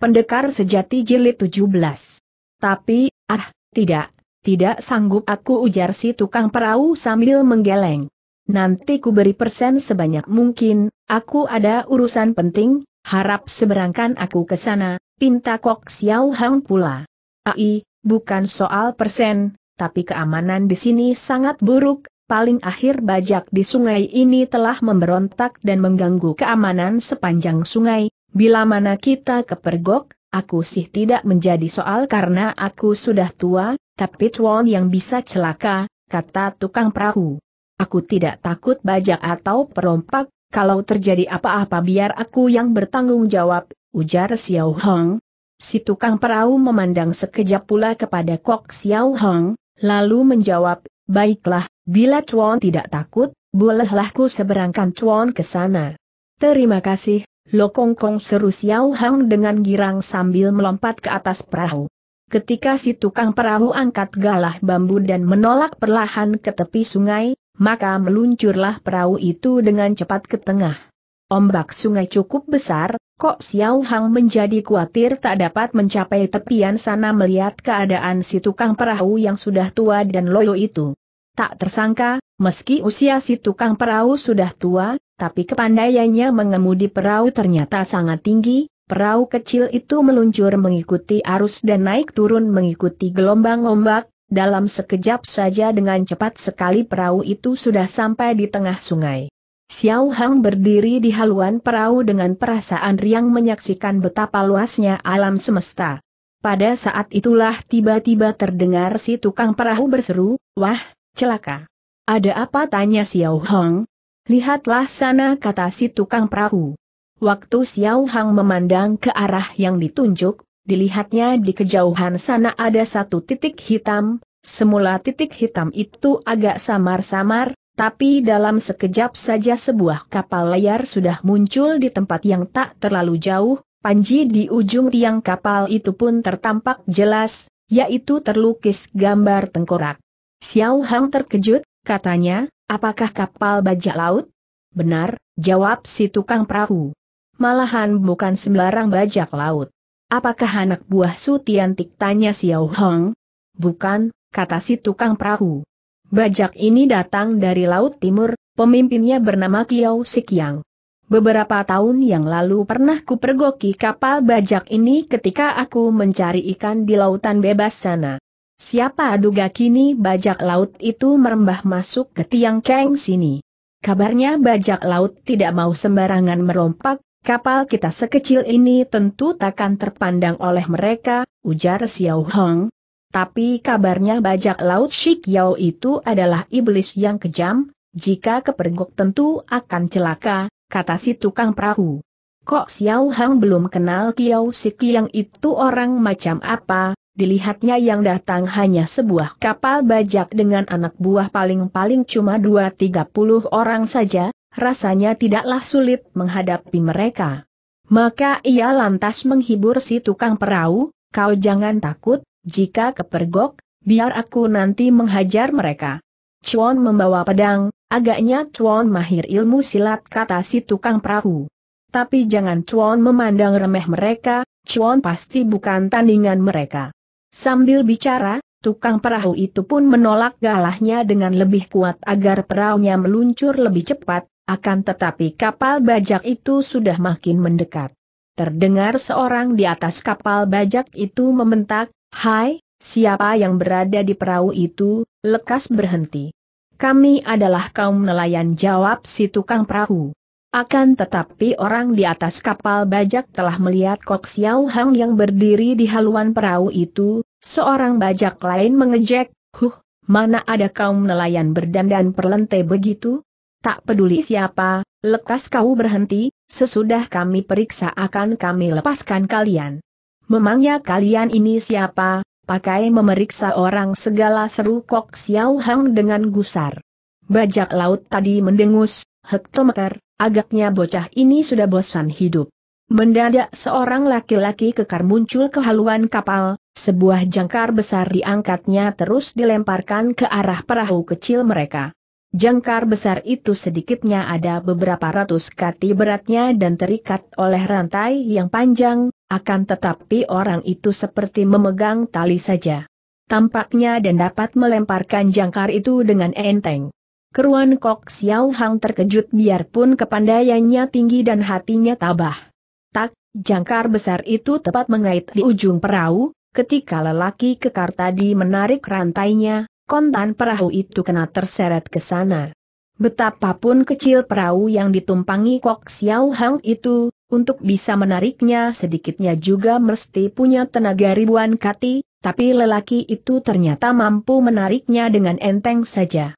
Pendekar sejati jilid 17. Tapi, ah, tidak, tidak sanggup aku ujar si tukang perahu sambil menggeleng. Nanti ku beri persen sebanyak mungkin, aku ada urusan penting, harap seberangkan aku ke sana, pinta Kok Xiao Hang pula. Ai, bukan soal persen, tapi keamanan di sini sangat buruk, paling akhir bajak di sungai ini telah memberontak dan mengganggu keamanan sepanjang sungai, Bila mana kita kepergok, aku sih tidak menjadi soal karena aku sudah tua, tapi Chuan yang bisa celaka, kata tukang perahu. Aku tidak takut bajak atau perompak, kalau terjadi apa-apa biar aku yang bertanggung jawab, ujar Xiao Hong. Si tukang perahu memandang sekejap pula kepada Kok Xiao Hong, lalu menjawab, baiklah, bila Chuan tidak takut, bolehlah ku seberangkan Chuan ke sana. Terima kasih, Lokong Kong seru Xiao Hang dengan girang sambil melompat ke atas perahu. Ketika si tukang perahu angkat galah bambu dan menolak perlahan ke tepi sungai, maka meluncurlah perahu itu dengan cepat ke tengah. Ombak sungai cukup besar, kok Xiao Hang menjadi khawatir tak dapat mencapai tepian sana melihat keadaan si tukang perahu yang sudah tua dan loyo itu. Tak tersangka, meski usia si tukang perahu sudah tua, tapi kepandaiannya mengemudi perahu ternyata sangat tinggi, perahu kecil itu meluncur mengikuti arus dan naik turun mengikuti gelombang ombak, dalam sekejap saja dengan cepat sekali perahu itu sudah sampai di tengah sungai. Xiao Hang berdiri di haluan perahu dengan perasaan riang menyaksikan betapa luasnya alam semesta. Pada saat itulah tiba-tiba terdengar si tukang perahu berseru, Wah, Celaka. Ada apa tanya Xiao Hong? Lihatlah sana kata si tukang perahu. Waktu Xiao Hong memandang ke arah yang ditunjuk, dilihatnya di kejauhan sana ada satu titik hitam, semula titik hitam itu agak samar-samar, tapi dalam sekejap saja sebuah kapal layar sudah muncul di tempat yang tak terlalu jauh, panji di ujung tiang kapal itu pun tertampak jelas, yaitu terlukis gambar tengkorak. Xiao Hang terkejut, katanya, apakah kapal bajak laut? Benar, jawab si tukang perahu. Malahan bukan sembarang bajak laut. Apakah anak buah Su tanya Xiao Hang? Bukan, kata si tukang perahu. Bajak ini datang dari Laut Timur, pemimpinnya bernama Kiao Sikyang. Beberapa tahun yang lalu pernah kupergoki kapal bajak ini ketika aku mencari ikan di lautan bebas sana. Siapa duga kini bajak laut itu merembah masuk ke tiang keng sini. Kabarnya bajak laut tidak mau sembarangan merompak, kapal kita sekecil ini tentu takkan terpandang oleh mereka, ujar Xiao Hong. Tapi kabarnya bajak laut Shik Yao itu adalah iblis yang kejam, jika kepergok tentu akan celaka, kata si tukang perahu. Kok Xiao Hong belum kenal Kiao Siki yang itu orang macam apa, dilihatnya yang datang hanya sebuah kapal bajak dengan anak buah paling-paling cuma 2-30 orang saja, rasanya tidaklah sulit menghadapi mereka. Maka ia lantas menghibur si tukang perahu, kau jangan takut, jika kepergok, biar aku nanti menghajar mereka. Chuan membawa pedang, agaknya Chuan mahir ilmu silat kata si tukang perahu. Tapi jangan Chuan memandang remeh mereka, Chuan pasti bukan tandingan mereka. Sambil bicara, tukang perahu itu pun menolak galahnya dengan lebih kuat agar perahunya meluncur lebih cepat, akan tetapi kapal bajak itu sudah makin mendekat. Terdengar seorang di atas kapal bajak itu membentak, Hai, siapa yang berada di perahu itu, lekas berhenti. Kami adalah kaum nelayan jawab si tukang perahu. Akan tetapi orang di atas kapal bajak telah melihat Kok Xiao Hang yang berdiri di haluan perahu itu, Seorang bajak lain mengejek, huh, mana ada kaum nelayan berdandan perlente begitu? Tak peduli siapa, lekas kau berhenti, sesudah kami periksa akan kami lepaskan kalian. Memangnya kalian ini siapa? Pakai memeriksa orang segala seru Kok Xiao Hang dengan gusar. Bajak laut tadi mendengus, hektometer, agaknya bocah ini sudah bosan hidup. Mendadak seorang laki-laki kekar muncul ke haluan kapal, sebuah jangkar besar diangkatnya terus dilemparkan ke arah perahu kecil mereka. Jangkar besar itu sedikitnya ada beberapa ratus kati beratnya dan terikat oleh rantai yang panjang, akan tetapi orang itu seperti memegang tali saja. Tampaknya dan dapat melemparkan jangkar itu dengan enteng. Keruan Kok Xiao Hang terkejut biarpun kepandaiannya tinggi dan hatinya tabah. Tak, jangkar besar itu tepat mengait di ujung perahu, Ketika lelaki kekar tadi menarik rantainya, kontan perahu itu kena terseret ke sana. Betapapun kecil perahu yang ditumpangi Kok Xiao Hang itu, untuk bisa menariknya sedikitnya juga mesti punya tenaga ribuan kati, tapi lelaki itu ternyata mampu menariknya dengan enteng saja.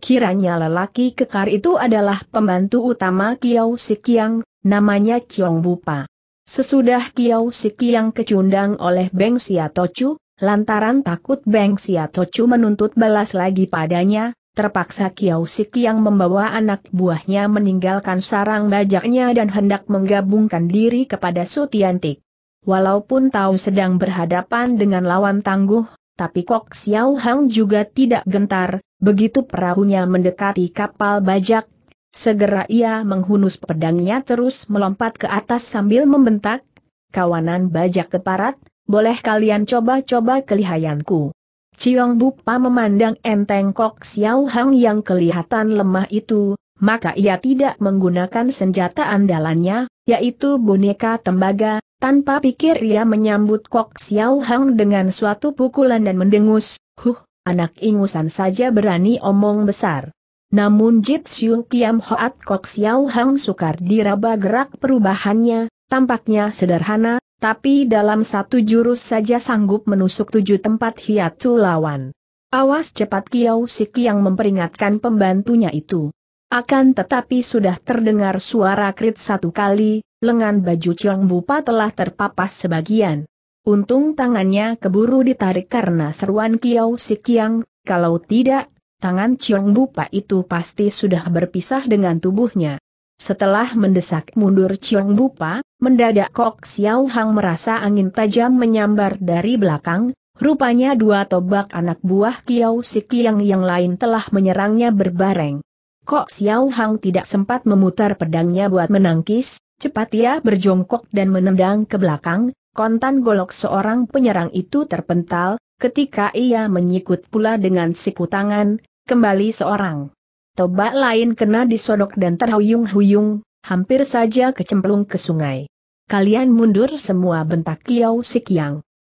Kiranya lelaki kekar itu adalah pembantu utama Kiao Sikiang, namanya Chiong Bupa. Sesudah Kiau Siki yang kecundang oleh Beng Siatocu, lantaran takut Beng Siatocu menuntut balas lagi padanya, terpaksa Kiau Siki yang membawa anak buahnya meninggalkan sarang bajaknya dan hendak menggabungkan diri kepada Sutiantik. Walaupun tahu sedang berhadapan dengan lawan tangguh, tapi Kok Xiao Hang juga tidak gentar, begitu perahunya mendekati kapal bajak, Segera ia menghunus pedangnya terus melompat ke atas sambil membentak, kawanan bajak keparat, boleh kalian coba-coba kelihayanku. Ciong Bupa memandang enteng Kok Xiao Hang yang kelihatan lemah itu, maka ia tidak menggunakan senjata andalannya, yaitu boneka tembaga, tanpa pikir ia menyambut Kok Xiao Hang dengan suatu pukulan dan mendengus, huh, anak ingusan saja berani omong besar. Namun Jit Siu Kiam Hoat Kok Xiao Hang sukar diraba gerak perubahannya, tampaknya sederhana, tapi dalam satu jurus saja sanggup menusuk tujuh tempat hiatu lawan. Awas cepat Kiao Sik yang memperingatkan pembantunya itu. Akan tetapi sudah terdengar suara krit satu kali, lengan baju Chiang Bupa telah terpapas sebagian. Untung tangannya keburu ditarik karena seruan Kiao Sik yang, kalau tidak, tangan Chiong Bupa itu pasti sudah berpisah dengan tubuhnya. Setelah mendesak mundur Chiong Bupa, mendadak Kok Xiao Hang merasa angin tajam menyambar dari belakang, rupanya dua tobak anak buah Kiao Sikiang yang lain telah menyerangnya berbareng. Kok Xiao Hang tidak sempat memutar pedangnya buat menangkis, cepat ia berjongkok dan menendang ke belakang, kontan golok seorang penyerang itu terpental, ketika ia menyikut pula dengan siku tangan, kembali seorang. Toba lain kena disodok dan terhuyung-huyung, hampir saja kecemplung ke sungai. Kalian mundur semua bentak Kiao Sik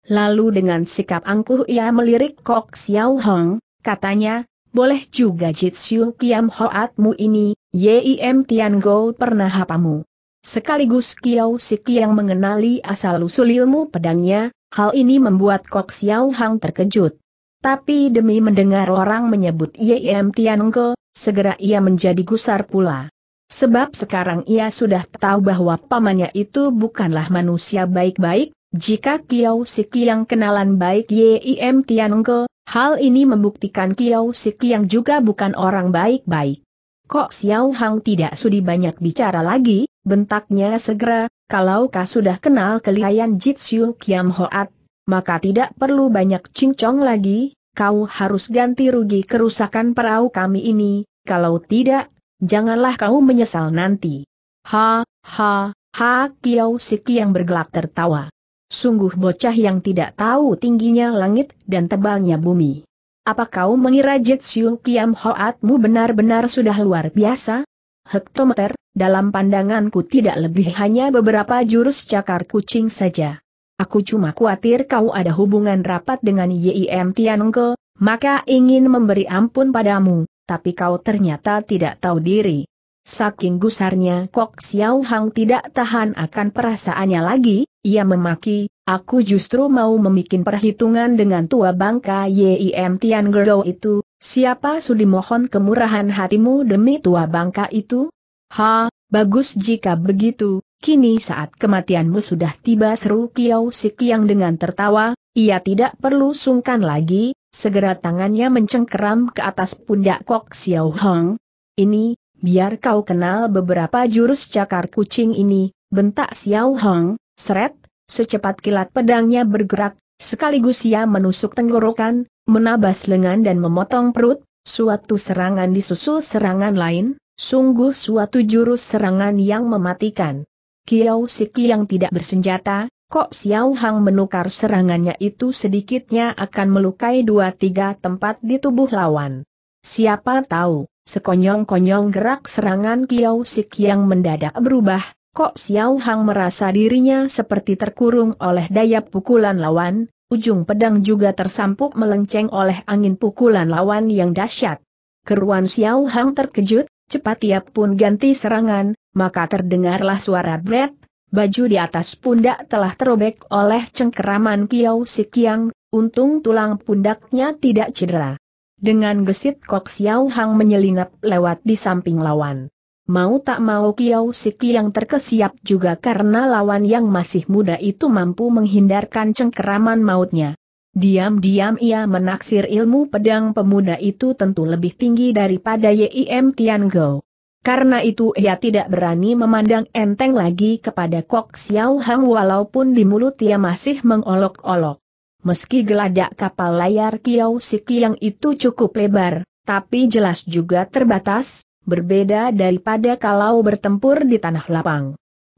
Lalu dengan sikap angkuh ia melirik Kok Xiao Hong, katanya, boleh juga Jitsu Kiam Hoatmu ini, Yim Tian Gou pernah hapamu. Sekaligus Kiao Sik mengenali asal-usul ilmu pedangnya, hal ini membuat Kok Xiao Hong terkejut. Tapi demi mendengar orang menyebut Yem Tianengko, segera ia menjadi gusar pula. Sebab sekarang ia sudah tahu bahwa pamannya itu bukanlah manusia baik-baik, jika Kiao yang kenalan baik Yim Tianengko, hal ini membuktikan Kiao yang juga bukan orang baik-baik. Kok Xiao Hang tidak sudi banyak bicara lagi, bentaknya segera, kalau kau sudah kenal kelihayan Jitsu Kiam Hoat, maka tidak perlu banyak cincong lagi, kau harus ganti rugi kerusakan perahu kami ini, kalau tidak, janganlah kau menyesal nanti. Ha, ha, ha, Kiao Siki yang bergelak tertawa. Sungguh bocah yang tidak tahu tingginya langit dan tebalnya bumi. Apa kau mengira Jetsu Kiam Hoatmu benar-benar sudah luar biasa? Hektometer, dalam pandanganku tidak lebih hanya beberapa jurus cakar kucing saja. Aku cuma khawatir kau ada hubungan rapat dengan YIM Tianengke, maka ingin memberi ampun padamu, tapi kau ternyata tidak tahu diri. Saking gusarnya Kok Xiao Hang tidak tahan akan perasaannya lagi, ia memaki, aku justru mau memikin perhitungan dengan tua bangka YIM Tian itu, siapa sudi mohon kemurahan hatimu demi tua bangka itu? Ha, bagus jika begitu, Kini saat kematianmu sudah tiba seru Kiao Sikiang dengan tertawa, ia tidak perlu sungkan lagi, segera tangannya mencengkeram ke atas pundak Kok Xiao Hong. Ini, biar kau kenal beberapa jurus cakar kucing ini, bentak Xiao Hong, seret, secepat kilat pedangnya bergerak, sekaligus ia menusuk tenggorokan, menabas lengan dan memotong perut, suatu serangan disusul serangan lain, sungguh suatu jurus serangan yang mematikan. Kiao Siki yang tidak bersenjata, Kok Xiao Hang menukar serangannya itu sedikitnya akan melukai dua tiga tempat di tubuh lawan. Siapa tahu, sekonyong-konyong gerak serangan Kiao Sik yang mendadak berubah, Kok Xiao Hang merasa dirinya seperti terkurung oleh daya pukulan lawan, ujung pedang juga tersampuk melenceng oleh angin pukulan lawan yang dahsyat. Keruan Xiao Hang terkejut, cepat ia pun ganti serangan, maka terdengarlah suara Brett, baju di atas pundak telah terobek oleh cengkeraman Kiau Sikiang, untung tulang pundaknya tidak cedera. Dengan gesit Kok Xiao Hang menyelinap lewat di samping lawan. Mau tak mau Kiau Siki yang terkesiap juga karena lawan yang masih muda itu mampu menghindarkan cengkeraman mautnya. Diam-diam ia menaksir ilmu pedang pemuda itu tentu lebih tinggi daripada Yim Tian Go. Karena itu ia tidak berani memandang enteng lagi kepada Kok Xiao Hang walaupun di mulut ia masih mengolok-olok. Meski geladak kapal layar Kiao Siki yang itu cukup lebar, tapi jelas juga terbatas, berbeda daripada kalau bertempur di tanah lapang.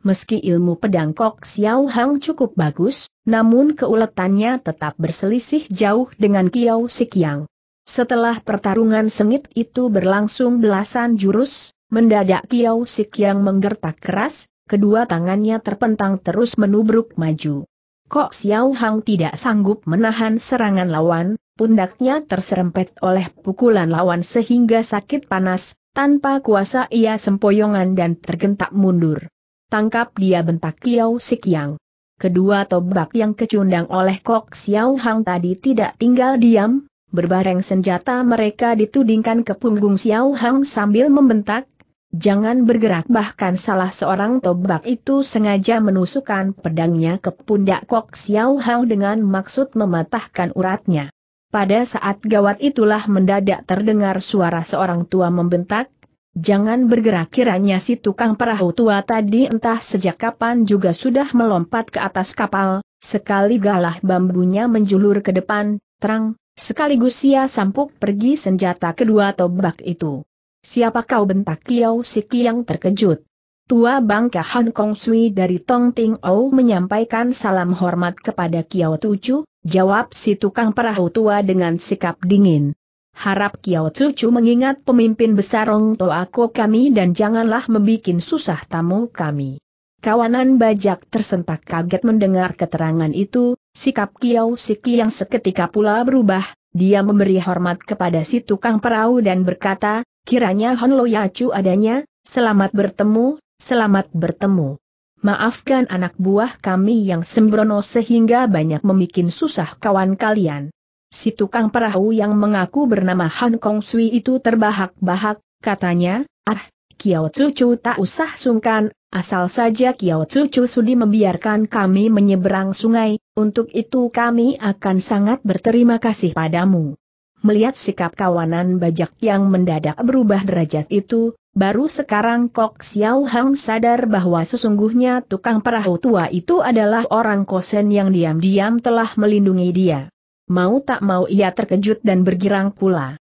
Meski ilmu pedang Kok Xiao Hang cukup bagus, namun keuletannya tetap berselisih jauh dengan Kiao Sikyang. Setelah pertarungan sengit itu berlangsung belasan jurus, Mendadak Kiau Sik yang menggertak keras, kedua tangannya terpentang terus menubruk maju. Kok Xiao Hang tidak sanggup menahan serangan lawan, pundaknya terserempet oleh pukulan lawan sehingga sakit panas, tanpa kuasa ia sempoyongan dan tergentak mundur. Tangkap dia bentak Kiao Sik Yang. Kedua tobak yang kecundang oleh Kok Xiao Hang tadi tidak tinggal diam, berbareng senjata mereka ditudingkan ke punggung Xiao Hang sambil membentak, Jangan bergerak bahkan salah seorang tobak itu sengaja menusukkan pedangnya ke pundak Kok Xiao Hao dengan maksud mematahkan uratnya. Pada saat gawat itulah mendadak terdengar suara seorang tua membentak, Jangan bergerak kiranya si tukang perahu tua tadi entah sejak kapan juga sudah melompat ke atas kapal, sekali galah bambunya menjulur ke depan, terang, sekaligus ia sampuk pergi senjata kedua tobak itu. Siapa kau bentak Kiao Siki yang terkejut? Tua bangka Han Kong Sui dari Tong Ting Ou menyampaikan salam hormat kepada Kiao Tucu, jawab si tukang perahu tua dengan sikap dingin. Harap Kiao Tucu mengingat pemimpin besar Ong Toako kami dan janganlah membuat susah tamu kami. Kawanan bajak tersentak kaget mendengar keterangan itu, sikap Kiao Siki yang seketika pula berubah, dia memberi hormat kepada si tukang perahu dan berkata, Kiranya Hon Yacu adanya, selamat bertemu, selamat bertemu. Maafkan anak buah kami yang sembrono sehingga banyak memikin susah kawan kalian. Si tukang perahu yang mengaku bernama Han Kong Sui itu terbahak-bahak, katanya, ah, Kiao Cucu tak usah sungkan, asal saja Kiao Cucu sudi membiarkan kami menyeberang sungai, untuk itu kami akan sangat berterima kasih padamu melihat sikap kawanan bajak yang mendadak berubah derajat itu, baru sekarang Kok Xiao Hang sadar bahwa sesungguhnya tukang perahu tua itu adalah orang kosen yang diam-diam telah melindungi dia. Mau tak mau ia terkejut dan bergirang pula.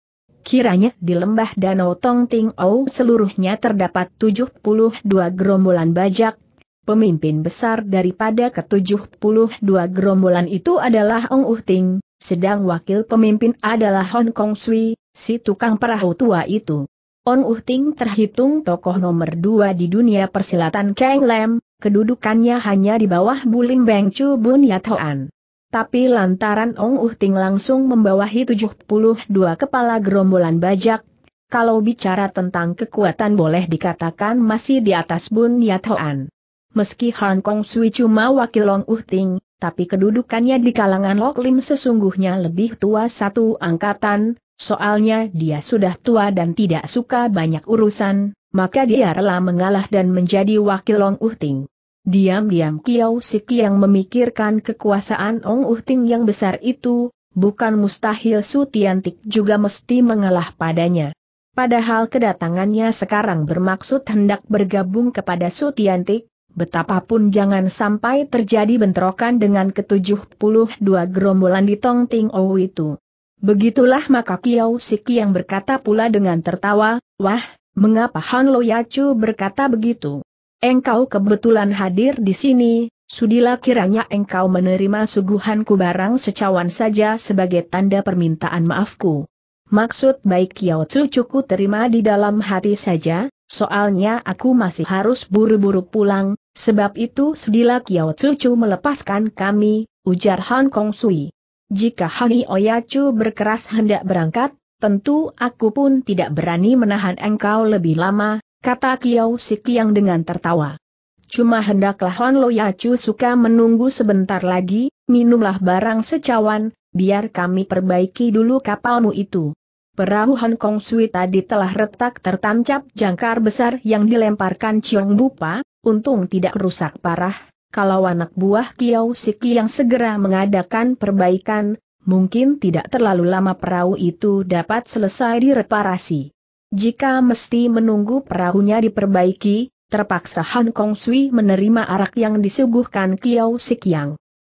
Kiranya di lembah Danau Tong Ting Ou seluruhnya terdapat 72 gerombolan bajak, pemimpin besar daripada ke-72 gerombolan itu adalah Ong Uhting, sedang wakil pemimpin adalah Hong Kong Sui, si tukang perahu tua itu. Ong Uhting terhitung tokoh nomor dua di dunia persilatan Kang Lam, kedudukannya hanya di bawah Bulim Beng Chu Bun Yat Hoan. Tapi lantaran Ong Uhting langsung membawahi 72 kepala gerombolan bajak, kalau bicara tentang kekuatan boleh dikatakan masih di atas Bun Yat Hoan. Meski Hong Kong Sui cuma wakil Long Uh tapi kedudukannya di kalangan Lok Lim sesungguhnya lebih tua satu angkatan, soalnya dia sudah tua dan tidak suka banyak urusan, maka dia rela mengalah dan menjadi wakil Long Uh Diam-diam Kiao Siki yang memikirkan kekuasaan Ong Uh yang besar itu, bukan mustahil Su Tiantik juga mesti mengalah padanya. Padahal kedatangannya sekarang bermaksud hendak bergabung kepada Su Tiantik, Betapapun jangan sampai terjadi bentrokan dengan ketujuh puluh dua gerombolan di Tong Ting Ou itu. Begitulah maka Kiao Siki yang berkata pula dengan tertawa, Wah, mengapa Han Lo Yacu berkata begitu? Engkau kebetulan hadir di sini, sudilah kiranya engkau menerima suguhanku barang secawan saja sebagai tanda permintaan maafku. Maksud baik Kiao Tzu cukup terima di dalam hati saja, soalnya aku masih harus buru-buru pulang, Sebab itu sedila Kiao Cucu melepaskan kami, ujar Han Kong Sui. Jika Oya Chu berkeras hendak berangkat, tentu aku pun tidak berani menahan engkau lebih lama, kata Kiao yang dengan tertawa. Cuma hendaklah Han Chu suka menunggu sebentar lagi, minumlah barang secawan, biar kami perbaiki dulu kapalmu itu. Perahu Han Kong Sui tadi telah retak tertancap jangkar besar yang dilemparkan Chiong Bupa, untung tidak rusak parah, kalau anak buah Kiau Siki yang segera mengadakan perbaikan, mungkin tidak terlalu lama perahu itu dapat selesai direparasi. Jika mesti menunggu perahunya diperbaiki, terpaksa Han Kong Sui menerima arak yang disuguhkan Kiau Sik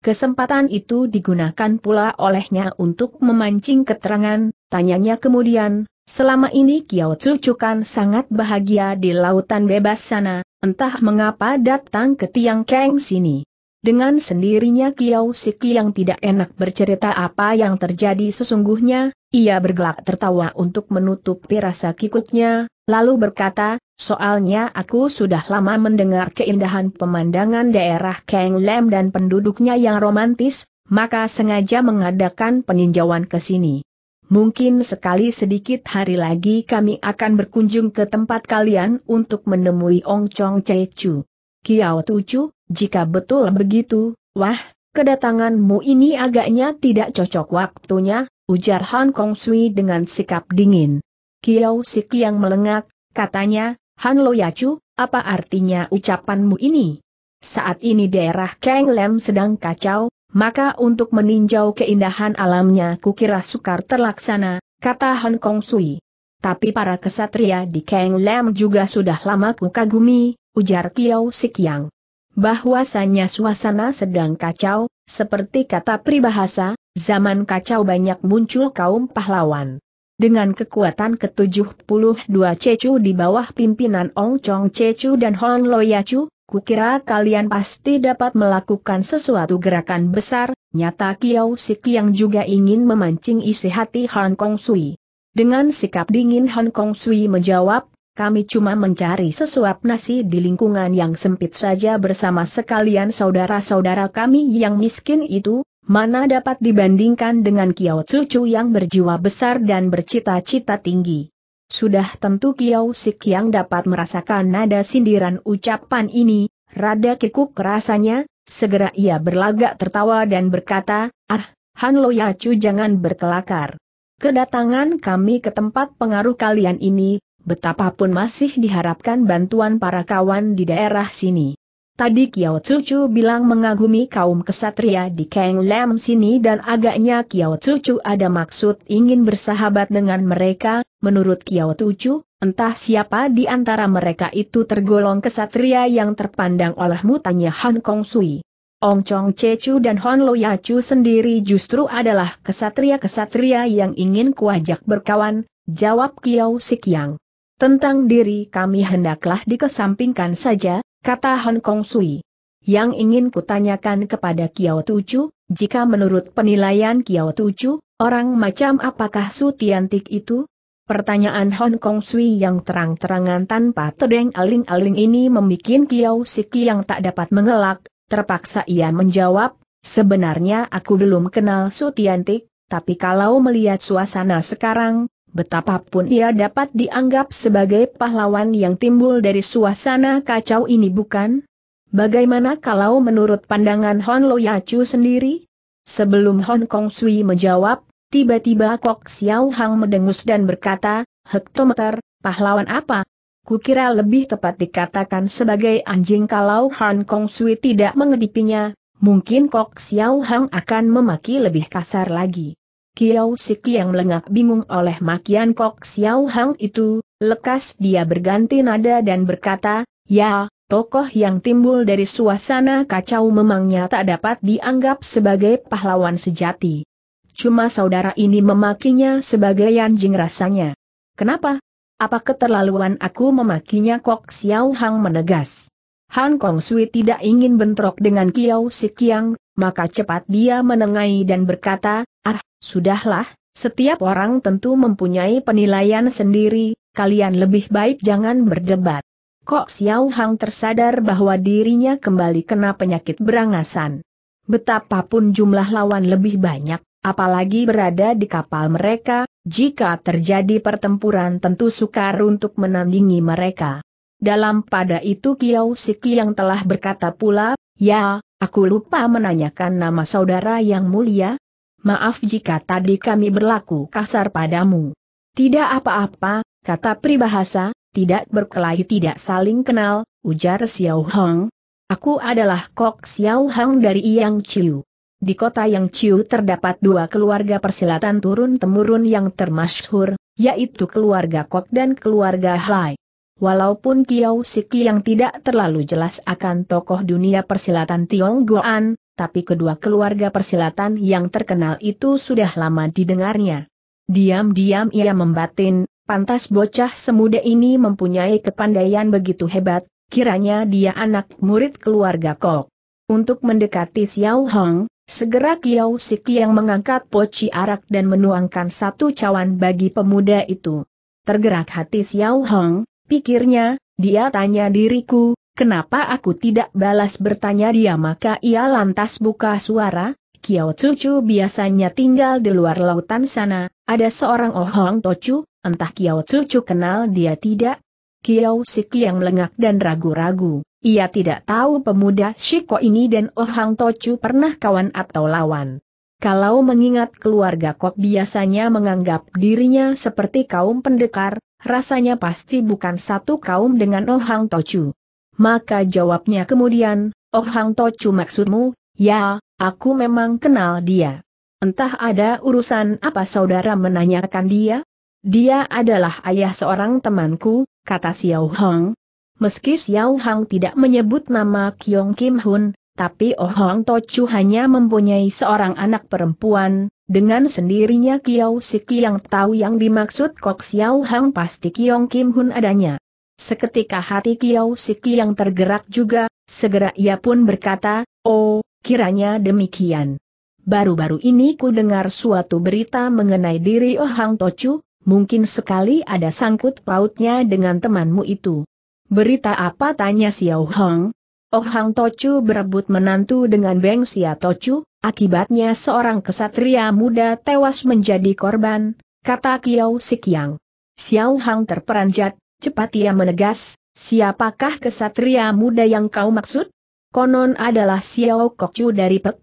Kesempatan itu digunakan pula olehnya untuk memancing keterangan, tanyanya kemudian, Selama ini Kiao Cucukan sangat bahagia di lautan bebas sana, entah mengapa datang ke Tiang Keng sini. Dengan sendirinya Kiao Siki yang tidak enak bercerita apa yang terjadi sesungguhnya, ia bergelak tertawa untuk menutupi rasa kikuknya, lalu berkata, soalnya aku sudah lama mendengar keindahan pemandangan daerah Keng Lem dan penduduknya yang romantis, maka sengaja mengadakan peninjauan ke sini. Mungkin sekali sedikit hari lagi kami akan berkunjung ke tempat kalian untuk menemui Ong Chong Chu, Kiao Tucu, jika betul begitu, wah, kedatanganmu ini agaknya tidak cocok waktunya, ujar Han Kong Sui dengan sikap dingin. Kiao Sik yang melengak, katanya, Han Lo ya Chu, apa artinya ucapanmu ini? Saat ini daerah Kang Lem sedang kacau, maka untuk meninjau keindahan alamnya kukira sukar terlaksana, kata Han Kong Sui. Tapi para kesatria di Kang Lam juga sudah lama kagumi, ujar Kiao Sikyang. Bahwasanya suasana sedang kacau, seperti kata pribahasa, zaman kacau banyak muncul kaum pahlawan. Dengan kekuatan ke-72 Cecu di bawah pimpinan Ong Chong Cecu dan Hon Chu. Kukira kalian pasti dapat melakukan sesuatu gerakan besar, nyata Kiao Sik yang juga ingin memancing isi hati Hong Kong Sui. Dengan sikap dingin Hong Kong Sui menjawab, kami cuma mencari sesuap nasi di lingkungan yang sempit saja bersama sekalian saudara-saudara kami yang miskin itu, mana dapat dibandingkan dengan Kiao Cucu yang berjiwa besar dan bercita-cita tinggi. Sudah tentu Kiau Sik yang dapat merasakan nada sindiran ucapan ini, rada kikuk rasanya, segera ia berlagak tertawa dan berkata, Ah, Han Lo Yacu jangan berkelakar. Kedatangan kami ke tempat pengaruh kalian ini, betapapun masih diharapkan bantuan para kawan di daerah sini. Tadi Kiao Cucu bilang mengagumi kaum kesatria di Kang Lam sini dan agaknya Kiao Cucu ada maksud ingin bersahabat dengan mereka, menurut Kiao Cucu, entah siapa di antara mereka itu tergolong kesatria yang terpandang olehmu tanya Han Kong Sui. Ong Chong Cecu dan Hon Lo Yacu sendiri justru adalah kesatria-kesatria yang ingin kuajak berkawan, jawab Kiao Sikyang. Tentang diri kami hendaklah dikesampingkan saja, kata Hong Kong Sui. Yang ingin kutanyakan kepada Kiao Tucu, jika menurut penilaian Kiao Tucu, orang macam apakah Su Tiantik itu? Pertanyaan Hong Kong Sui yang terang-terangan tanpa tedeng aling-aling ini membuat Kiao Siki yang tak dapat mengelak, terpaksa ia menjawab, sebenarnya aku belum kenal Su Tiantik, tapi kalau melihat suasana sekarang, Betapapun ia dapat dianggap sebagai pahlawan yang timbul dari suasana kacau ini bukan? Bagaimana kalau menurut pandangan Hon Lo Yacu sendiri? Sebelum Hon Kong Sui menjawab, tiba-tiba Kok Xiao Hang mendengus dan berkata, Hektometer, pahlawan apa? Kukira lebih tepat dikatakan sebagai anjing kalau Hon Kong Sui tidak mengedipinya, mungkin Kok Xiao Hang akan memaki lebih kasar lagi. Kiau Sik yang lengah bingung oleh makian Kok Xiao Hang itu, lekas dia berganti nada dan berkata, Ya, tokoh yang timbul dari suasana kacau memangnya tak dapat dianggap sebagai pahlawan sejati. Cuma saudara ini memakinya sebagai anjing rasanya. Kenapa? Apa keterlaluan aku memakinya Kok Xiao Hang menegas. Han Kong Sui tidak ingin bentrok dengan Kiao Sikiang, maka cepat dia menengahi dan berkata, Ah, Sudahlah, setiap orang tentu mempunyai penilaian sendiri, kalian lebih baik jangan berdebat. Kok Xiao Hang tersadar bahwa dirinya kembali kena penyakit berangasan. Betapapun jumlah lawan lebih banyak, apalagi berada di kapal mereka, jika terjadi pertempuran tentu sukar untuk menandingi mereka. Dalam pada itu Kiao Siki yang telah berkata pula, ya, aku lupa menanyakan nama saudara yang mulia, maaf jika tadi kami berlaku kasar padamu. Tidak apa-apa, kata Pribahasa. tidak berkelahi tidak saling kenal, ujar Xiao Hong. Aku adalah Kok Xiao Hong dari Yang Chiu. Di kota Yang Chiu terdapat dua keluarga persilatan turun-temurun yang termasyhur, yaitu keluarga Kok dan keluarga Hai. Walaupun Kiao Siki yang tidak terlalu jelas akan tokoh dunia persilatan Tionggoan, tapi kedua keluarga persilatan yang terkenal itu sudah lama didengarnya. Diam-diam ia membatin, pantas bocah semuda ini mempunyai kepandaian begitu hebat, kiranya dia anak murid keluarga Kok. Untuk mendekati Xiao Hong, Segera Kiao Siki yang mengangkat poci arak dan menuangkan satu cawan bagi pemuda itu. Tergerak hati Xiao Hong, pikirnya, dia tanya diriku, Kenapa aku tidak balas bertanya dia maka ia lantas buka suara, Kiao Cucu biasanya tinggal di luar lautan sana, ada seorang Oh Ohong Tocu, entah Kiao Cucu kenal dia tidak? Kiao Siki yang melengak dan ragu-ragu, ia tidak tahu pemuda Shiko ini dan Oh Ohong Tocu pernah kawan atau lawan. Kalau mengingat keluarga Kok biasanya menganggap dirinya seperti kaum pendekar, rasanya pasti bukan satu kaum dengan Oh Hong Tocu. Maka jawabnya kemudian, Oh Hang Tocu maksudmu, ya, aku memang kenal dia. Entah ada urusan apa saudara menanyakan dia? Dia adalah ayah seorang temanku, kata Xiao Hong. Meski Xiao Hong tidak menyebut nama Kyong Kim Hun, tapi Oh Hong Tochu hanya mempunyai seorang anak perempuan, dengan sendirinya Kyo Si yang tahu yang dimaksud Kok Xiao Hong pasti Kyong Kim Hun adanya. Seketika hati Kiau Siki yang tergerak juga, segera ia pun berkata, Oh, kiranya demikian. Baru-baru ini ku dengar suatu berita mengenai diri Oh Hang Tochu, mungkin sekali ada sangkut pautnya dengan temanmu itu. Berita apa tanya Xiao Hong? Oh Hang Tochu berebut menantu dengan Beng Xia Tochu, akibatnya seorang kesatria muda tewas menjadi korban, kata Kiau Sikiang. Xiao Hang terperanjat, Cepat ia menegas, siapakah kesatria muda yang kau maksud? Konon adalah Xiao Kokcu dari Pek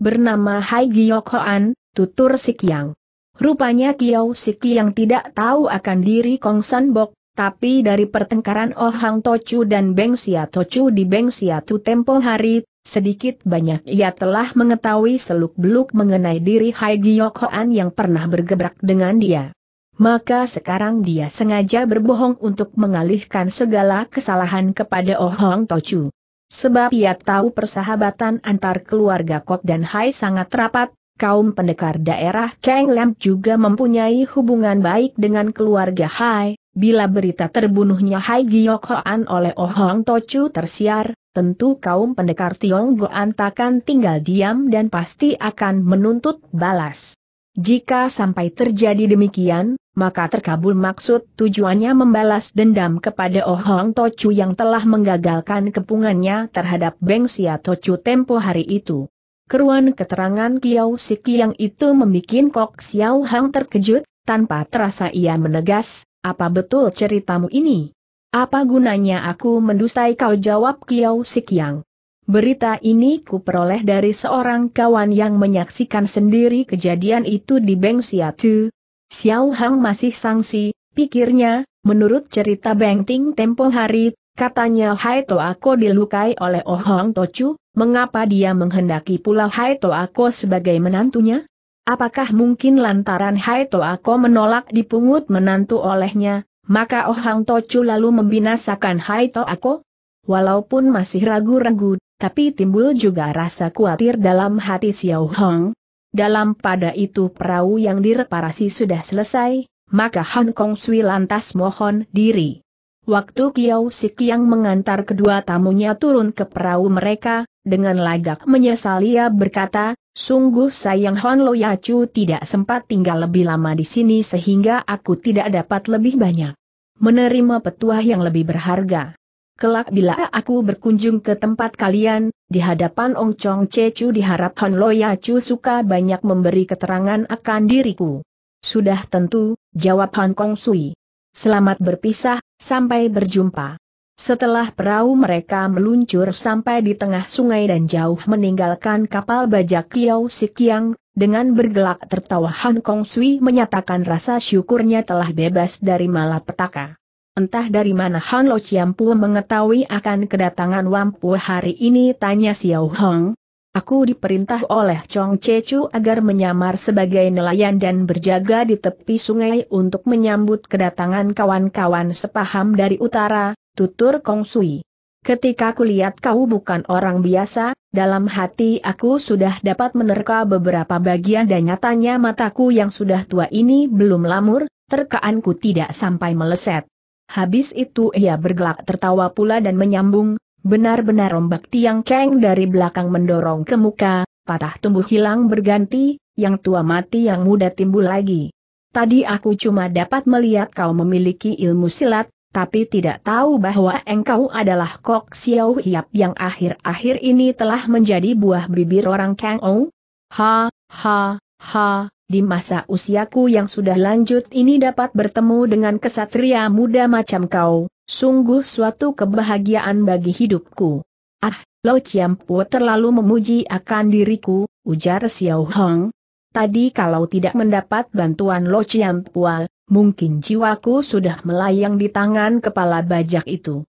bernama Hai Giok Hoan, tutur Sikyang. Rupanya Kiao Sikyang tidak tahu akan diri Kong San Bok, tapi dari pertengkaran Oh Hang Tocu dan Beng Sia Tochu di Beng Sia Tu tempo hari, sedikit banyak ia telah mengetahui seluk-beluk mengenai diri Hai Giok Hoan yang pernah bergebrak dengan dia maka sekarang dia sengaja berbohong untuk mengalihkan segala kesalahan kepada Oh Hong Tochu. Sebab ia tahu persahabatan antar keluarga Kok dan Hai sangat rapat, kaum pendekar daerah Kang Lam juga mempunyai hubungan baik dengan keluarga Hai, Bila berita terbunuhnya Hai Giok Hoan oleh Oh Hong Tochu tersiar, tentu kaum pendekar Goan takkan tinggal diam dan pasti akan menuntut balas. Jika sampai terjadi demikian, maka terkabul maksud tujuannya membalas dendam kepada Oh Tochu yang telah menggagalkan kepungannya terhadap Beng Sia Tochu tempo hari itu. Keruan keterangan Kiao Siki yang itu membuat Kok Xiao Hang terkejut, tanpa terasa ia menegas, apa betul ceritamu ini? Apa gunanya aku mendustai kau jawab Kiao Siki yang? Berita ini kuperoleh dari seorang kawan yang menyaksikan sendiri kejadian itu di Beng Siatu, Xiao Hang masih sangsi, pikirnya, menurut cerita Beng tempo hari, katanya Hai To Ako dilukai oleh Oh Hong Tochu, mengapa dia menghendaki pula Hai To Ako sebagai menantunya? Apakah mungkin lantaran Hai To Ako menolak dipungut menantu olehnya, maka Oh Hang Tochu lalu membinasakan Hai To Ako? Walaupun masih ragu-ragu, tapi timbul juga rasa khawatir dalam hati Xiao Hong, dalam pada itu perahu yang direparasi sudah selesai, maka Han Kong Sui lantas mohon diri. Waktu Kiao Sik yang mengantar kedua tamunya turun ke perahu mereka, dengan lagak menyesal ia berkata, sungguh sayang Hon Lo Yacu tidak sempat tinggal lebih lama di sini sehingga aku tidak dapat lebih banyak menerima petuah yang lebih berharga. Kelak bila aku berkunjung ke tempat kalian, di hadapan Ong Chong Cecu diharap Hon Loya Chu suka banyak memberi keterangan akan diriku. Sudah tentu, jawab Hong Kong Sui. Selamat berpisah, sampai berjumpa. Setelah perahu mereka meluncur sampai di tengah sungai dan jauh meninggalkan kapal bajak Kiau Sikiang, dengan bergelak tertawa Han Kong Sui menyatakan rasa syukurnya telah bebas dari malapetaka. Entah dari mana Han Lo Chiampu mengetahui akan kedatangan Wampu hari ini tanya Xiao Hong. Aku diperintah oleh Chong Chechu agar menyamar sebagai nelayan dan berjaga di tepi sungai untuk menyambut kedatangan kawan-kawan sepaham dari utara, tutur Kong Sui. Ketika kulihat kau bukan orang biasa, dalam hati aku sudah dapat menerka beberapa bagian dan nyatanya mataku yang sudah tua ini belum lamur, terkaanku tidak sampai meleset. Habis itu ia bergelak tertawa pula dan menyambung, benar-benar rombak tiang keng dari belakang mendorong ke muka, patah tumbuh hilang berganti, yang tua mati yang muda timbul lagi. Tadi aku cuma dapat melihat kau memiliki ilmu silat, tapi tidak tahu bahwa engkau adalah Kok Xiao Hiap yang akhir-akhir ini telah menjadi buah bibir orang Kang Ong. Ha, ha, Ha, di masa usiaku yang sudah lanjut ini dapat bertemu dengan kesatria muda macam kau, sungguh suatu kebahagiaan bagi hidupku. Ah, Lo Chiampu terlalu memuji akan diriku, ujar Xiao Hong. Tadi kalau tidak mendapat bantuan Lo Chiampual, mungkin jiwaku sudah melayang di tangan kepala bajak itu.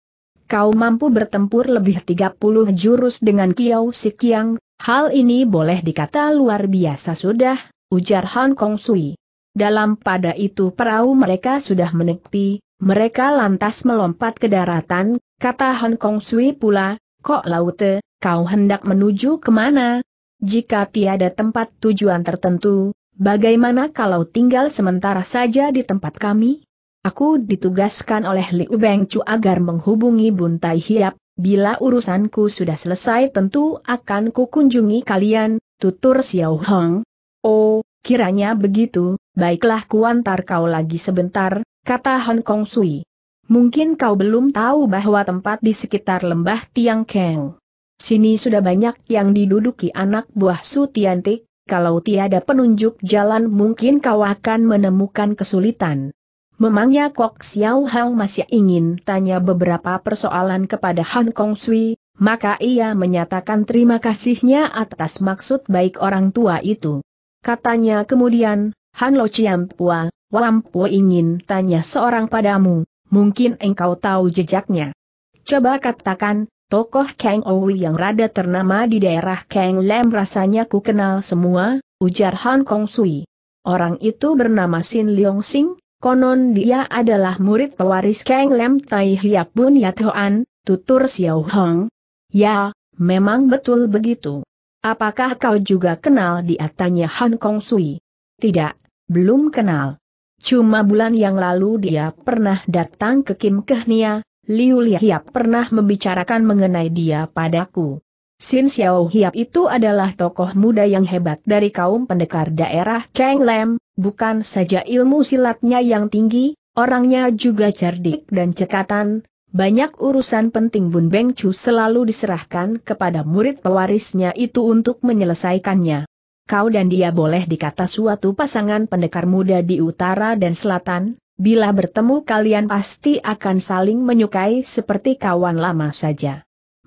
Kau mampu bertempur lebih 30 jurus dengan Kiao Sikiang, Hal ini boleh dikata luar biasa sudah, ujar Han Kong Sui. Dalam pada itu perahu mereka sudah menepi, mereka lantas melompat ke daratan, kata Han Kong Sui pula, Kok Laute, kau hendak menuju kemana? Jika tiada tempat tujuan tertentu, bagaimana kalau tinggal sementara saja di tempat kami? Aku ditugaskan oleh Liu Beng Chu agar menghubungi Buntai Hiap, Bila urusanku sudah selesai tentu akan kukunjungi kalian, tutur Xiao Hong. Oh, kiranya begitu, baiklah kuantar kau lagi sebentar, kata Hong Kong Sui. Mungkin kau belum tahu bahwa tempat di sekitar lembah Tiang Keng. Sini sudah banyak yang diduduki anak buah Su Tiantik, kalau tiada penunjuk jalan mungkin kau akan menemukan kesulitan. Memangnya Kok Xiao Hang masih ingin tanya beberapa persoalan kepada Han Kong Sui, maka ia menyatakan terima kasihnya atas maksud baik orang tua itu. Katanya kemudian, Han Lo Pua, Wam pua ingin tanya seorang padamu, mungkin engkau tahu jejaknya. Coba katakan, tokoh Kang Owi yang rada ternama di daerah Kang Lem rasanya ku kenal semua, ujar Han Kong Sui. Orang itu bernama Sin Leong Sing, konon dia adalah murid pewaris Kang Lem Tai Hiap Bun Hoan, ya tutur Xiao Hong. Ya, memang betul begitu. Apakah kau juga kenal dia tanya Han Kong Sui? Tidak, belum kenal. Cuma bulan yang lalu dia pernah datang ke Kim Kehnia, Liu Liahiap pernah membicarakan mengenai dia padaku. Sin Xiao Hiap itu adalah tokoh muda yang hebat dari kaum pendekar daerah Cheng Lam. bukan saja ilmu silatnya yang tinggi, orangnya juga cerdik dan cekatan, banyak urusan penting Bun Beng Chu selalu diserahkan kepada murid pewarisnya itu untuk menyelesaikannya. Kau dan dia boleh dikata suatu pasangan pendekar muda di utara dan selatan, bila bertemu kalian pasti akan saling menyukai seperti kawan lama saja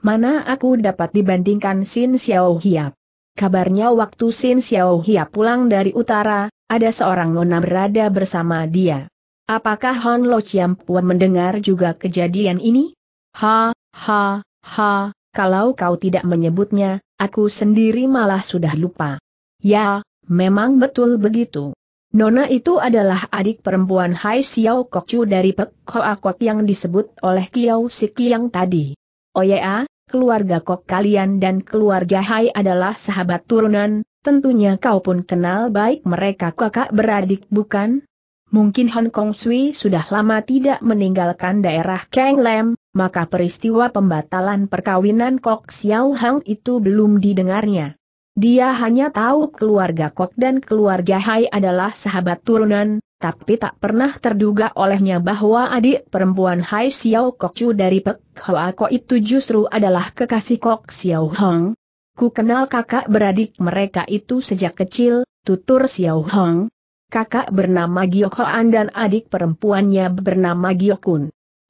mana aku dapat dibandingkan Sin Xiao Hiap. Kabarnya waktu Sin Xiao Hiap pulang dari utara, ada seorang nona berada bersama dia. Apakah Hon Lo Chiam Puan mendengar juga kejadian ini? Ha, ha, ha, kalau kau tidak menyebutnya, aku sendiri malah sudah lupa. Ya, memang betul begitu. Nona itu adalah adik perempuan Hai Xiao Chu dari Pek Hoa Kok yang disebut oleh Kiao Si Kiang tadi. Oh ya, keluarga kok kalian dan keluarga Hai adalah sahabat turunan, tentunya kau pun kenal baik mereka kakak beradik bukan? Mungkin Hong Kong Sui sudah lama tidak meninggalkan daerah Kang Lam, maka peristiwa pembatalan perkawinan Kok Xiao Hang itu belum didengarnya. Dia hanya tahu keluarga Kok dan keluarga Hai adalah sahabat turunan, tapi tak pernah terduga olehnya bahwa adik perempuan Hai Xiao Kokju dari Pek Hoa Ko itu justru adalah kekasih Kok Xiao Hong. Ku kenal kakak beradik mereka itu sejak kecil, tutur Xiao Hong. Kakak bernama Giok Hoan dan adik perempuannya bernama Giok Kun.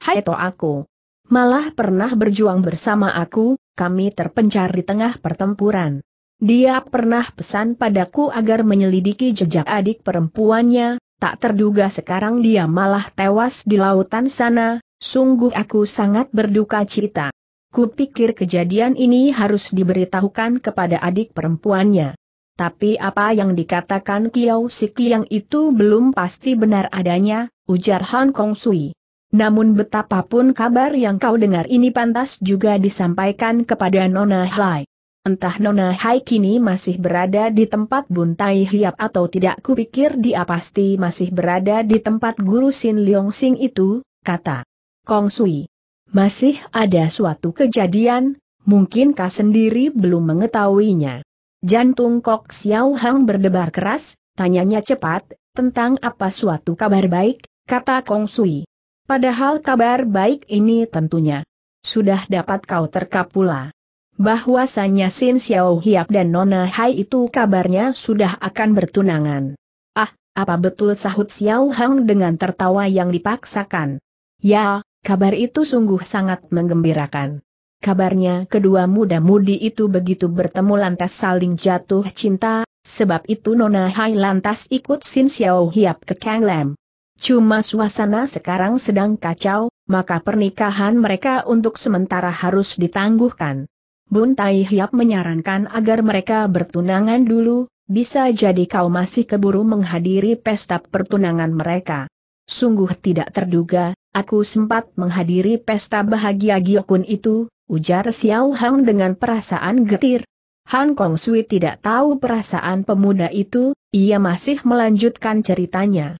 Hai to aku. Malah pernah berjuang bersama aku, kami terpencar di tengah pertempuran. Dia pernah pesan padaku agar menyelidiki jejak adik perempuannya, tak terduga sekarang dia malah tewas di lautan sana, sungguh aku sangat berduka cita. Kupikir kejadian ini harus diberitahukan kepada adik perempuannya. Tapi apa yang dikatakan Kiao yang itu belum pasti benar adanya, ujar Han Kong Sui. Namun betapapun kabar yang kau dengar ini pantas juga disampaikan kepada Nona Hai. Entah Nona Hai kini masih berada di tempat buntai hiap atau tidak kupikir dia pasti masih berada di tempat guru Sin Leong Sing itu, kata Kong Sui. Masih ada suatu kejadian, mungkin sendiri belum mengetahuinya. Jantung Kok Xiao Hang berdebar keras, tanyanya cepat, tentang apa suatu kabar baik, kata Kong Sui. Padahal kabar baik ini tentunya sudah dapat kau terkapula bahwasannya Sin Xiao Hiap dan Nona Hai itu kabarnya sudah akan bertunangan. Ah, apa betul sahut Xiao Hang dengan tertawa yang dipaksakan? Ya, kabar itu sungguh sangat menggembirakan. Kabarnya kedua muda-mudi itu begitu bertemu lantas saling jatuh cinta, sebab itu Nona Hai lantas ikut Sin Xiao Hiap ke Kang Lam. Cuma suasana sekarang sedang kacau, maka pernikahan mereka untuk sementara harus ditangguhkan. Bun Tai Hiap menyarankan agar mereka bertunangan dulu, bisa jadi kau masih keburu menghadiri pesta pertunangan mereka. Sungguh tidak terduga, aku sempat menghadiri pesta bahagia Giokun itu, ujar Xiao Hang dengan perasaan getir. Han Kong Sui tidak tahu perasaan pemuda itu, ia masih melanjutkan ceritanya.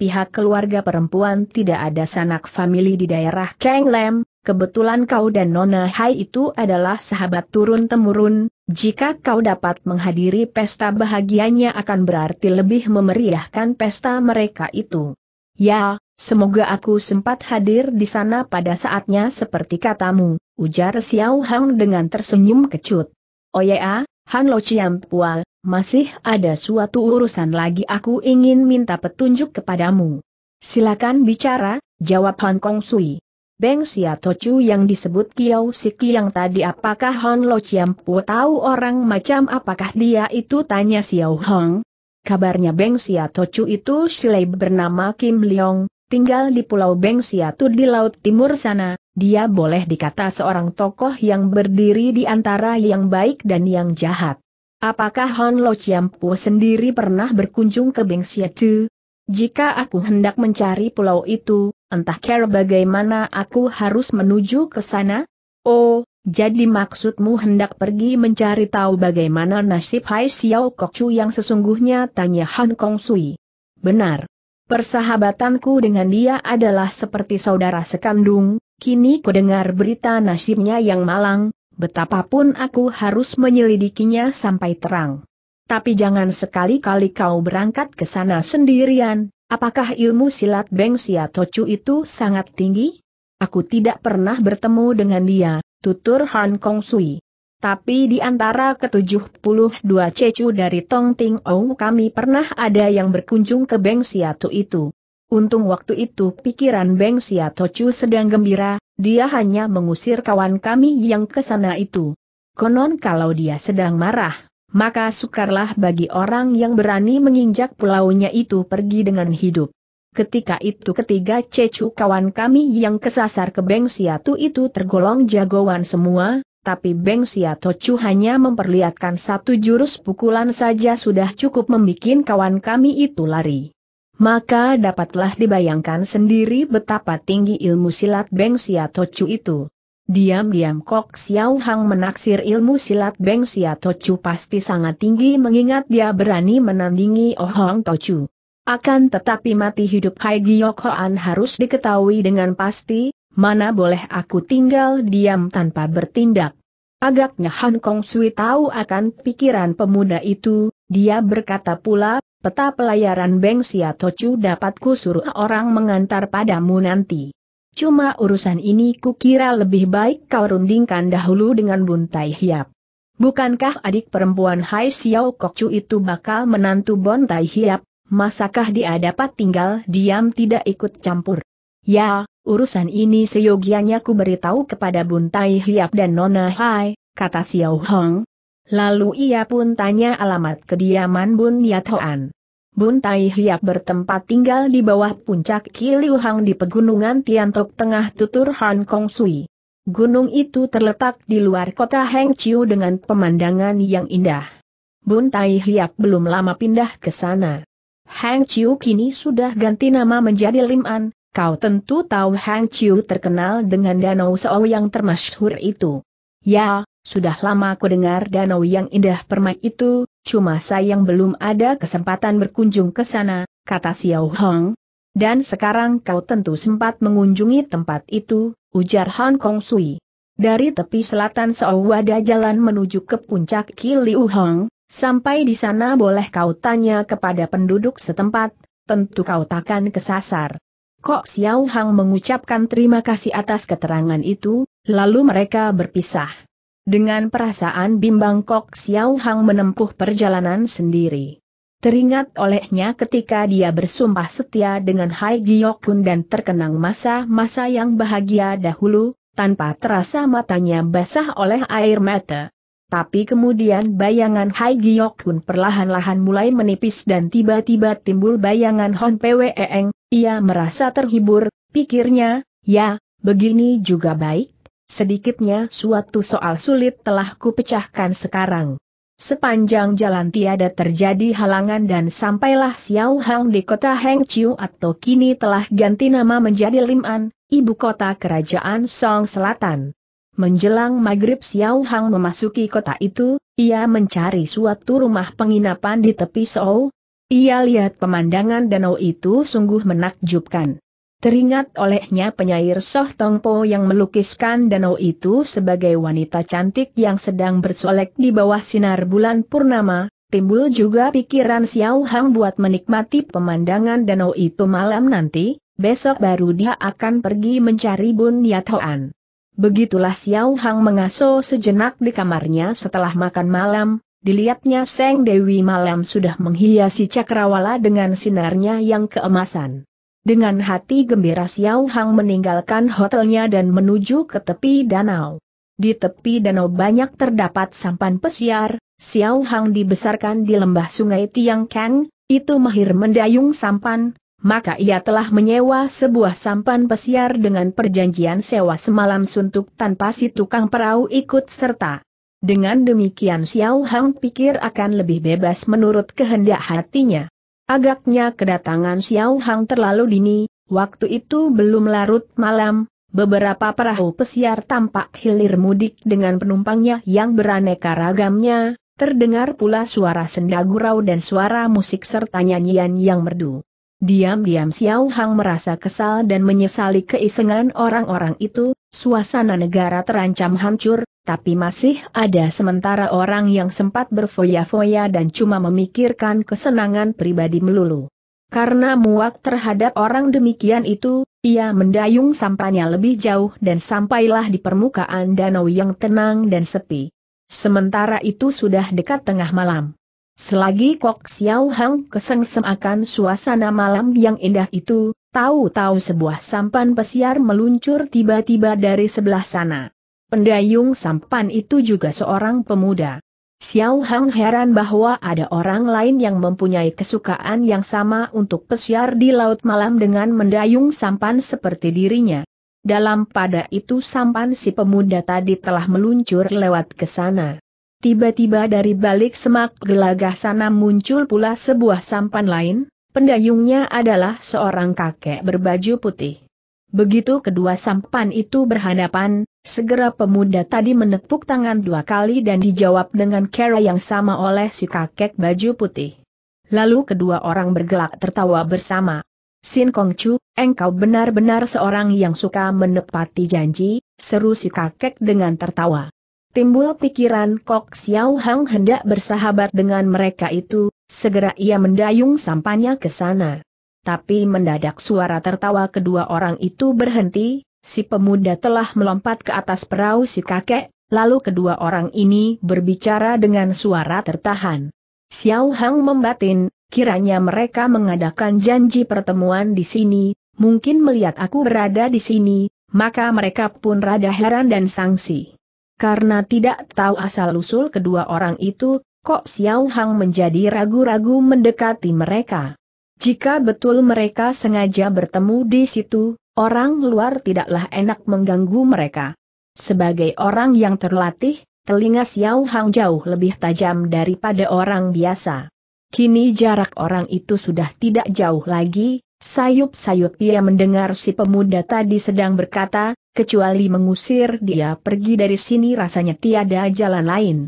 Pihak keluarga perempuan tidak ada sanak famili di daerah Kang Lam. Kebetulan kau dan Nona Hai itu adalah sahabat turun-temurun, jika kau dapat menghadiri pesta bahagianya akan berarti lebih memeriahkan pesta mereka itu. Ya, semoga aku sempat hadir di sana pada saatnya seperti katamu, ujar Xiao Hang dengan tersenyum kecut. Oh ya, Han Lo Chiam Pua, masih ada suatu urusan lagi aku ingin minta petunjuk kepadamu. Silakan bicara, jawab Han Kong Sui. Beng Xia Tochu yang disebut Kiao Siki yang tadi apakah Hon Lo Pu tahu orang macam apakah dia itu tanya Xiao Hong. Kabarnya Beng Xia Tochu itu silai bernama Kim Leong, tinggal di pulau Beng Xia Tu di laut timur sana, dia boleh dikata seorang tokoh yang berdiri di antara yang baik dan yang jahat. Apakah Hon Lo Pu sendiri pernah berkunjung ke Beng Xia Tu? Jika aku hendak mencari pulau itu, entah kira bagaimana aku harus menuju ke sana? Oh, jadi maksudmu hendak pergi mencari tahu bagaimana nasib Hai Xiao Chu yang sesungguhnya tanya Han Kong Sui. Benar. Persahabatanku dengan dia adalah seperti saudara sekandung, kini kudengar berita nasibnya yang malang, betapapun aku harus menyelidikinya sampai terang tapi jangan sekali-kali kau berangkat ke sana sendirian, apakah ilmu silat Beng Sia Tocu itu sangat tinggi? Aku tidak pernah bertemu dengan dia, tutur Han Kong Sui. Tapi di antara ke-72 cecu dari Tong Ting Ou kami pernah ada yang berkunjung ke Beng Tu itu. Untung waktu itu pikiran Beng Tocu sedang gembira, dia hanya mengusir kawan kami yang ke sana itu. Konon kalau dia sedang marah, maka sukarlah bagi orang yang berani menginjak pulaunya itu pergi dengan hidup. Ketika itu ketiga cecu kawan kami yang kesasar ke Beng Siatu itu tergolong jagoan semua, tapi Beng Siatocu hanya memperlihatkan satu jurus pukulan saja sudah cukup membuat kawan kami itu lari. Maka dapatlah dibayangkan sendiri betapa tinggi ilmu silat Beng Siatocu itu. Diam-diam Kok Xiao Hang menaksir ilmu silat Beng Xia Tochu pasti sangat tinggi mengingat dia berani menandingi Oh Hong Tochu. Akan tetapi mati hidup Hai Giokhoan harus diketahui dengan pasti, mana boleh aku tinggal diam tanpa bertindak. Agaknya Han Kong Sui tahu akan pikiran pemuda itu, dia berkata pula, peta pelayaran Beng Xia Tochu dapat kusuruh orang mengantar padamu nanti. Cuma urusan ini kukira lebih baik kau rundingkan dahulu dengan Buntai Hiap. Bukankah adik perempuan Hai Xiao Kokcu itu bakal menantu Bontai Hiap, masakah dia dapat tinggal diam tidak ikut campur? Ya, urusan ini seyogianya ku beritahu kepada Buntai Hiap dan Nona Hai, kata Xiao Hong. Lalu ia pun tanya alamat kediaman Bun Yat Bun Tai Hiap bertempat tinggal di bawah puncak Kiliuhang di pegunungan Tiantok tengah tutur Han Kong Sui. Gunung itu terletak di luar kota Chiu dengan pemandangan yang indah. Bun Tai Hiap belum lama pindah ke sana. Chiu kini sudah ganti nama menjadi Liman, kau tentu tahu Chiu terkenal dengan danau Seow yang termasyhur itu. Ya, sudah lama ku dengar danau yang indah permai itu, cuma sayang belum ada kesempatan berkunjung ke sana, kata Xiao Hong. Dan sekarang kau tentu sempat mengunjungi tempat itu, ujar Han Kong Sui. Dari tepi selatan ada jalan menuju ke puncak Kiliu Hong, sampai di sana boleh kau tanya kepada penduduk setempat, tentu kau takkan kesasar. Kok Xiao Hang mengucapkan terima kasih atas keterangan itu, Lalu mereka berpisah. Dengan perasaan bimbang Kok Xiao Hang menempuh perjalanan sendiri. Teringat olehnya ketika dia bersumpah setia dengan Hai Giokun dan terkenang masa-masa yang bahagia dahulu, tanpa terasa matanya basah oleh air mata. Tapi kemudian bayangan Hai Giokun perlahan-lahan mulai menipis dan tiba-tiba timbul bayangan Hon Pweeng, ia merasa terhibur, pikirnya, ya, begini juga baik, Sedikitnya suatu soal sulit telah kupecahkan sekarang. Sepanjang jalan tiada terjadi halangan dan sampailah Xiao Hang di kota Heng atau kini telah ganti nama menjadi Liman, ibu kota kerajaan Song Selatan. Menjelang maghrib Xiao Hang memasuki kota itu, ia mencari suatu rumah penginapan di tepi Sou. Ia lihat pemandangan danau itu sungguh menakjubkan. Teringat olehnya penyair Soh Tongpo yang melukiskan danau itu sebagai wanita cantik yang sedang bersolek di bawah sinar bulan purnama, timbul juga pikiran Xiao Hang buat menikmati pemandangan danau itu malam nanti, besok baru dia akan pergi mencari Bun Yathoan. Begitulah Xiao Hang mengaso sejenak di kamarnya setelah makan malam, dilihatnya Seng Dewi malam sudah menghiasi cakrawala dengan sinarnya yang keemasan. Dengan hati gembira Xiao Hang meninggalkan hotelnya dan menuju ke tepi danau. Di tepi danau banyak terdapat sampan pesiar, Xiao Hang dibesarkan di lembah sungai Tiang Kang, itu mahir mendayung sampan, maka ia telah menyewa sebuah sampan pesiar dengan perjanjian sewa semalam suntuk tanpa si tukang perahu ikut serta. Dengan demikian Xiao Hang pikir akan lebih bebas menurut kehendak hatinya. Agaknya kedatangan Xiao Hang terlalu dini, waktu itu belum larut malam, beberapa perahu pesiar tampak hilir mudik dengan penumpangnya yang beraneka ragamnya, terdengar pula suara senda gurau dan suara musik serta nyanyian yang merdu. Diam-diam Xiao Hang merasa kesal dan menyesali keisengan orang-orang itu, suasana negara terancam hancur, tapi masih ada sementara orang yang sempat berfoya-foya dan cuma memikirkan kesenangan pribadi melulu. Karena muak terhadap orang demikian itu, ia mendayung sampahnya lebih jauh dan sampailah di permukaan danau yang tenang dan sepi. Sementara itu sudah dekat tengah malam. Selagi Kok Xiao Hang kesengsem akan suasana malam yang indah itu, tahu-tahu sebuah sampan pesiar meluncur tiba-tiba dari sebelah sana. Pendayung sampan itu juga seorang pemuda. Xiao Hang heran bahwa ada orang lain yang mempunyai kesukaan yang sama untuk pesiar di laut malam dengan mendayung sampan seperti dirinya. Dalam pada itu sampan si pemuda tadi telah meluncur lewat ke sana. Tiba-tiba dari balik semak gelagah sana muncul pula sebuah sampan lain, pendayungnya adalah seorang kakek berbaju putih. Begitu kedua sampan itu berhadapan, Segera pemuda tadi menepuk tangan dua kali dan dijawab dengan cara yang sama oleh si kakek baju putih. Lalu kedua orang bergelak tertawa bersama. Sin Kong Chu, engkau benar-benar seorang yang suka menepati janji, seru si kakek dengan tertawa. Timbul pikiran Kok Xiao Hang hendak bersahabat dengan mereka itu, segera ia mendayung sampahnya ke sana. Tapi mendadak suara tertawa kedua orang itu berhenti, Si pemuda telah melompat ke atas perahu si kakek, lalu kedua orang ini berbicara dengan suara tertahan. Xiao Hang membatin, kiranya mereka mengadakan janji pertemuan di sini, mungkin melihat aku berada di sini, maka mereka pun rada heran dan sangsi. Karena tidak tahu asal-usul kedua orang itu, kok Xiao Hang menjadi ragu-ragu mendekati mereka. Jika betul mereka sengaja bertemu di situ, Orang luar tidaklah enak mengganggu mereka. Sebagai orang yang terlatih, telinga Xiao Hang jauh lebih tajam daripada orang biasa. Kini jarak orang itu sudah tidak jauh lagi, sayup-sayup ia mendengar si pemuda tadi sedang berkata, kecuali mengusir dia pergi dari sini rasanya tiada jalan lain.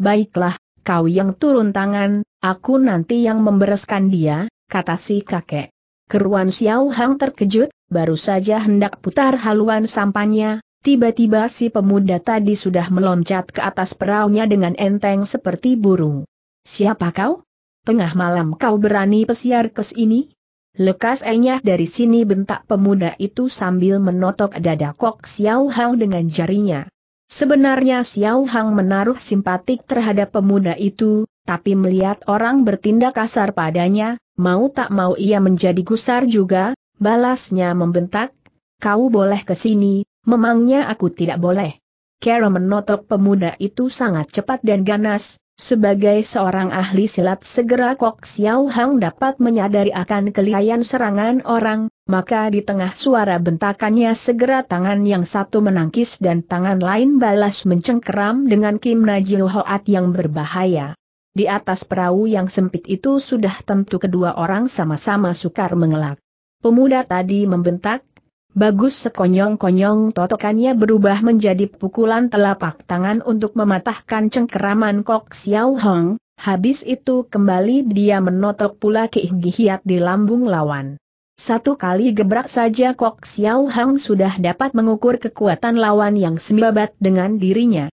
Baiklah, kau yang turun tangan, aku nanti yang membereskan dia, kata si kakek. Keruan Xiao Hang terkejut, baru saja hendak putar haluan sampannya, tiba-tiba si pemuda tadi sudah meloncat ke atas peraunya dengan enteng seperti burung. Siapa kau? Tengah malam kau berani pesiar ke sini? Lekas enyah dari sini bentak pemuda itu sambil menotok dada Kok Xiao Hao dengan jarinya. Sebenarnya Xiao Hang menaruh simpatik terhadap pemuda itu, tapi melihat orang bertindak kasar padanya, mau tak mau ia menjadi gusar juga, Balasnya membentak, kau boleh ke sini, memangnya aku tidak boleh. Kara menotok pemuda itu sangat cepat dan ganas, sebagai seorang ahli silat segera Kok Xiao Hang dapat menyadari akan kelihayan serangan orang, maka di tengah suara bentakannya segera tangan yang satu menangkis dan tangan lain balas mencengkeram dengan Kim Najil Hoat yang berbahaya. Di atas perahu yang sempit itu sudah tentu kedua orang sama-sama sukar mengelak. Pemuda tadi membentak, Bagus sekonyong-konyong totokannya berubah menjadi pukulan telapak tangan untuk mematahkan cengkeraman Kok Xiao Hong, habis itu kembali dia menotok pula keinggihiat di lambung lawan. Satu kali gebrak saja Kok Xiao Hong sudah dapat mengukur kekuatan lawan yang semibabat dengan dirinya.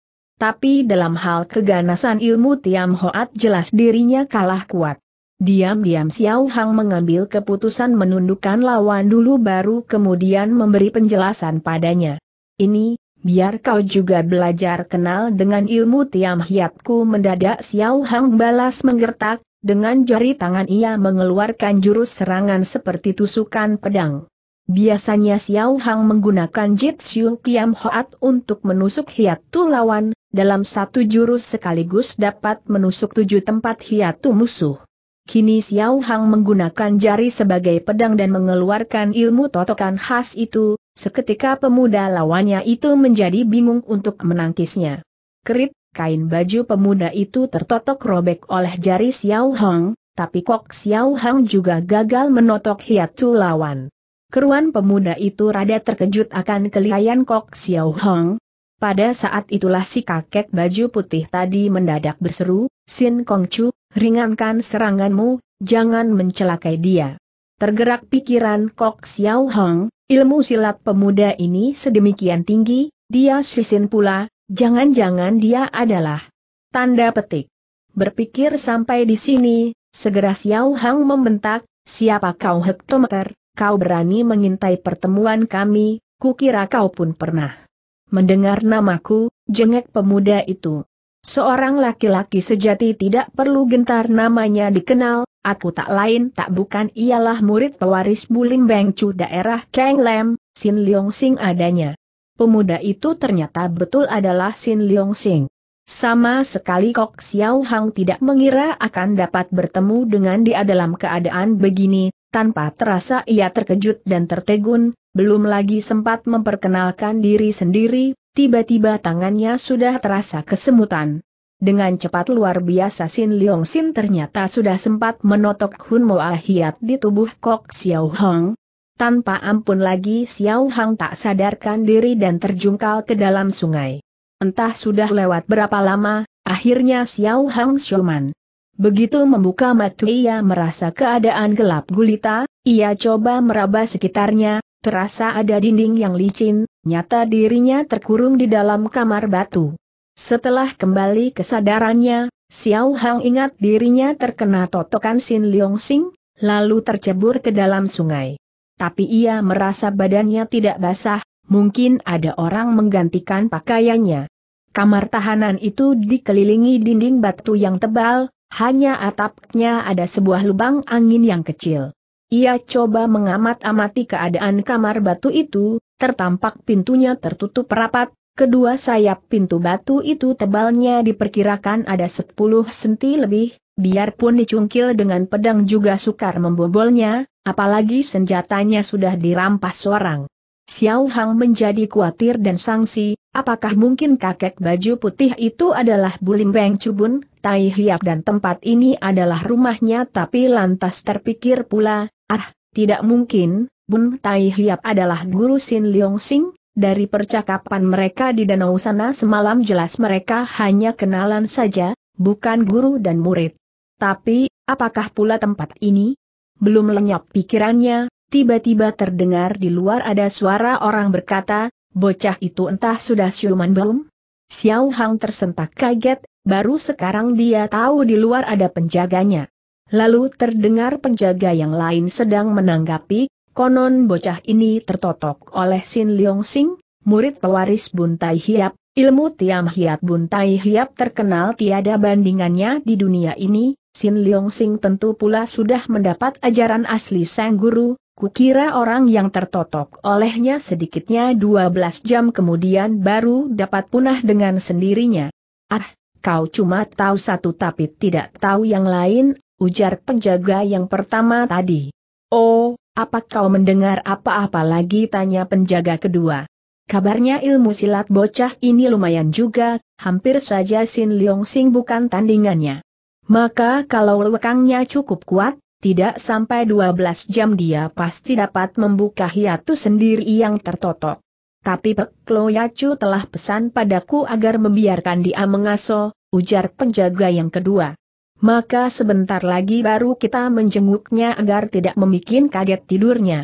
Tapi dalam hal keganasan ilmu Tiam Hoat jelas dirinya kalah kuat. Diam-diam Xiao Hang mengambil keputusan menundukkan lawan dulu baru kemudian memberi penjelasan padanya. Ini, biar kau juga belajar kenal dengan ilmu tiam hiatku mendadak Xiao Hang balas menggertak, dengan jari tangan ia mengeluarkan jurus serangan seperti tusukan pedang. Biasanya Xiao Hang menggunakan Jitsu Kiam Hoat untuk menusuk tu lawan, dalam satu jurus sekaligus dapat menusuk tujuh tempat tu musuh. Kini Xiao Hang menggunakan jari sebagai pedang dan mengeluarkan ilmu totokan khas itu, seketika pemuda lawannya itu menjadi bingung untuk menangkisnya. Kerit, kain baju pemuda itu tertotok robek oleh jari Xiao Hang, tapi kok Xiao Hang juga gagal menotok hiatu lawan. Keruan pemuda itu rada terkejut akan kelihayan kok Xiao Hang, pada saat itulah si kakek baju putih tadi mendadak berseru, Sin Kong Chu ringankan seranganmu, jangan mencelakai dia. Tergerak pikiran Kok Xiao Hong, ilmu silat pemuda ini sedemikian tinggi, dia sisin pula, jangan-jangan dia adalah tanda petik. Berpikir sampai di sini, segera Xiao Hong membentak, siapa kau hektometer, kau berani mengintai pertemuan kami, kukira kau pun pernah mendengar namaku, jengek pemuda itu. Seorang laki-laki sejati tidak perlu gentar namanya dikenal, aku tak lain tak bukan ialah murid pewaris Bulim Bengcu daerah Kang Lam, Sin Leong Sing adanya. Pemuda itu ternyata betul adalah Sin Leong Sing. Sama sekali Kok Xiao Hang tidak mengira akan dapat bertemu dengan dia dalam keadaan begini, tanpa terasa ia terkejut dan tertegun, belum lagi sempat memperkenalkan diri sendiri, tiba-tiba tangannya sudah terasa kesemutan. Dengan cepat luar biasa Sin Leong Sin ternyata sudah sempat menotok Hun Mo Hiat di tubuh Kok Xiao Hong. Tanpa ampun lagi Xiao Hong tak sadarkan diri dan terjungkal ke dalam sungai. Entah sudah lewat berapa lama, akhirnya Xiao Hong Shuman. Begitu membuka mata ia merasa keadaan gelap gulita, ia coba meraba sekitarnya, terasa ada dinding yang licin, nyata dirinya terkurung di dalam kamar batu. Setelah kembali kesadarannya, Xiao Hang ingat dirinya terkena totokan Sin Leong Sing, lalu tercebur ke dalam sungai. Tapi ia merasa badannya tidak basah, mungkin ada orang menggantikan pakaiannya. Kamar tahanan itu dikelilingi dinding batu yang tebal, hanya atapnya ada sebuah lubang angin yang kecil. Ia coba mengamat-amati keadaan kamar batu itu, tertampak pintunya tertutup rapat, kedua sayap pintu batu itu tebalnya diperkirakan ada 10 senti lebih, biarpun dicungkil dengan pedang juga sukar membobolnya, apalagi senjatanya sudah dirampas seorang. Xiao Hang menjadi khawatir dan sangsi, apakah mungkin kakek baju putih itu adalah Bulim Beng Cubun, Tai Hiap dan tempat ini adalah rumahnya tapi lantas terpikir pula, ah, tidak mungkin, Bun Tai Hiap adalah guru Sin Leong Sing, dari percakapan mereka di danau sana semalam jelas mereka hanya kenalan saja, bukan guru dan murid. Tapi, apakah pula tempat ini? Belum lenyap pikirannya, tiba-tiba terdengar di luar ada suara orang berkata, bocah itu entah sudah siuman belum? Xiao Hang tersentak kaget, baru sekarang dia tahu di luar ada penjaganya. Lalu terdengar penjaga yang lain sedang menanggapi, Konon bocah ini tertotok oleh Sin Leong Sing, murid pewaris Buntai Hiap, ilmu Tiam Hiap Buntai Hiap terkenal tiada bandingannya di dunia ini, Sin Leong Sing tentu pula sudah mendapat ajaran asli sang guru, Kukira orang yang tertotok olehnya sedikitnya 12 jam kemudian baru dapat punah dengan sendirinya. Ah, kau cuma tahu satu tapi tidak tahu yang lain, ujar penjaga yang pertama tadi. Oh, apa kau mendengar apa-apa lagi tanya penjaga kedua. Kabarnya ilmu silat bocah ini lumayan juga, hampir saja Sin Leong Sing bukan tandingannya. Maka kalau lekangnya cukup kuat, tidak sampai 12 jam dia pasti dapat membuka hiatus sendiri yang tertotok. Tapi Pek Loyacu telah pesan padaku agar membiarkan dia mengaso, ujar penjaga yang kedua maka sebentar lagi baru kita menjenguknya agar tidak membuat kaget tidurnya.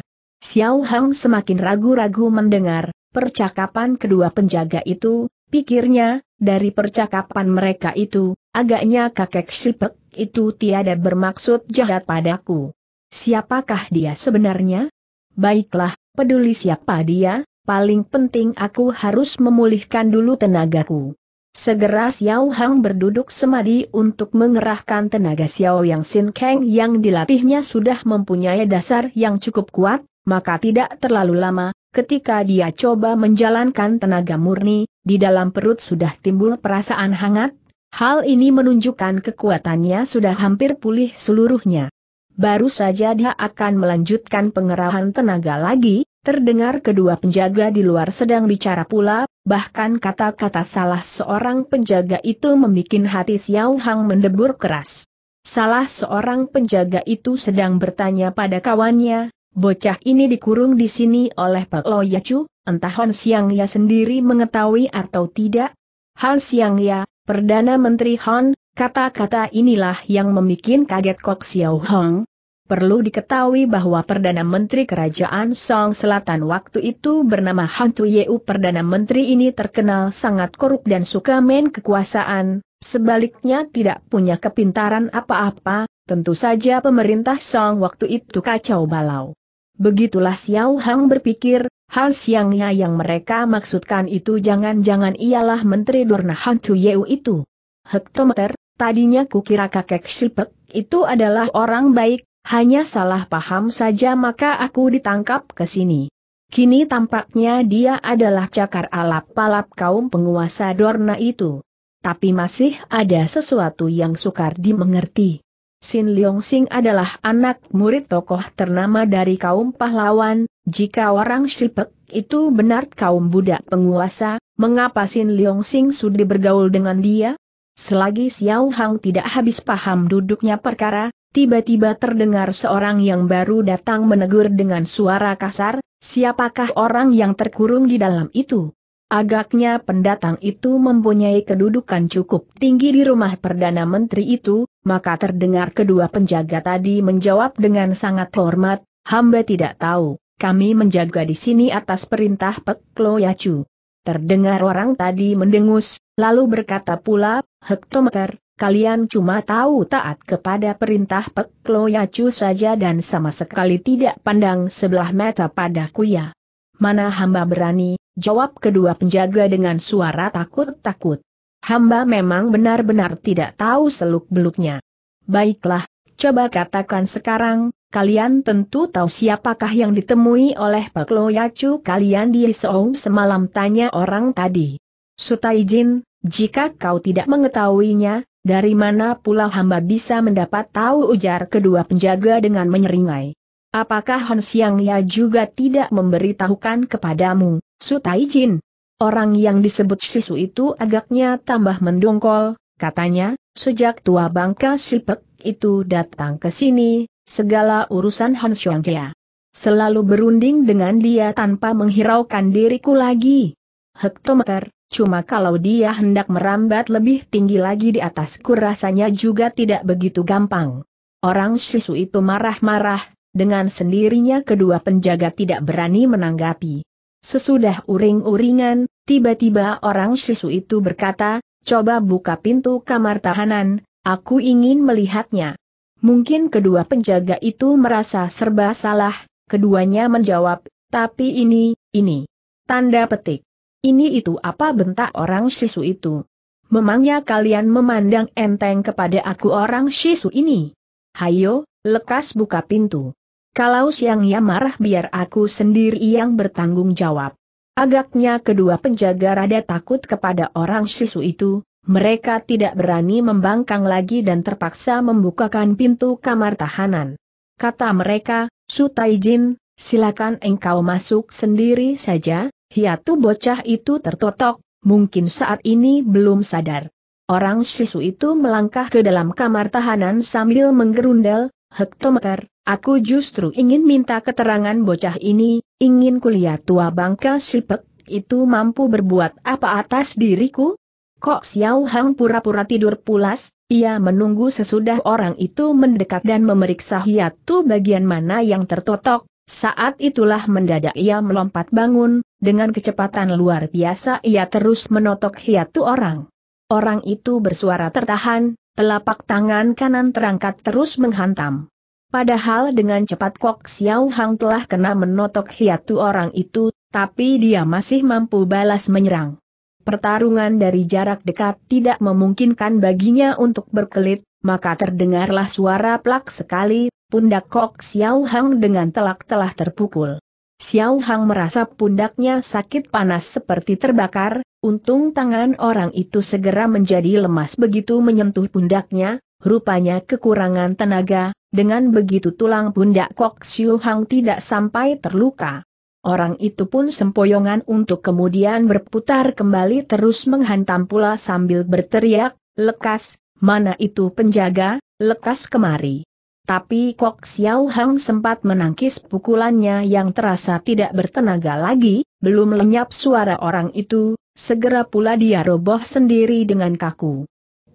Xiao Hang semakin ragu-ragu mendengar percakapan kedua penjaga itu, pikirnya, dari percakapan mereka itu, agaknya kakek Sipek itu tiada bermaksud jahat padaku. Siapakah dia sebenarnya? Baiklah, peduli siapa dia, paling penting aku harus memulihkan dulu tenagaku. Segera Xiao Hang berduduk semadi untuk mengerahkan tenaga Xiao Yang Sin Kang yang dilatihnya sudah mempunyai dasar yang cukup kuat, maka tidak terlalu lama, ketika dia coba menjalankan tenaga murni, di dalam perut sudah timbul perasaan hangat, hal ini menunjukkan kekuatannya sudah hampir pulih seluruhnya. Baru saja dia akan melanjutkan pengerahan tenaga lagi, Terdengar kedua penjaga di luar sedang bicara pula, bahkan kata-kata salah seorang penjaga itu membuat hati Xiao Hang mendebur keras. Salah seorang penjaga itu sedang bertanya pada kawannya, bocah ini dikurung di sini oleh Pak Lo Yacu, entah Hon Siang Ya sendiri mengetahui atau tidak. Hal Siang Ya, Perdana Menteri Hon, kata-kata inilah yang membuat kaget Kok Xiao Hang. Perlu diketahui bahwa Perdana Menteri Kerajaan Song Selatan waktu itu bernama Han Yeu Perdana Menteri ini terkenal sangat korup dan suka main kekuasaan, sebaliknya tidak punya kepintaran apa-apa, tentu saja pemerintah Song waktu itu kacau balau. Begitulah Xiao Hang berpikir, hal siangnya yang mereka maksudkan itu jangan-jangan ialah Menteri Durna Han Yeu itu. Hektometer, tadinya kukira kakek Shipek itu adalah orang baik, hanya salah paham saja maka aku ditangkap ke sini. Kini tampaknya dia adalah cakar alap palap kaum penguasa Dorna itu. Tapi masih ada sesuatu yang sukar dimengerti. Sin Leong Sing adalah anak murid tokoh ternama dari kaum pahlawan, jika orang Shipek itu benar kaum budak penguasa, mengapa Sin Leong Sing sudi bergaul dengan dia? Selagi Xiao Hang tidak habis paham duduknya perkara, tiba-tiba terdengar seorang yang baru datang menegur dengan suara kasar, siapakah orang yang terkurung di dalam itu? Agaknya pendatang itu mempunyai kedudukan cukup tinggi di rumah Perdana Menteri itu, maka terdengar kedua penjaga tadi menjawab dengan sangat hormat, hamba tidak tahu, kami menjaga di sini atas perintah Pek Lo Yacu. Terdengar orang tadi mendengus, lalu berkata pula, hektometer, kalian cuma tahu taat kepada perintah Pek Yacu saja dan sama sekali tidak pandang sebelah mata padaku ya. Mana hamba berani, jawab kedua penjaga dengan suara takut-takut. Hamba memang benar-benar tidak tahu seluk-beluknya. Baiklah, coba katakan sekarang, Kalian tentu tahu siapakah yang ditemui oleh Pak Loyacu kalian di Soung semalam tanya orang tadi. Sutaijin, jika kau tidak mengetahuinya, dari mana pula hamba bisa mendapat tahu ujar kedua penjaga dengan menyeringai. Apakah Hon Siang Ya juga tidak memberitahukan kepadamu, Sutaijin? Orang yang disebut Sisu itu agaknya tambah mendongkol, katanya, sejak tua bangka Sipek itu datang ke sini, segala urusan Han Xiongja. Selalu berunding dengan dia tanpa menghiraukan diriku lagi. Hektometer, cuma kalau dia hendak merambat lebih tinggi lagi di atasku rasanya juga tidak begitu gampang. Orang sisu itu marah-marah, dengan sendirinya kedua penjaga tidak berani menanggapi. Sesudah uring-uringan, tiba-tiba orang sisu itu berkata, coba buka pintu kamar tahanan, aku ingin melihatnya. Mungkin kedua penjaga itu merasa serba salah, keduanya menjawab, tapi ini, ini. Tanda petik. Ini itu apa bentak orang sisu itu? Memangnya kalian memandang enteng kepada aku orang sisu ini? Hayo, lekas buka pintu. Kalau siang ya marah biar aku sendiri yang bertanggung jawab. Agaknya kedua penjaga rada takut kepada orang sisu itu, mereka tidak berani membangkang lagi dan terpaksa membukakan pintu kamar tahanan. Kata mereka, Su Taijin, silakan engkau masuk sendiri saja, hiatu bocah itu tertotok, mungkin saat ini belum sadar. Orang sisu itu melangkah ke dalam kamar tahanan sambil menggerundel, hektometer, aku justru ingin minta keterangan bocah ini, ingin kulihat tua bangka sipek, itu mampu berbuat apa atas diriku? Kok Xiao Hang pura-pura tidur pulas, ia menunggu sesudah orang itu mendekat dan memeriksa hiatu bagian mana yang tertotok, saat itulah mendadak ia melompat bangun, dengan kecepatan luar biasa ia terus menotok hiatu orang. Orang itu bersuara tertahan, telapak tangan kanan terangkat terus menghantam. Padahal dengan cepat Kok Xiao Hang telah kena menotok hiatu orang itu, tapi dia masih mampu balas menyerang pertarungan dari jarak dekat tidak memungkinkan baginya untuk berkelit, maka terdengarlah suara plak sekali, pundak Kok Xiao Hang dengan telak telah terpukul. Xiao Hang merasa pundaknya sakit panas seperti terbakar, untung tangan orang itu segera menjadi lemas begitu menyentuh pundaknya, rupanya kekurangan tenaga, dengan begitu tulang pundak Kok Xiao Hang tidak sampai terluka. Orang itu pun sempoyongan untuk kemudian berputar kembali terus menghantam pula sambil berteriak, lekas, mana itu penjaga, lekas kemari. Tapi Kok Xiao Hang sempat menangkis pukulannya yang terasa tidak bertenaga lagi, belum lenyap suara orang itu, segera pula dia roboh sendiri dengan kaku.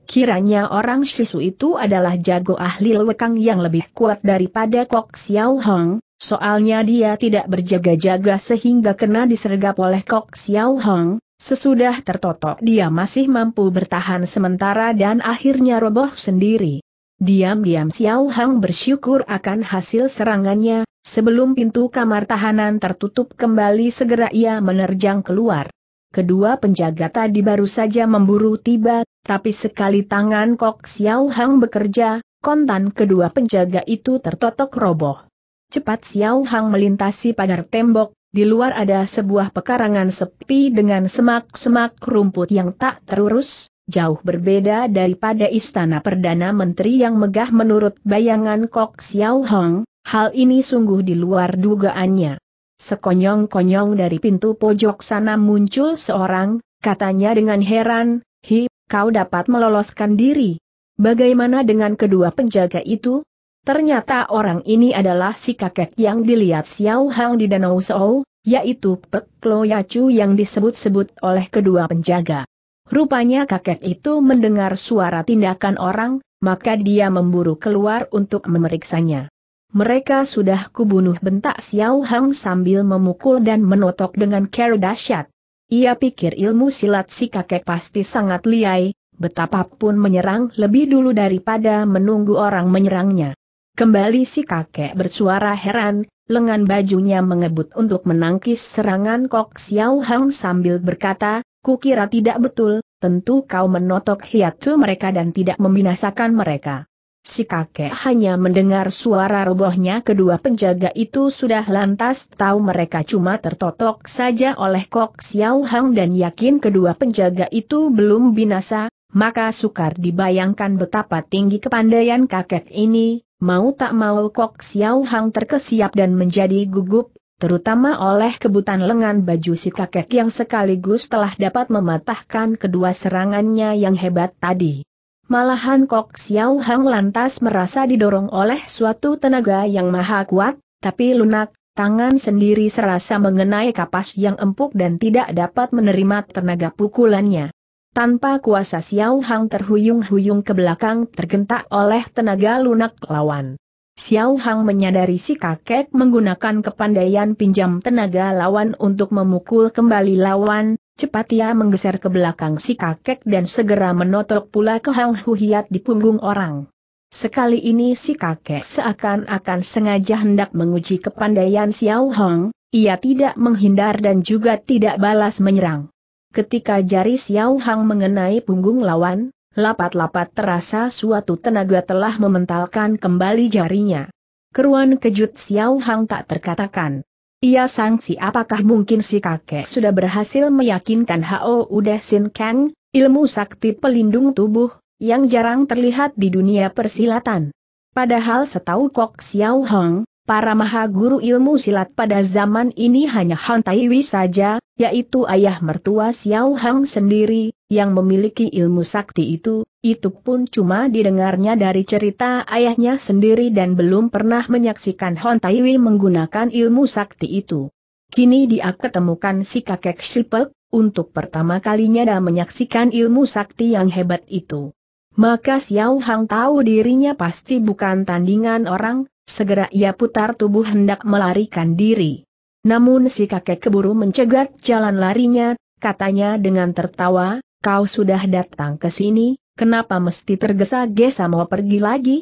Kiranya orang sisu itu adalah jago ahli lewekang yang lebih kuat daripada Kok Xiao Hang, Soalnya dia tidak berjaga-jaga sehingga kena disergap oleh Kok Xiao Hong, sesudah tertotok dia masih mampu bertahan sementara dan akhirnya roboh sendiri. Diam-diam Xiao Hong bersyukur akan hasil serangannya, sebelum pintu kamar tahanan tertutup kembali segera ia menerjang keluar. Kedua penjaga tadi baru saja memburu tiba, tapi sekali tangan Kok Xiao Hong bekerja, kontan kedua penjaga itu tertotok roboh. Cepat Xiao Hang melintasi pagar tembok, di luar ada sebuah pekarangan sepi dengan semak-semak rumput yang tak terurus, jauh berbeda daripada istana Perdana Menteri yang megah menurut bayangan Kok Xiao Hong, hal ini sungguh di luar dugaannya. Sekonyong-konyong dari pintu pojok sana muncul seorang, katanya dengan heran, Hi, kau dapat meloloskan diri. Bagaimana dengan kedua penjaga itu? Ternyata orang ini adalah si kakek yang dilihat Xiao Hang di Danau Sou, yaitu Pek Lo Yacu yang disebut-sebut oleh kedua penjaga. Rupanya kakek itu mendengar suara tindakan orang, maka dia memburu keluar untuk memeriksanya. Mereka sudah kubunuh bentak Xiao Hang sambil memukul dan menotok dengan cara dahsyat. Ia pikir ilmu silat si kakek pasti sangat liai, betapapun menyerang lebih dulu daripada menunggu orang menyerangnya. Kembali si kakek bersuara heran, lengan bajunya mengebut untuk menangkis serangan Kok Xiao Hang sambil berkata, kukira tidak betul, tentu kau menotok hiatu mereka dan tidak membinasakan mereka. Si kakek hanya mendengar suara robohnya kedua penjaga itu sudah lantas tahu mereka cuma tertotok saja oleh Kok Xiao Hang dan yakin kedua penjaga itu belum binasa, maka sukar dibayangkan betapa tinggi kepandaian kakek ini, Mau tak mau Kok Xiao Hang terkesiap dan menjadi gugup, terutama oleh kebutan lengan baju si kakek yang sekaligus telah dapat mematahkan kedua serangannya yang hebat tadi. Malahan Kok Xiao Hang lantas merasa didorong oleh suatu tenaga yang maha kuat, tapi lunak, tangan sendiri serasa mengenai kapas yang empuk dan tidak dapat menerima tenaga pukulannya. Tanpa kuasa Xiao Hang terhuyung-huyung ke belakang tergentak oleh tenaga lunak lawan. Xiao Hang menyadari si kakek menggunakan kepandaian pinjam tenaga lawan untuk memukul kembali lawan, cepat ia menggeser ke belakang si kakek dan segera menotok pula ke Hang Huhiat di punggung orang. Sekali ini si kakek seakan-akan sengaja hendak menguji kepandaian Xiao Hang, ia tidak menghindar dan juga tidak balas menyerang. Ketika jari Xiao Hang mengenai punggung lawan, lapat-lapat terasa suatu tenaga telah mementalkan kembali jarinya. Keruan kejut Xiao Hang tak terkatakan. Ia sangsi apakah mungkin si kakek sudah berhasil meyakinkan Hao Udah Sin Kang, ilmu sakti pelindung tubuh, yang jarang terlihat di dunia persilatan. Padahal setahu Kok Xiao Hong, para maha guru ilmu silat pada zaman ini hanya Han Taiwi saja, yaitu ayah mertua Xiao Hang sendiri, yang memiliki ilmu sakti itu, itu pun cuma didengarnya dari cerita ayahnya sendiri dan belum pernah menyaksikan Hon Taiwi menggunakan ilmu sakti itu. Kini dia ketemukan si kakek Shipek, untuk pertama kalinya dan menyaksikan ilmu sakti yang hebat itu. Maka Xiao Hang tahu dirinya pasti bukan tandingan orang, segera ia putar tubuh hendak melarikan diri. Namun si kakek keburu mencegat jalan larinya, katanya dengan tertawa, kau sudah datang ke sini, kenapa mesti tergesa-gesa mau pergi lagi?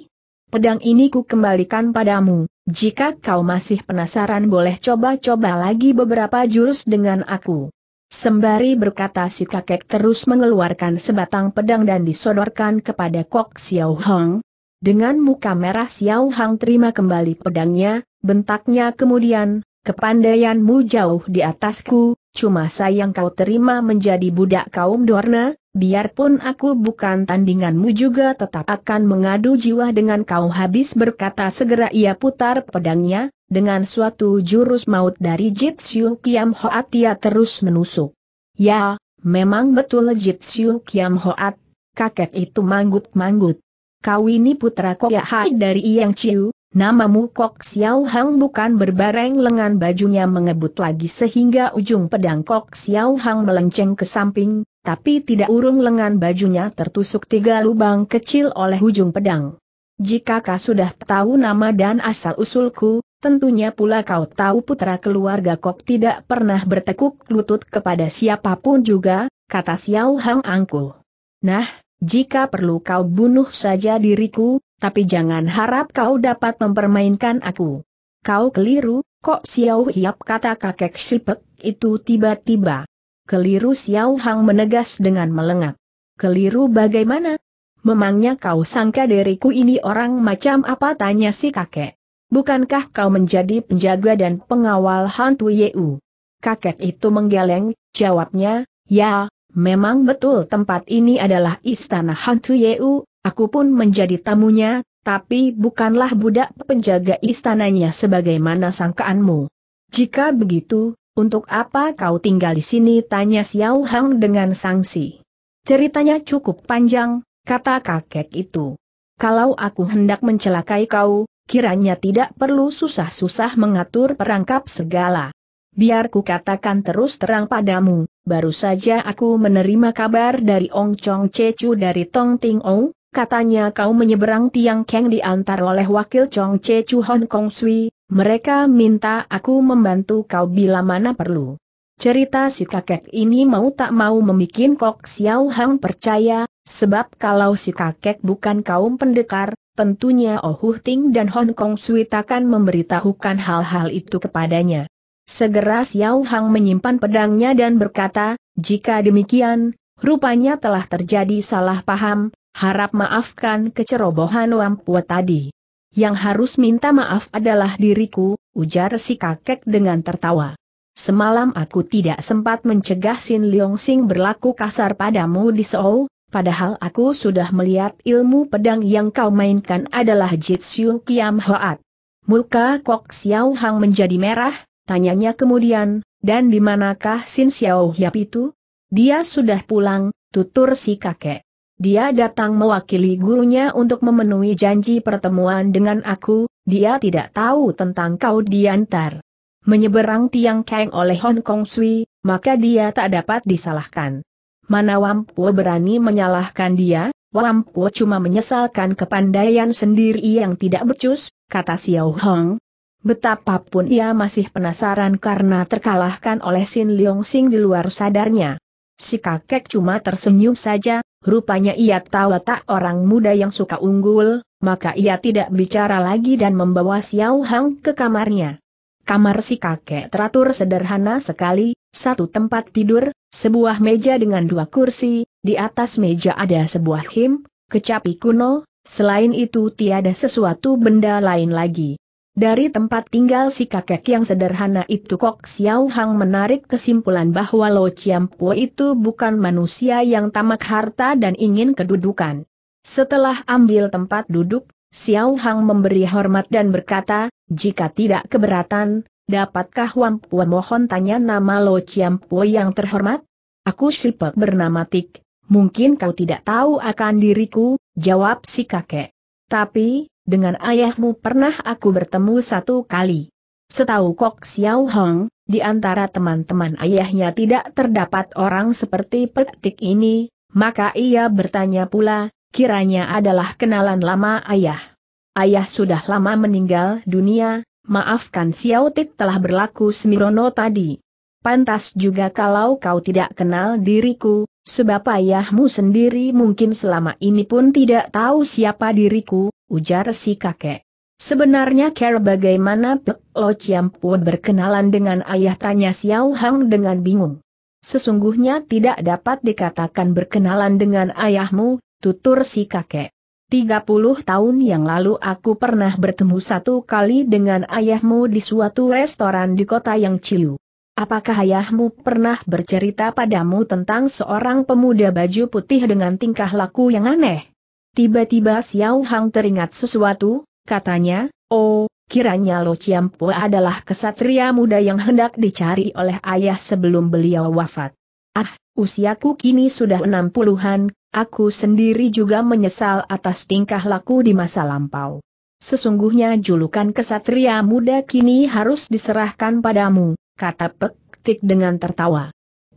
Pedang ini ku kembalikan padamu, jika kau masih penasaran boleh coba-coba lagi beberapa jurus dengan aku. Sembari berkata si kakek terus mengeluarkan sebatang pedang dan disodorkan kepada Kok Xiao Hong. Dengan muka merah Xiao Hong terima kembali pedangnya, bentaknya kemudian, Kepandaianmu jauh di atasku, cuma sayang kau terima menjadi budak kaum Dorna, biarpun aku bukan tandinganmu juga tetap akan mengadu jiwa dengan kau habis berkata segera ia putar pedangnya, dengan suatu jurus maut dari Jitsiu Kiam Hoat ia terus menusuk. Ya, memang betul Jitsiu Kiam Hoat, kakek itu manggut-manggut. Kau ini putra koyak Hai dari Yang Chiu. Namamu Kok Xiao Hang bukan berbareng lengan bajunya mengebut lagi sehingga ujung pedang Kok Xiao Hang melenceng ke samping, tapi tidak urung lengan bajunya tertusuk tiga lubang kecil oleh ujung pedang. Jika kau sudah tahu nama dan asal-usulku, tentunya pula kau tahu putra keluarga Kok tidak pernah bertekuk lutut kepada siapapun juga, kata Xiao Hang angkuh. Nah, jika perlu kau bunuh saja diriku, tapi jangan harap kau dapat mempermainkan aku. Kau keliru, kok Xiao Hiap kata kakek Sipek itu tiba-tiba. Keliru Xiao Hang menegas dengan melengak. Keliru bagaimana? Memangnya kau sangka diriku ini orang macam apa tanya si kakek. Bukankah kau menjadi penjaga dan pengawal hantu Yeu? Kakek itu menggeleng, jawabnya, ya, memang betul tempat ini adalah istana hantu Yeu, Aku pun menjadi tamunya, tapi bukanlah budak penjaga istananya sebagaimana sangkaanmu. Jika begitu, untuk apa kau tinggal di sini? Tanya Xiao Hang dengan sangsi. Ceritanya cukup panjang, kata kakek itu. Kalau aku hendak mencelakai kau, kiranya tidak perlu susah-susah mengatur perangkap segala. Biar ku katakan terus terang padamu, baru saja aku menerima kabar dari Ong Chong Chechu dari Tong Ting Ong, Katanya kau menyeberang Tiang Keng diantar oleh wakil Chong Che Chu Hong Kong Sui, mereka minta aku membantu kau bila mana perlu. Cerita si kakek ini mau tak mau memikin Kok Xiao Hang percaya, sebab kalau si kakek bukan kaum pendekar, tentunya Oh Hu Ting dan Hong Kong Sui takkan memberitahukan hal-hal itu kepadanya. Segera Xiao Hang menyimpan pedangnya dan berkata, jika demikian, rupanya telah terjadi salah paham, harap maafkan kecerobohan Wampua tadi. Yang harus minta maaf adalah diriku, ujar si kakek dengan tertawa. Semalam aku tidak sempat mencegah Sin Leong Sing berlaku kasar padamu di Seoul, padahal aku sudah melihat ilmu pedang yang kau mainkan adalah Jitsu Kiam Hoat. Muka Kok Xiao Hang menjadi merah, tanyanya kemudian, dan di manakah Sin Xiao Hiap itu? Dia sudah pulang, tutur si kakek. Dia datang mewakili gurunya untuk memenuhi janji pertemuan dengan aku, dia tidak tahu tentang kau diantar. Menyeberang tiang keng oleh Hong Kong Sui, maka dia tak dapat disalahkan. Mana Wampuo berani menyalahkan dia, Wampuo cuma menyesalkan kepandaian sendiri yang tidak becus, kata Xiao Hong. Betapapun ia masih penasaran karena terkalahkan oleh Sin Leong Sing di luar sadarnya. Si kakek cuma tersenyum saja, Rupanya ia tahu tak orang muda yang suka unggul, maka ia tidak bicara lagi dan membawa Xiao Hang ke kamarnya. Kamar si kakek teratur sederhana sekali, satu tempat tidur, sebuah meja dengan dua kursi, di atas meja ada sebuah him, kecapi kuno, selain itu tiada sesuatu benda lain lagi. Dari tempat tinggal si kakek yang sederhana itu Kok Xiao Hang menarik kesimpulan bahwa Lo Chiampo itu bukan manusia yang tamak harta dan ingin kedudukan. Setelah ambil tempat duduk, Xiao Hang memberi hormat dan berkata, jika tidak keberatan, dapatkah Wampu mohon tanya nama Lo Chiampo yang terhormat? Aku Sipek bernama Tik, mungkin kau tidak tahu akan diriku, jawab si kakek. Tapi, dengan ayahmu pernah aku bertemu satu kali. Setahu Kok Xiao Hong, di antara teman-teman ayahnya tidak terdapat orang seperti petik ini, maka ia bertanya pula, kiranya adalah kenalan lama ayah. Ayah sudah lama meninggal dunia, maafkan Xiao Tik telah berlaku semirono tadi. Pantas juga kalau kau tidak kenal diriku, Sebab ayahmu sendiri mungkin selama ini pun tidak tahu siapa diriku, ujar si kakek. Sebenarnya care bagaimana Pek Lo Chiampu berkenalan dengan ayah tanya Xiao Hang dengan bingung. Sesungguhnya tidak dapat dikatakan berkenalan dengan ayahmu, tutur si kakek. 30 tahun yang lalu aku pernah bertemu satu kali dengan ayahmu di suatu restoran di kota yang Ciu. Apakah ayahmu pernah bercerita padamu tentang seorang pemuda baju putih dengan tingkah laku yang aneh? Tiba-tiba Xiao Hang teringat sesuatu, katanya, oh, kiranya Lo Po adalah kesatria muda yang hendak dicari oleh ayah sebelum beliau wafat. Ah, usiaku kini sudah enam puluhan, aku sendiri juga menyesal atas tingkah laku di masa lampau. Sesungguhnya julukan kesatria muda kini harus diserahkan padamu, kata Pek dengan tertawa.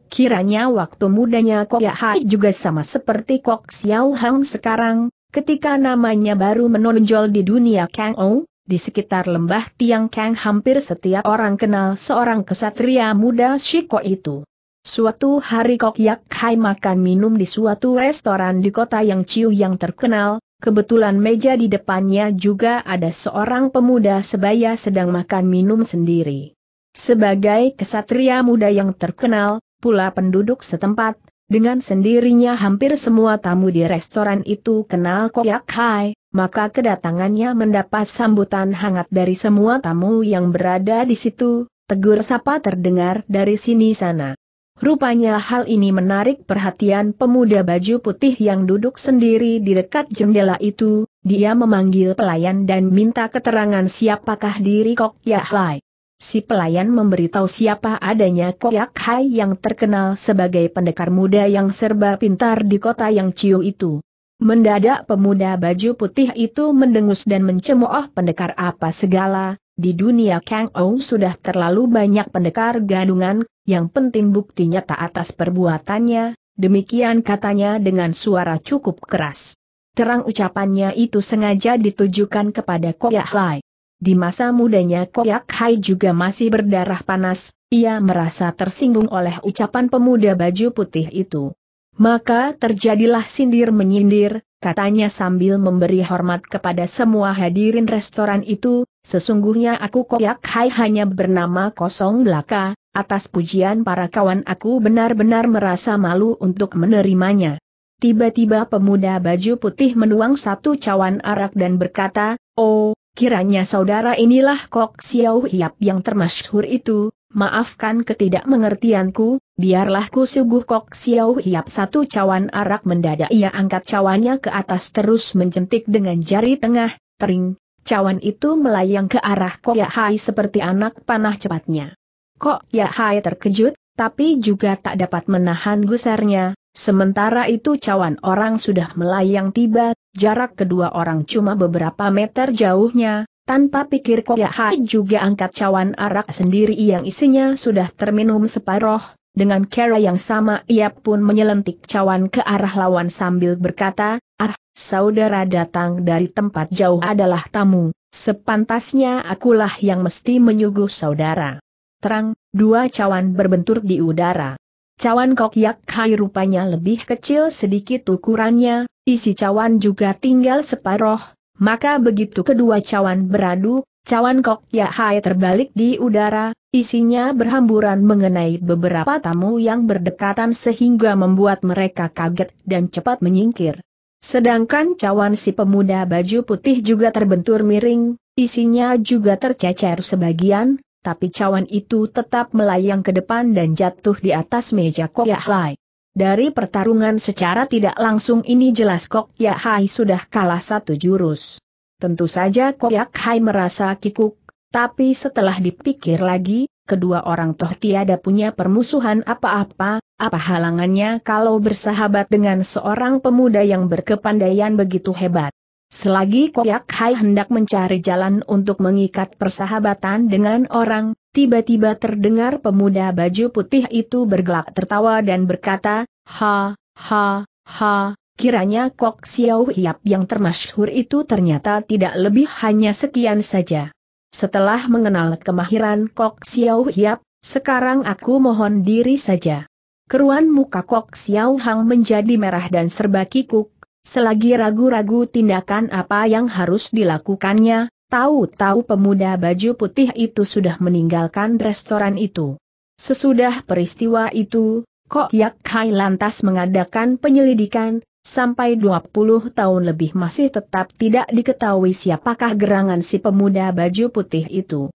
Kiranya waktu mudanya Kok Ya Hai juga sama seperti Kok Xiao Hang sekarang, ketika namanya baru menonjol di dunia Kang Ou, di sekitar lembah Tiang Kang hampir setiap orang kenal seorang kesatria muda Shiko itu. Suatu hari Kok Yak Hai makan minum di suatu restoran di kota yang Ciu yang terkenal, kebetulan meja di depannya juga ada seorang pemuda sebaya sedang makan minum sendiri. Sebagai kesatria muda yang terkenal, pula penduduk setempat, dengan sendirinya hampir semua tamu di restoran itu kenal Koyak Hai, maka kedatangannya mendapat sambutan hangat dari semua tamu yang berada di situ, tegur sapa terdengar dari sini sana. Rupanya hal ini menarik perhatian pemuda baju putih yang duduk sendiri di dekat jendela itu, dia memanggil pelayan dan minta keterangan siapakah diri Kok Yahlai. Si pelayan memberitahu siapa adanya Koyak Hai yang terkenal sebagai pendekar muda yang serba pintar di kota yang ciu itu. Mendadak pemuda baju putih itu mendengus dan mencemooh pendekar apa segala, di dunia Kang Ou sudah terlalu banyak pendekar gadungan, yang penting buktinya tak atas perbuatannya, demikian katanya dengan suara cukup keras. Terang ucapannya itu sengaja ditujukan kepada Koyak Hai. Di masa mudanya Koyak Hai juga masih berdarah panas, ia merasa tersinggung oleh ucapan pemuda baju putih itu. Maka terjadilah sindir menyindir, katanya sambil memberi hormat kepada semua hadirin restoran itu, sesungguhnya aku Koyak Hai hanya bernama kosong belaka, atas pujian para kawan aku benar-benar merasa malu untuk menerimanya. Tiba-tiba pemuda baju putih menuang satu cawan arak dan berkata, Oh, Kiranya saudara inilah Kok Xiao Hiap yang termasyhur itu, maafkan ketidakmengertianku, biarlah ku suguh Kok Xiao Hiap satu cawan arak mendadak ia angkat cawannya ke atas terus menjentik dengan jari tengah, tering, cawan itu melayang ke arah Kok Ya Hai seperti anak panah cepatnya. Kok Ya Hai terkejut, tapi juga tak dapat menahan gusarnya, sementara itu cawan orang sudah melayang tiba Jarak kedua orang cuma beberapa meter jauhnya, tanpa pikir kok ya Hai juga angkat cawan arak sendiri yang isinya sudah terminum separoh, dengan cara yang sama ia pun menyelentik cawan ke arah lawan sambil berkata, Ah, saudara datang dari tempat jauh adalah tamu, sepantasnya akulah yang mesti menyuguh saudara. Terang, dua cawan berbentur di udara. Cawan Kok Yak Hai rupanya lebih kecil sedikit ukurannya, isi cawan juga tinggal separoh, maka begitu kedua cawan beradu, cawan Kok ya hai terbalik di udara, isinya berhamburan mengenai beberapa tamu yang berdekatan sehingga membuat mereka kaget dan cepat menyingkir. Sedangkan cawan si pemuda baju putih juga terbentur miring, isinya juga tercecer sebagian, tapi cawan itu tetap melayang ke depan dan jatuh di atas meja Kok lain. Dari pertarungan secara tidak langsung ini jelas Kok ya Hai sudah kalah satu jurus. Tentu saja Kok ya Hai merasa kikuk, tapi setelah dipikir lagi, kedua orang toh tiada punya permusuhan apa-apa, apa halangannya kalau bersahabat dengan seorang pemuda yang berkepandaian begitu hebat. Selagi Koyak Hai hendak mencari jalan untuk mengikat persahabatan dengan orang, tiba-tiba terdengar pemuda baju putih itu bergelak tertawa dan berkata, Ha, ha, ha, kiranya Kok Xiao Hiap yang termasyhur itu ternyata tidak lebih hanya sekian saja. Setelah mengenal kemahiran Kok Xiao Hiap, sekarang aku mohon diri saja. Keruan muka Kok Xiao Hang menjadi merah dan serba kikuk, Selagi ragu-ragu tindakan apa yang harus dilakukannya, tahu-tahu pemuda baju putih itu sudah meninggalkan restoran itu. Sesudah peristiwa itu, Kok Yak Hai lantas mengadakan penyelidikan, sampai 20 tahun lebih masih tetap tidak diketahui siapakah gerangan si pemuda baju putih itu.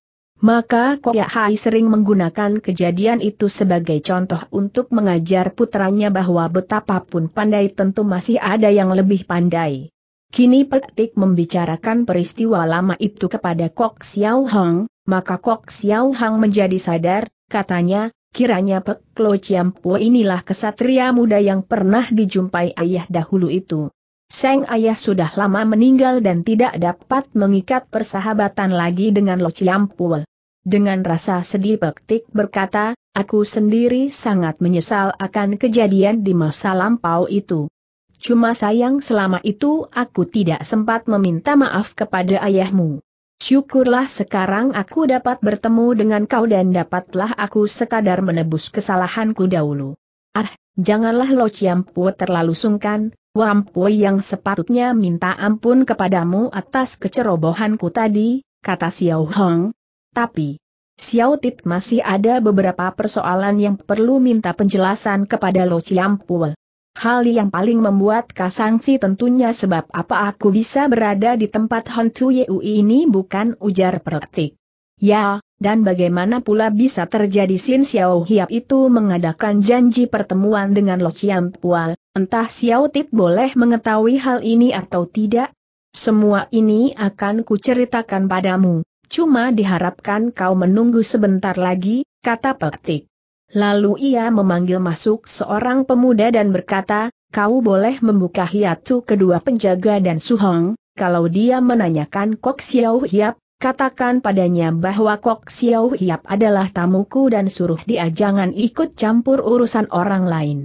Maka Koya Hai sering menggunakan kejadian itu sebagai contoh untuk mengajar putranya bahwa betapapun pandai tentu masih ada yang lebih pandai. Kini Petik membicarakan peristiwa lama itu kepada Kok Xiao Hong, maka Kok Xiao Hong menjadi sadar, katanya, kiranya Pek Lo Chiampo inilah kesatria muda yang pernah dijumpai ayah dahulu itu. Seng ayah sudah lama meninggal dan tidak dapat mengikat persahabatan lagi dengan Lo Ciampul dengan rasa sedih pektik berkata, aku sendiri sangat menyesal akan kejadian di masa lampau itu. Cuma sayang selama itu aku tidak sempat meminta maaf kepada ayahmu. Syukurlah sekarang aku dapat bertemu dengan kau dan dapatlah aku sekadar menebus kesalahanku dahulu. Ah, janganlah Lo Ciampu terlalu sungkan, wampu yang sepatutnya minta ampun kepadamu atas kecerobohanku tadi, kata Xiao Hong, tapi Xiao Tit masih ada beberapa persoalan yang perlu minta penjelasan kepada Lo Chiampul. Hal yang paling membuat kasangsi tentunya sebab apa aku bisa berada di tempat Hontu Yui ini bukan ujar pertik. Ya, dan bagaimana pula bisa terjadi Sin Xiao Hiap itu mengadakan janji pertemuan dengan Lo Chiampul, entah Xiao Tit boleh mengetahui hal ini atau tidak? Semua ini akan kuceritakan padamu. Cuma diharapkan kau menunggu sebentar lagi, kata petik. Lalu ia memanggil masuk seorang pemuda dan berkata, kau boleh membuka hiatu kedua penjaga dan suhong, kalau dia menanyakan Kok Xiao Hiap, katakan padanya bahwa Kok Xiao Hiap adalah tamuku dan suruh dia jangan ikut campur urusan orang lain.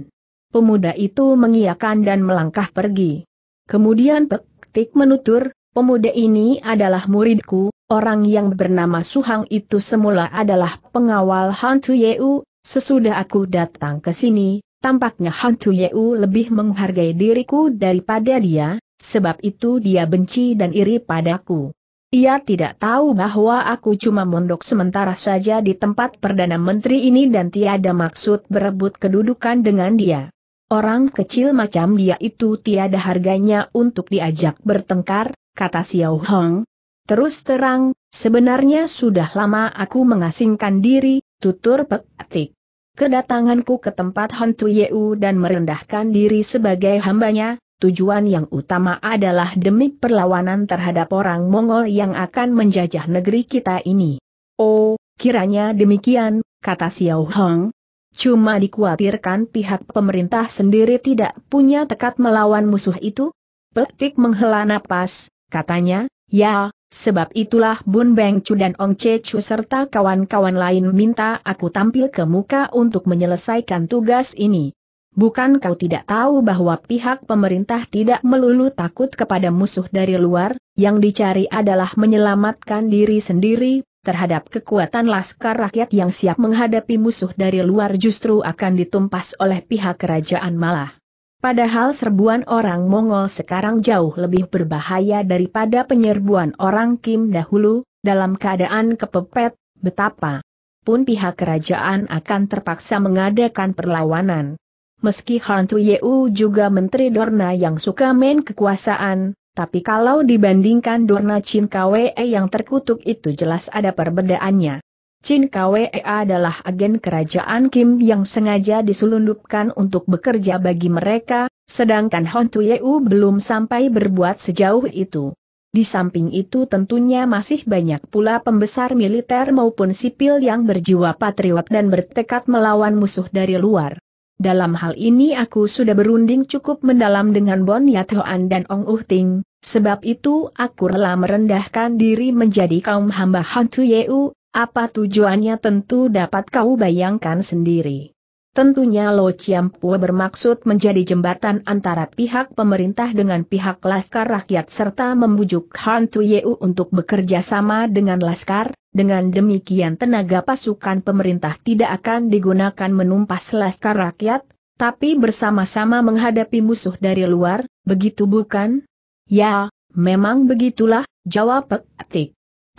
Pemuda itu mengiyakan dan melangkah pergi. Kemudian Pek Tik menutur, pemuda ini adalah muridku, Orang yang bernama Suhang itu semula adalah pengawal hantu Yeu, sesudah aku datang ke sini, tampaknya hantu Yeu lebih menghargai diriku daripada dia, sebab itu dia benci dan iri padaku. Ia tidak tahu bahwa aku cuma mondok sementara saja di tempat Perdana Menteri ini dan tiada maksud berebut kedudukan dengan dia. Orang kecil macam dia itu tiada harganya untuk diajak bertengkar, kata Xiao Hong, Terus terang, sebenarnya sudah lama aku mengasingkan diri, tutur petik. Kedatanganku ke tempat Hantu Yeu dan merendahkan diri sebagai hambanya, tujuan yang utama adalah demi perlawanan terhadap orang Mongol yang akan menjajah negeri kita ini. Oh, kiranya demikian, kata Xiao Hong. Cuma dikhawatirkan pihak pemerintah sendiri tidak punya tekad melawan musuh itu? Petik menghela napas, katanya, ya, Sebab itulah Bun Beng Chu dan Ong Che Chu serta kawan-kawan lain minta aku tampil ke muka untuk menyelesaikan tugas ini. Bukan kau tidak tahu bahwa pihak pemerintah tidak melulu takut kepada musuh dari luar, yang dicari adalah menyelamatkan diri sendiri, terhadap kekuatan laskar rakyat yang siap menghadapi musuh dari luar justru akan ditumpas oleh pihak kerajaan malah. Padahal serbuan orang Mongol sekarang jauh lebih berbahaya daripada penyerbuan orang Kim dahulu, dalam keadaan kepepet, betapa pun pihak kerajaan akan terpaksa mengadakan perlawanan. Meski Hantu Yeu juga Menteri Dorna yang suka main kekuasaan, tapi kalau dibandingkan Dorna Chin Kwe yang terkutuk itu jelas ada perbedaannya. Chin Kwee adalah agen kerajaan Kim yang sengaja diselundupkan untuk bekerja bagi mereka, sedangkan Hon Tuyeu belum sampai berbuat sejauh itu. Di samping itu tentunya masih banyak pula pembesar militer maupun sipil yang berjiwa patriot dan bertekad melawan musuh dari luar. Dalam hal ini aku sudah berunding cukup mendalam dengan Bon Yat Hoan dan Ong Uhting, sebab itu aku rela merendahkan diri menjadi kaum hamba Hantu Yeu, apa tujuannya tentu dapat kau bayangkan sendiri. Tentunya Lo Chiampua bermaksud menjadi jembatan antara pihak pemerintah dengan pihak Laskar Rakyat serta membujuk Han Tuyeu untuk bekerja sama dengan Laskar, dengan demikian tenaga pasukan pemerintah tidak akan digunakan menumpas Laskar Rakyat, tapi bersama-sama menghadapi musuh dari luar, begitu bukan? Ya, memang begitulah, jawab Pek Atik.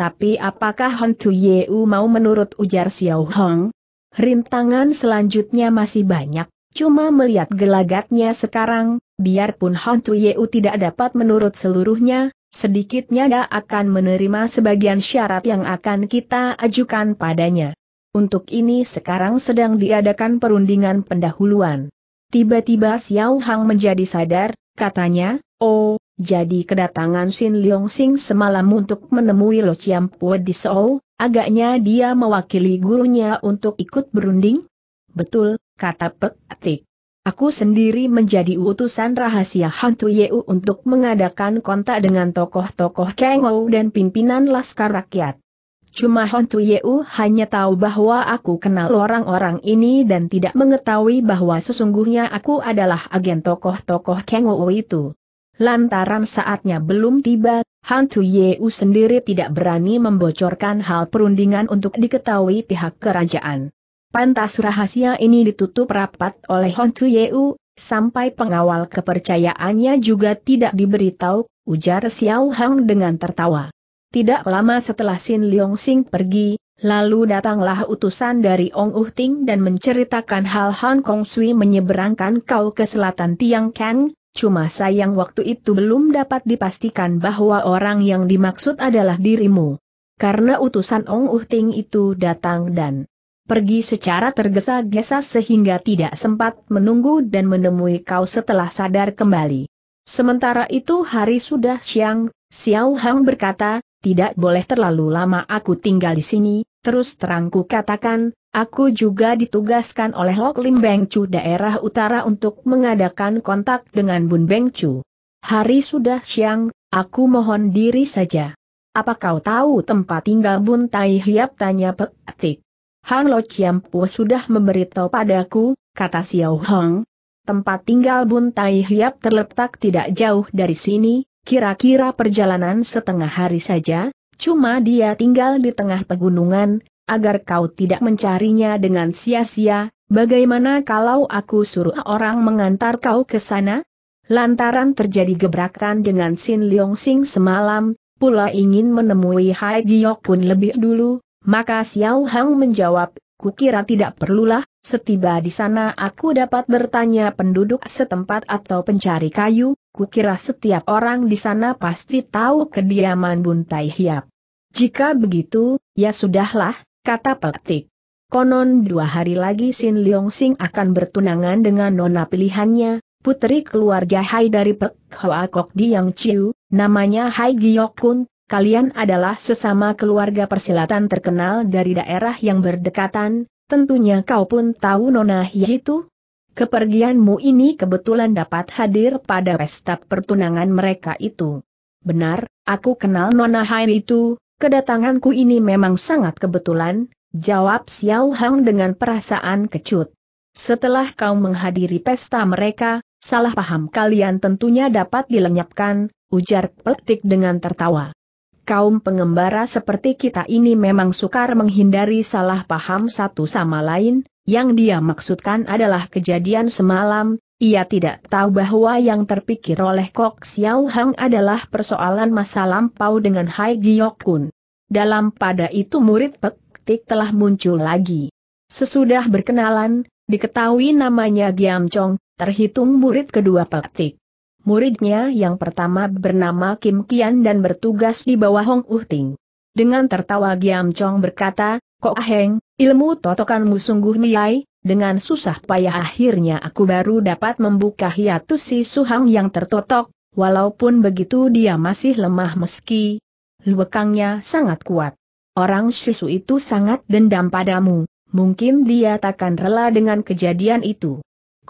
Tapi apakah Hon Tu Yeu mau menurut ujar Xiao Hong? Rintangan selanjutnya masih banyak, cuma melihat gelagatnya sekarang, biarpun Hon Tu Yeu tidak dapat menurut seluruhnya, sedikitnya dia akan menerima sebagian syarat yang akan kita ajukan padanya. Untuk ini sekarang sedang diadakan perundingan pendahuluan. Tiba-tiba Xiao Hong menjadi sadar, katanya, oh, jadi kedatangan Sin Leong Sing semalam untuk menemui Lo Chiam Pue di Seoul, agaknya dia mewakili gurunya untuk ikut berunding? Betul, kata Pek Atik. Aku sendiri menjadi utusan rahasia hantu Yeu untuk mengadakan kontak dengan tokoh-tokoh Ou dan pimpinan Laskar Rakyat. Cuma hantu Yeu hanya tahu bahwa aku kenal orang-orang ini dan tidak mengetahui bahwa sesungguhnya aku adalah agen tokoh-tokoh Ou itu. Lantaran saatnya belum tiba, Han Tuyu sendiri tidak berani membocorkan hal perundingan untuk diketahui pihak kerajaan. Pantas rahasia ini ditutup rapat oleh Han Tuyu, sampai pengawal kepercayaannya juga tidak diberitahu, ujar Xiao Hang dengan tertawa. Tidak lama setelah Sin Leong Sing pergi, lalu datanglah utusan dari Ong Uhting dan menceritakan hal Han Kong Sui menyeberangkan kau ke selatan Tiang Kang, cuma sayang waktu itu belum dapat dipastikan bahwa orang yang dimaksud adalah dirimu. Karena utusan Ong Uhting itu datang dan pergi secara tergesa-gesa sehingga tidak sempat menunggu dan menemui kau setelah sadar kembali. Sementara itu hari sudah siang, Xiao Hang berkata, tidak boleh terlalu lama aku tinggal di sini, terus terangku katakan, aku juga ditugaskan oleh Lok Lim Beng Chu daerah utara untuk mengadakan kontak dengan Bun Beng Chu. Hari sudah siang, aku mohon diri saja. Apa kau tahu tempat tinggal Bun Tai Hiap tanya petik. Hang Lo Chiampu sudah memberitahu padaku, kata Xiao Hong. Tempat tinggal Bun Tai Hiap terletak tidak jauh dari sini, Kira-kira perjalanan setengah hari saja, cuma dia tinggal di tengah pegunungan, agar kau tidak mencarinya dengan sia-sia, bagaimana kalau aku suruh orang mengantar kau ke sana? Lantaran terjadi gebrakan dengan Sin Leong Sing semalam, pula ingin menemui Hai Giok pun lebih dulu, maka Xiao Hang menjawab, kukira tidak perlulah, setiba di sana aku dapat bertanya penduduk setempat atau pencari kayu, Kukira setiap orang di sana pasti tahu kediaman Buntai Hiap. Jika begitu, ya sudahlah, kata Petik. Konon dua hari lagi Sin Leong Sing akan bertunangan dengan nona pilihannya, putri keluarga Hai dari Pek Hoa Kok Yang Chiu, namanya Hai Giok Kun, kalian adalah sesama keluarga persilatan terkenal dari daerah yang berdekatan, tentunya kau pun tahu Nona Hyi itu? Kepergianmu ini kebetulan dapat hadir pada pesta pertunangan mereka itu. Benar, aku kenal Nona Hai itu, kedatanganku ini memang sangat kebetulan, jawab Xiao Hang dengan perasaan kecut. Setelah kau menghadiri pesta mereka, salah paham kalian tentunya dapat dilenyapkan, ujar Petik dengan tertawa kaum pengembara seperti kita ini memang sukar menghindari salah paham satu sama lain, yang dia maksudkan adalah kejadian semalam, ia tidak tahu bahwa yang terpikir oleh Kok Xiao Hang adalah persoalan masa lampau dengan Hai Giok Kun. Dalam pada itu murid Pek telah muncul lagi. Sesudah berkenalan, diketahui namanya Giam Chong, terhitung murid kedua Pek Muridnya yang pertama bernama Kim Kian dan bertugas di bawah Hong Uh Dengan tertawa Giam Chong berkata, Kok Aheng, ilmu totokanmu sungguh nilai, dengan susah payah akhirnya aku baru dapat membuka hiatus si Suhang yang tertotok, walaupun begitu dia masih lemah meski luekangnya sangat kuat. Orang sisu itu sangat dendam padamu, mungkin dia takkan rela dengan kejadian itu.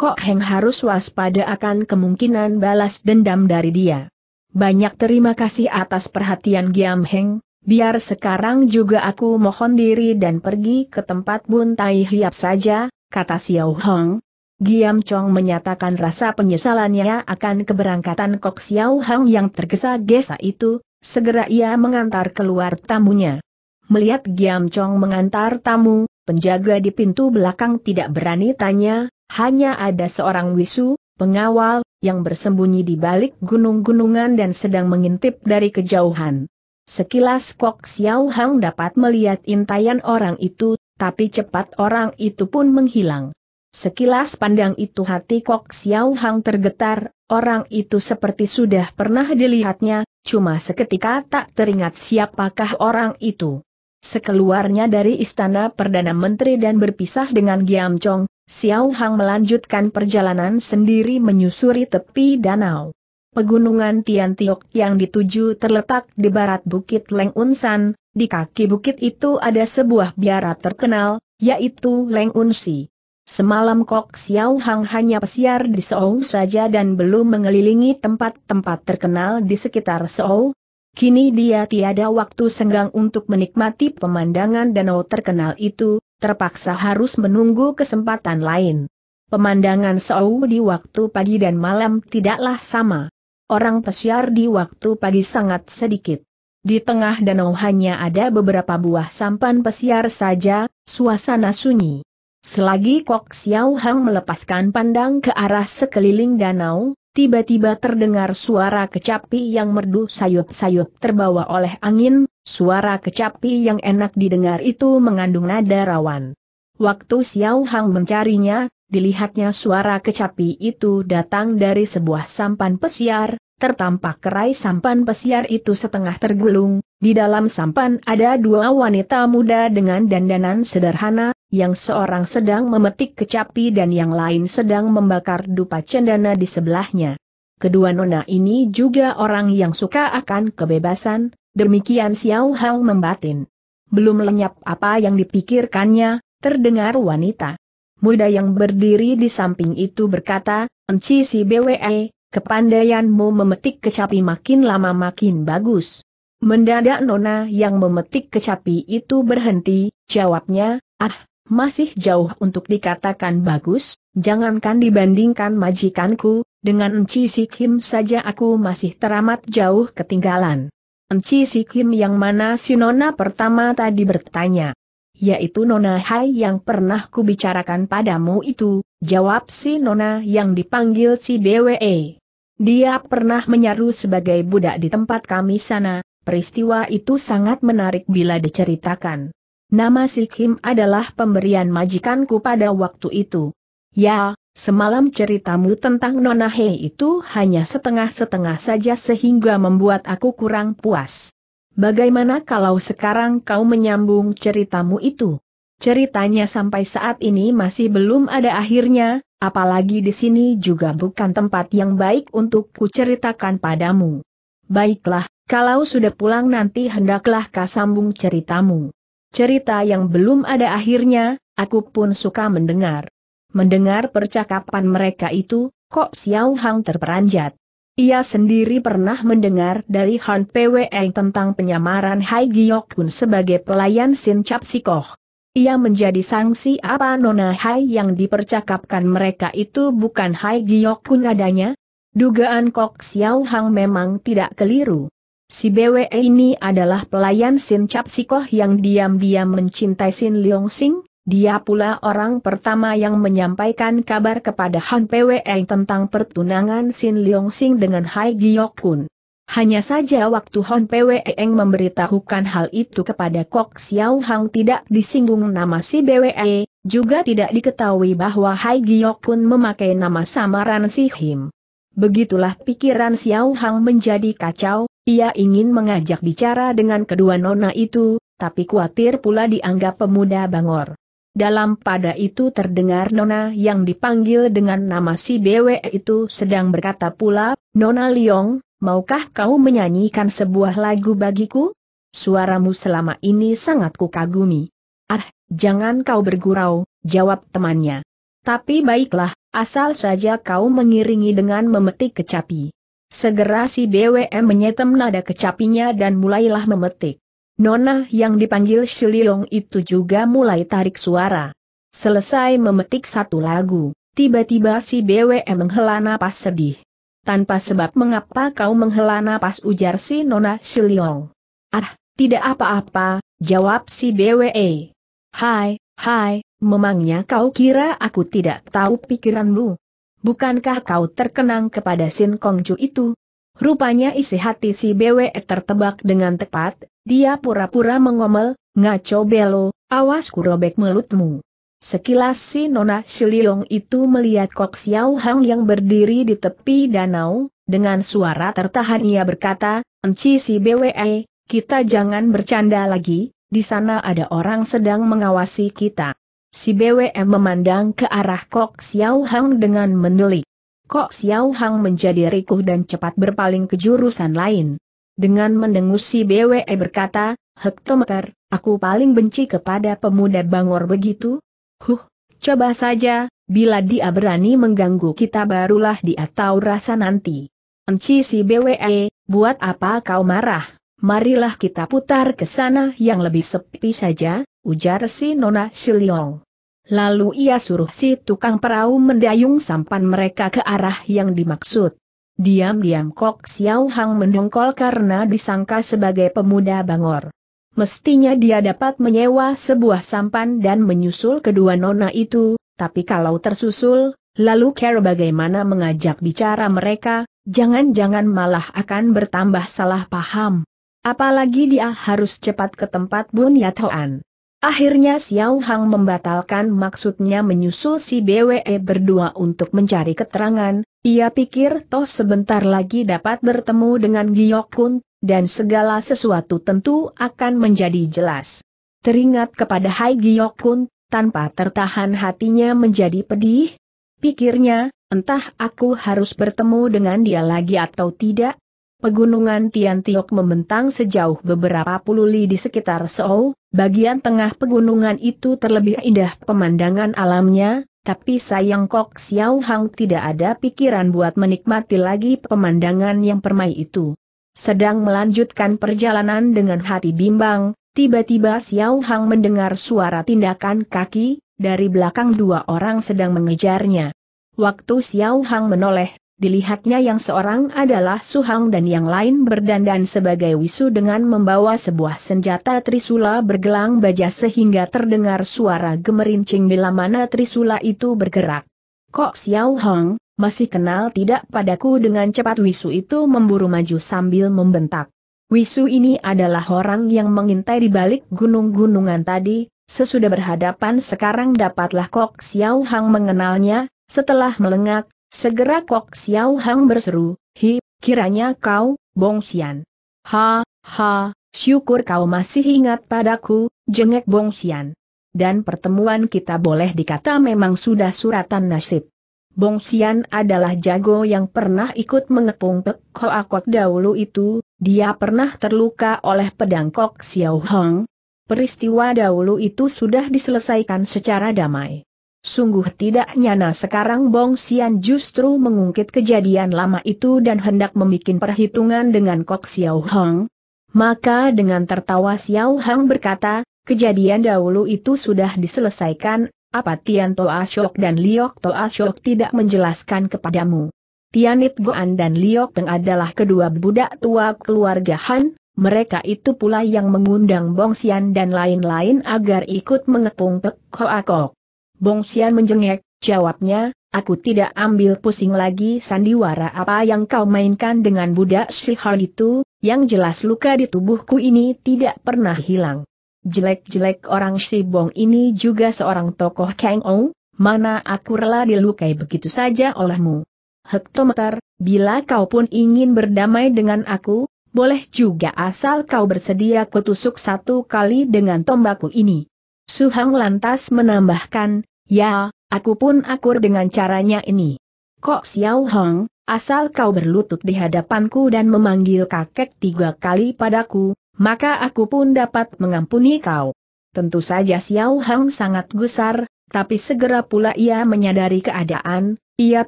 Kok Heng harus waspada akan kemungkinan balas dendam dari dia. Banyak terima kasih atas perhatian Giam Heng, biar sekarang juga aku mohon diri dan pergi ke tempat buntai hiap saja, kata Xiao Hong. Giam Chong menyatakan rasa penyesalannya akan keberangkatan Kok Xiao Hong yang tergesa-gesa itu, segera ia mengantar keluar tamunya. Melihat Giam Chong mengantar tamu, penjaga di pintu belakang tidak berani tanya, hanya ada seorang wisu, pengawal, yang bersembunyi di balik gunung-gunungan dan sedang mengintip dari kejauhan. Sekilas Kok Xiao Hang dapat melihat intayan orang itu, tapi cepat orang itu pun menghilang. Sekilas pandang itu hati Kok Xiao Hang tergetar, orang itu seperti sudah pernah dilihatnya, cuma seketika tak teringat siapakah orang itu. Sekeluarnya dari istana Perdana Menteri dan berpisah dengan Giam Chong, Xiao Hang melanjutkan perjalanan sendiri menyusuri tepi danau. Pegunungan Tiok yang dituju terletak di barat Bukit Leng Unsan, di kaki bukit itu ada sebuah biara terkenal, yaitu Leng Unsi. Semalam Kok Xiao Hang hanya pesiar di Seoul saja dan belum mengelilingi tempat-tempat terkenal di sekitar Seoul. Kini dia tiada waktu senggang untuk menikmati pemandangan danau terkenal itu, terpaksa harus menunggu kesempatan lain. Pemandangan Sou di waktu pagi dan malam tidaklah sama. Orang pesiar di waktu pagi sangat sedikit. Di tengah danau hanya ada beberapa buah sampan pesiar saja, suasana sunyi. Selagi Kok Xiao Hang melepaskan pandang ke arah sekeliling danau, tiba-tiba terdengar suara kecapi yang merdu sayup-sayup terbawa oleh angin, Suara kecapi yang enak didengar itu mengandung nada rawan. Waktu Xiao Hang mencarinya, dilihatnya suara kecapi itu datang dari sebuah sampan pesiar, tertampak kerai sampan pesiar itu setengah tergulung, di dalam sampan ada dua wanita muda dengan dandanan sederhana, yang seorang sedang memetik kecapi dan yang lain sedang membakar dupa cendana di sebelahnya. Kedua nona ini juga orang yang suka akan kebebasan, Demikian Xiao Hao membatin. Belum lenyap apa yang dipikirkannya, terdengar wanita. Muda yang berdiri di samping itu berkata, Enci si BWE, kepandaianmu memetik kecapi makin lama makin bagus. Mendadak Nona yang memetik kecapi itu berhenti, jawabnya, ah, masih jauh untuk dikatakan bagus, jangankan dibandingkan majikanku, dengan Enci si Kim saja aku masih teramat jauh ketinggalan. Enci si Kim yang mana si Nona pertama tadi bertanya. Yaitu Nona Hai yang pernah kubicarakan padamu itu, jawab si Nona yang dipanggil si BWE. Dia pernah menyaru sebagai budak di tempat kami sana, peristiwa itu sangat menarik bila diceritakan. Nama si Kim adalah pemberian majikanku pada waktu itu. Ya, semalam ceritamu tentang Nona Hei itu hanya setengah-setengah saja sehingga membuat aku kurang puas. Bagaimana kalau sekarang kau menyambung ceritamu itu? Ceritanya sampai saat ini masih belum ada akhirnya, apalagi di sini juga bukan tempat yang baik untuk kuceritakan padamu. Baiklah, kalau sudah pulang nanti hendaklah kau sambung ceritamu. Cerita yang belum ada akhirnya, aku pun suka mendengar. Mendengar percakapan mereka itu, kok Xiao Hang terperanjat. Ia sendiri pernah mendengar dari Han Pwe tentang penyamaran Hai Giok Kun sebagai pelayan Sin Chap Sikoh. Ia menjadi sanksi apa Nona Hai yang dipercakapkan mereka itu bukan Hai Giok Kun adanya? Dugaan Kok Xiao Hang memang tidak keliru. Si BW ini adalah pelayan Sin Chap Sikoh yang diam-diam mencintai Sin Leong Sing, dia pula orang pertama yang menyampaikan kabar kepada Han Pwe tentang pertunangan Sin Leong Sing dengan Hai Giok Kun. Hanya saja waktu Han Pwe memberitahukan hal itu kepada Kok Xiao Hang tidak disinggung nama si BWE, juga tidak diketahui bahwa Hai Giok Kun memakai nama samaran si Him. Begitulah pikiran Xiao Hang menjadi kacau, ia ingin mengajak bicara dengan kedua nona itu, tapi khawatir pula dianggap pemuda Bangor. Dalam pada itu terdengar Nona yang dipanggil dengan nama si BW itu sedang berkata pula, Nona Liong, maukah kau menyanyikan sebuah lagu bagiku? Suaramu selama ini sangat kukagumi. Ah, jangan kau bergurau, jawab temannya. Tapi baiklah, asal saja kau mengiringi dengan memetik kecapi. Segera si BWM menyetem nada kecapinya dan mulailah memetik. Nona yang dipanggil Shiliong itu juga mulai tarik suara. Selesai memetik satu lagu, tiba-tiba si BWE menghela napas sedih. Tanpa sebab mengapa kau menghela napas ujar si Nona Shiliong. Ah, tidak apa-apa, jawab si BWE. Hai, hai, memangnya kau kira aku tidak tahu pikiranmu? Bukankah kau terkenang kepada Sin Kongju itu? Rupanya isi hati si BWE tertebak dengan tepat, dia pura-pura mengomel, ngaco belo, awas kurobek melutmu. Sekilas si Nona Siliong itu melihat Kok Xiao Hang yang berdiri di tepi danau, dengan suara tertahan ia berkata, Enci si BWE, eh, kita jangan bercanda lagi, di sana ada orang sedang mengawasi kita. Si BWE eh, memandang ke arah Kok Xiao Hang dengan menelik. Kok Xiao Hang menjadi rikuh dan cepat berpaling ke jurusan lain. Dengan mendengus si BWE berkata, Hektometer, aku paling benci kepada pemuda Bangor begitu? Huh, coba saja, bila dia berani mengganggu kita barulah dia tahu rasa nanti. Enci si BWE, buat apa kau marah? Marilah kita putar ke sana yang lebih sepi saja, ujar si Nona Siliong. Lalu ia suruh si tukang perahu mendayung sampan mereka ke arah yang dimaksud. Diam-diam Kok Xiao Hang mendongkol karena disangka sebagai pemuda Bangor. Mestinya dia dapat menyewa sebuah sampan dan menyusul kedua nona itu, tapi kalau tersusul, lalu care bagaimana mengajak bicara mereka, jangan-jangan malah akan bertambah salah paham. Apalagi dia harus cepat ke tempat Bun Yathoan. Akhirnya Xiao Hang membatalkan maksudnya menyusul si BWE berdua untuk mencari keterangan, ia pikir toh sebentar lagi dapat bertemu dengan Gyeok Kun, dan segala sesuatu tentu akan menjadi jelas. Teringat kepada Hai Gyeok Kun, tanpa tertahan hatinya menjadi pedih. Pikirnya, entah aku harus bertemu dengan dia lagi atau tidak, Pegunungan Tian Tiok membentang sejauh beberapa puluh li di sekitar Seoul, bagian tengah pegunungan itu terlebih indah pemandangan alamnya, tapi sayang Kok Xiao Hang tidak ada pikiran buat menikmati lagi pemandangan yang permai itu. Sedang melanjutkan perjalanan dengan hati bimbang, tiba-tiba Xiao Hang mendengar suara tindakan kaki, dari belakang dua orang sedang mengejarnya. Waktu Xiao Hang menoleh dilihatnya yang seorang adalah Suhang dan yang lain berdandan sebagai wisu dengan membawa sebuah senjata trisula bergelang baja sehingga terdengar suara gemerincing bila mana trisula itu bergerak. Kok Xiao Hong, masih kenal tidak padaku dengan cepat wisu itu memburu maju sambil membentak. Wisu ini adalah orang yang mengintai di balik gunung-gunungan tadi, sesudah berhadapan sekarang dapatlah Kok Xiao Hang mengenalnya, setelah melengak, Segera Kok Xiao Hang berseru, Hi, kiranya kau, Bong Xian. Ha, ha, syukur kau masih ingat padaku, jengek Bong Xian. Dan pertemuan kita boleh dikata memang sudah suratan nasib. Bong Xian adalah jago yang pernah ikut mengepung Pek Hoa Kok dahulu itu, dia pernah terluka oleh pedang Kok Xiao Hang. Peristiwa dahulu itu sudah diselesaikan secara damai. Sungguh tidak nyana sekarang Bong Xian justru mengungkit kejadian lama itu dan hendak membuat perhitungan dengan Kok Xiao Hong. Maka dengan tertawa Xiao Hong berkata, kejadian dahulu itu sudah diselesaikan, apa Tian To Ashok dan Liok To Ashok tidak menjelaskan kepadamu. Tianit Goan dan Liok Peng adalah kedua budak tua keluarga Han, mereka itu pula yang mengundang Bong Xian dan lain-lain agar ikut mengepung Pek Hoa Kok. Bong Xian menjengek, jawabnya, aku tidak ambil pusing lagi sandiwara apa yang kau mainkan dengan budak Shihar itu, yang jelas luka di tubuhku ini tidak pernah hilang. Jelek-jelek orang si Bong ini juga seorang tokoh Kang Ong, mana aku rela dilukai begitu saja olehmu. Hektometer, bila kau pun ingin berdamai dengan aku, boleh juga asal kau bersedia kutusuk satu kali dengan tombakku ini. Suhang lantas menambahkan, Ya, aku pun akur dengan caranya ini. Kok Xiao Hong, asal kau berlutut di hadapanku dan memanggil kakek tiga kali padaku, maka aku pun dapat mengampuni kau. Tentu saja Xiao Hong sangat gusar, tapi segera pula ia menyadari keadaan, ia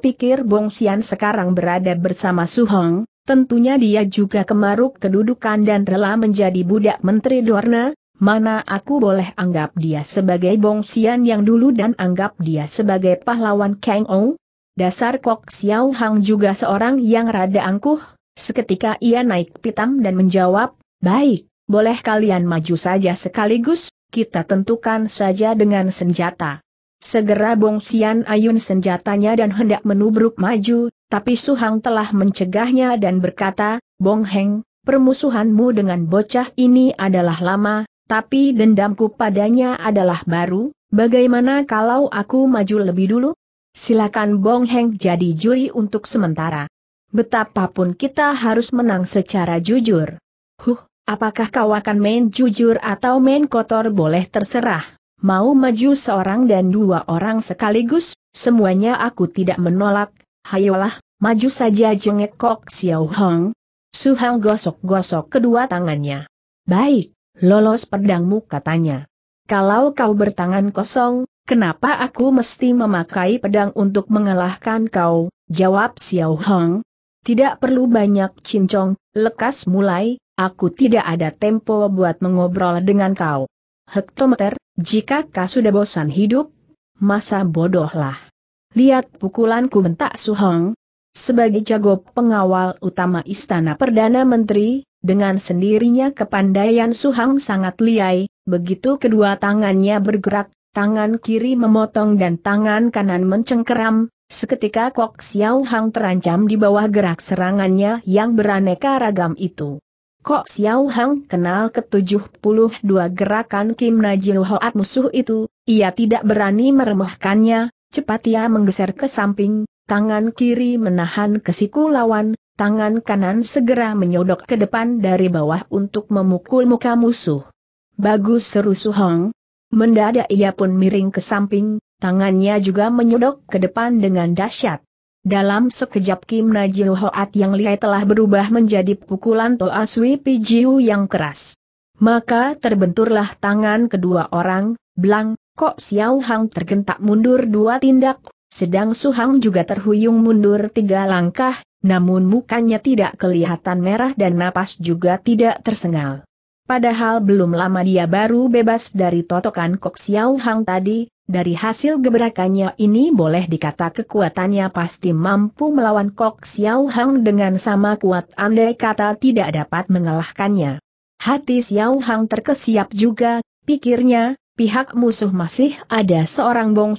pikir Bong Xian sekarang berada bersama Su Hong, tentunya dia juga kemaruk kedudukan dan rela menjadi budak Menteri Dorna, mana aku boleh anggap dia sebagai Bong Xian yang dulu dan anggap dia sebagai pahlawan Kang Ou? Dasar Kok Xiao Hang juga seorang yang rada angkuh, seketika ia naik pitam dan menjawab, baik, boleh kalian maju saja sekaligus, kita tentukan saja dengan senjata. Segera Bong Xian ayun senjatanya dan hendak menubruk maju, tapi Su Hang telah mencegahnya dan berkata, Bong Heng, permusuhanmu dengan bocah ini adalah lama, tapi dendamku padanya adalah baru, bagaimana kalau aku maju lebih dulu? Silakan Bong Heng jadi juri untuk sementara. Betapapun kita harus menang secara jujur. Huh, apakah kau akan main jujur atau main kotor boleh terserah. Mau maju seorang dan dua orang sekaligus, semuanya aku tidak menolak. Hayolah, maju saja jengek Kok Xiao Hong. Su Hang gosok-gosok kedua tangannya. Baik, Lolos pedangmu katanya. Kalau kau bertangan kosong, kenapa aku mesti memakai pedang untuk mengalahkan kau? Jawab Xiao Hong. Tidak perlu banyak cincong, lekas mulai, aku tidak ada tempo buat mengobrol dengan kau. Hektometer, jika kau sudah bosan hidup, masa bodohlah. Lihat pukulanku bentak Hong. Sebagai jago pengawal utama Istana Perdana Menteri, dengan sendirinya kepandaian Suhang sangat liai, begitu kedua tangannya bergerak, tangan kiri memotong dan tangan kanan mencengkeram, seketika Kok Xiao Hang terancam di bawah gerak serangannya yang beraneka ragam itu. Kok Xiao Hang kenal ke-72 gerakan Kim Najil Hoat musuh itu, ia tidak berani meremehkannya, cepat ia menggeser ke samping, tangan kiri menahan ke siku lawan, tangan kanan segera menyodok ke depan dari bawah untuk memukul muka musuh. Bagus seru Suhong. Mendadak ia pun miring ke samping, tangannya juga menyodok ke depan dengan dahsyat. Dalam sekejap Kim Najil Hoat yang lihai telah berubah menjadi pukulan Toa Sui Pijiu yang keras. Maka terbenturlah tangan kedua orang, Blang, Kok Xiao Hang tergentak mundur dua tindak, sedang Su Hang juga terhuyung mundur tiga langkah, namun mukanya tidak kelihatan merah dan napas juga tidak tersengal. Padahal belum lama dia baru bebas dari totokan Kok Xiao Hang tadi, dari hasil gebrakannya ini boleh dikata kekuatannya pasti mampu melawan Kok Xiao Hang dengan sama kuat andai kata tidak dapat mengalahkannya. Hati Xiao Hang terkesiap juga, pikirnya, pihak musuh masih ada seorang Bong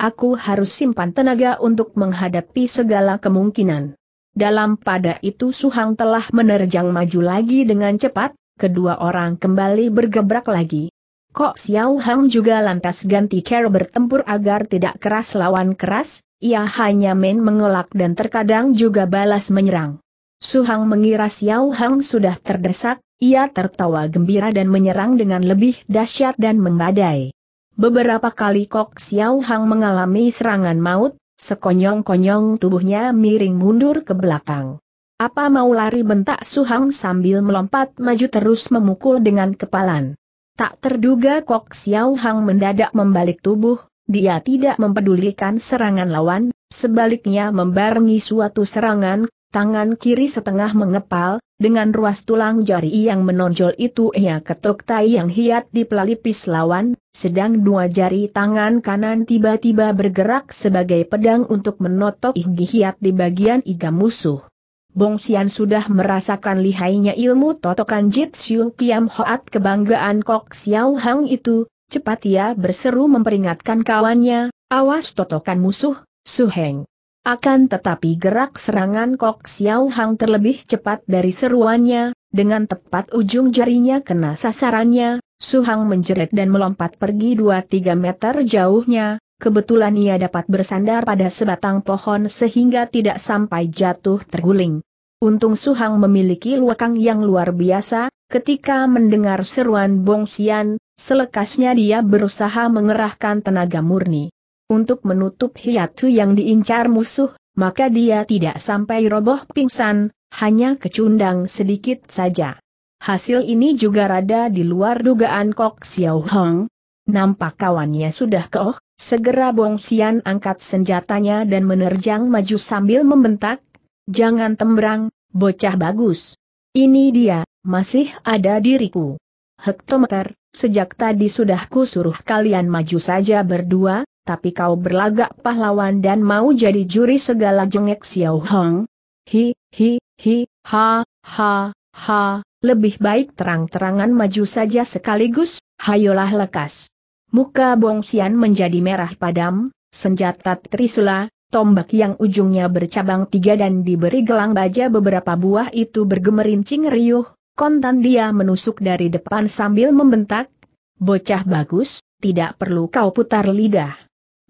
aku harus simpan tenaga untuk menghadapi segala kemungkinan. Dalam pada itu Suhang telah menerjang maju lagi dengan cepat, kedua orang kembali bergebrak lagi. Kok Xiao Hang juga lantas ganti cara bertempur agar tidak keras lawan keras, ia hanya main mengelak dan terkadang juga balas menyerang. Suhang mengira Xiao Hang sudah terdesak, ia tertawa gembira dan menyerang dengan lebih dahsyat dan mengadai. Beberapa kali Kok Xiao Hang mengalami serangan maut, Sekonyong-konyong tubuhnya miring mundur ke belakang. Apa mau lari bentak Suhang sambil melompat maju terus memukul dengan kepalan. Tak terduga Kok Xiao Hang mendadak membalik tubuh, dia tidak mempedulikan serangan lawan, sebaliknya membarengi suatu serangan tangan kiri setengah mengepal, dengan ruas tulang jari yang menonjol itu ia ketuk tai yang hiat di pelipis lawan, sedang dua jari tangan kanan tiba-tiba bergerak sebagai pedang untuk menotok gigi hiat di bagian iga musuh. Bong Xian sudah merasakan lihainya ilmu totokan Jitsu Kiam Hoat kebanggaan Kok Xiao Hang itu, cepat ia berseru memperingatkan kawannya, awas totokan musuh, Su Heng. Akan tetapi gerak serangan Kok Xiao Hang terlebih cepat dari seruannya, dengan tepat ujung jarinya kena sasarannya, Su Hang menjerit dan melompat pergi 2-3 meter jauhnya, kebetulan ia dapat bersandar pada sebatang pohon sehingga tidak sampai jatuh terguling. Untung Su Hang memiliki luakang yang luar biasa, ketika mendengar seruan Bong Xian, selekasnya dia berusaha mengerahkan tenaga murni. Untuk menutup hiatu yang diincar musuh, maka dia tidak sampai roboh pingsan, hanya kecundang sedikit saja. Hasil ini juga rada di luar dugaan Kok Xiao Hong. Nampak kawannya sudah keoh, segera Bong Xian angkat senjatanya dan menerjang maju sambil membentak, Jangan tembrang, bocah bagus. Ini dia, masih ada diriku. Hektometer, sejak tadi sudah kusuruh kalian maju saja berdua, tapi kau berlagak pahlawan dan mau jadi juri segala jengek Xiao Hong. Hi, hi, hi, ha, ha, ha, lebih baik terang-terangan maju saja sekaligus, hayolah lekas. Muka Bong Xian menjadi merah padam, senjata Trisula, tombak yang ujungnya bercabang tiga dan diberi gelang baja beberapa buah itu bergemerincing riuh, kontan dia menusuk dari depan sambil membentak, bocah bagus, tidak perlu kau putar lidah.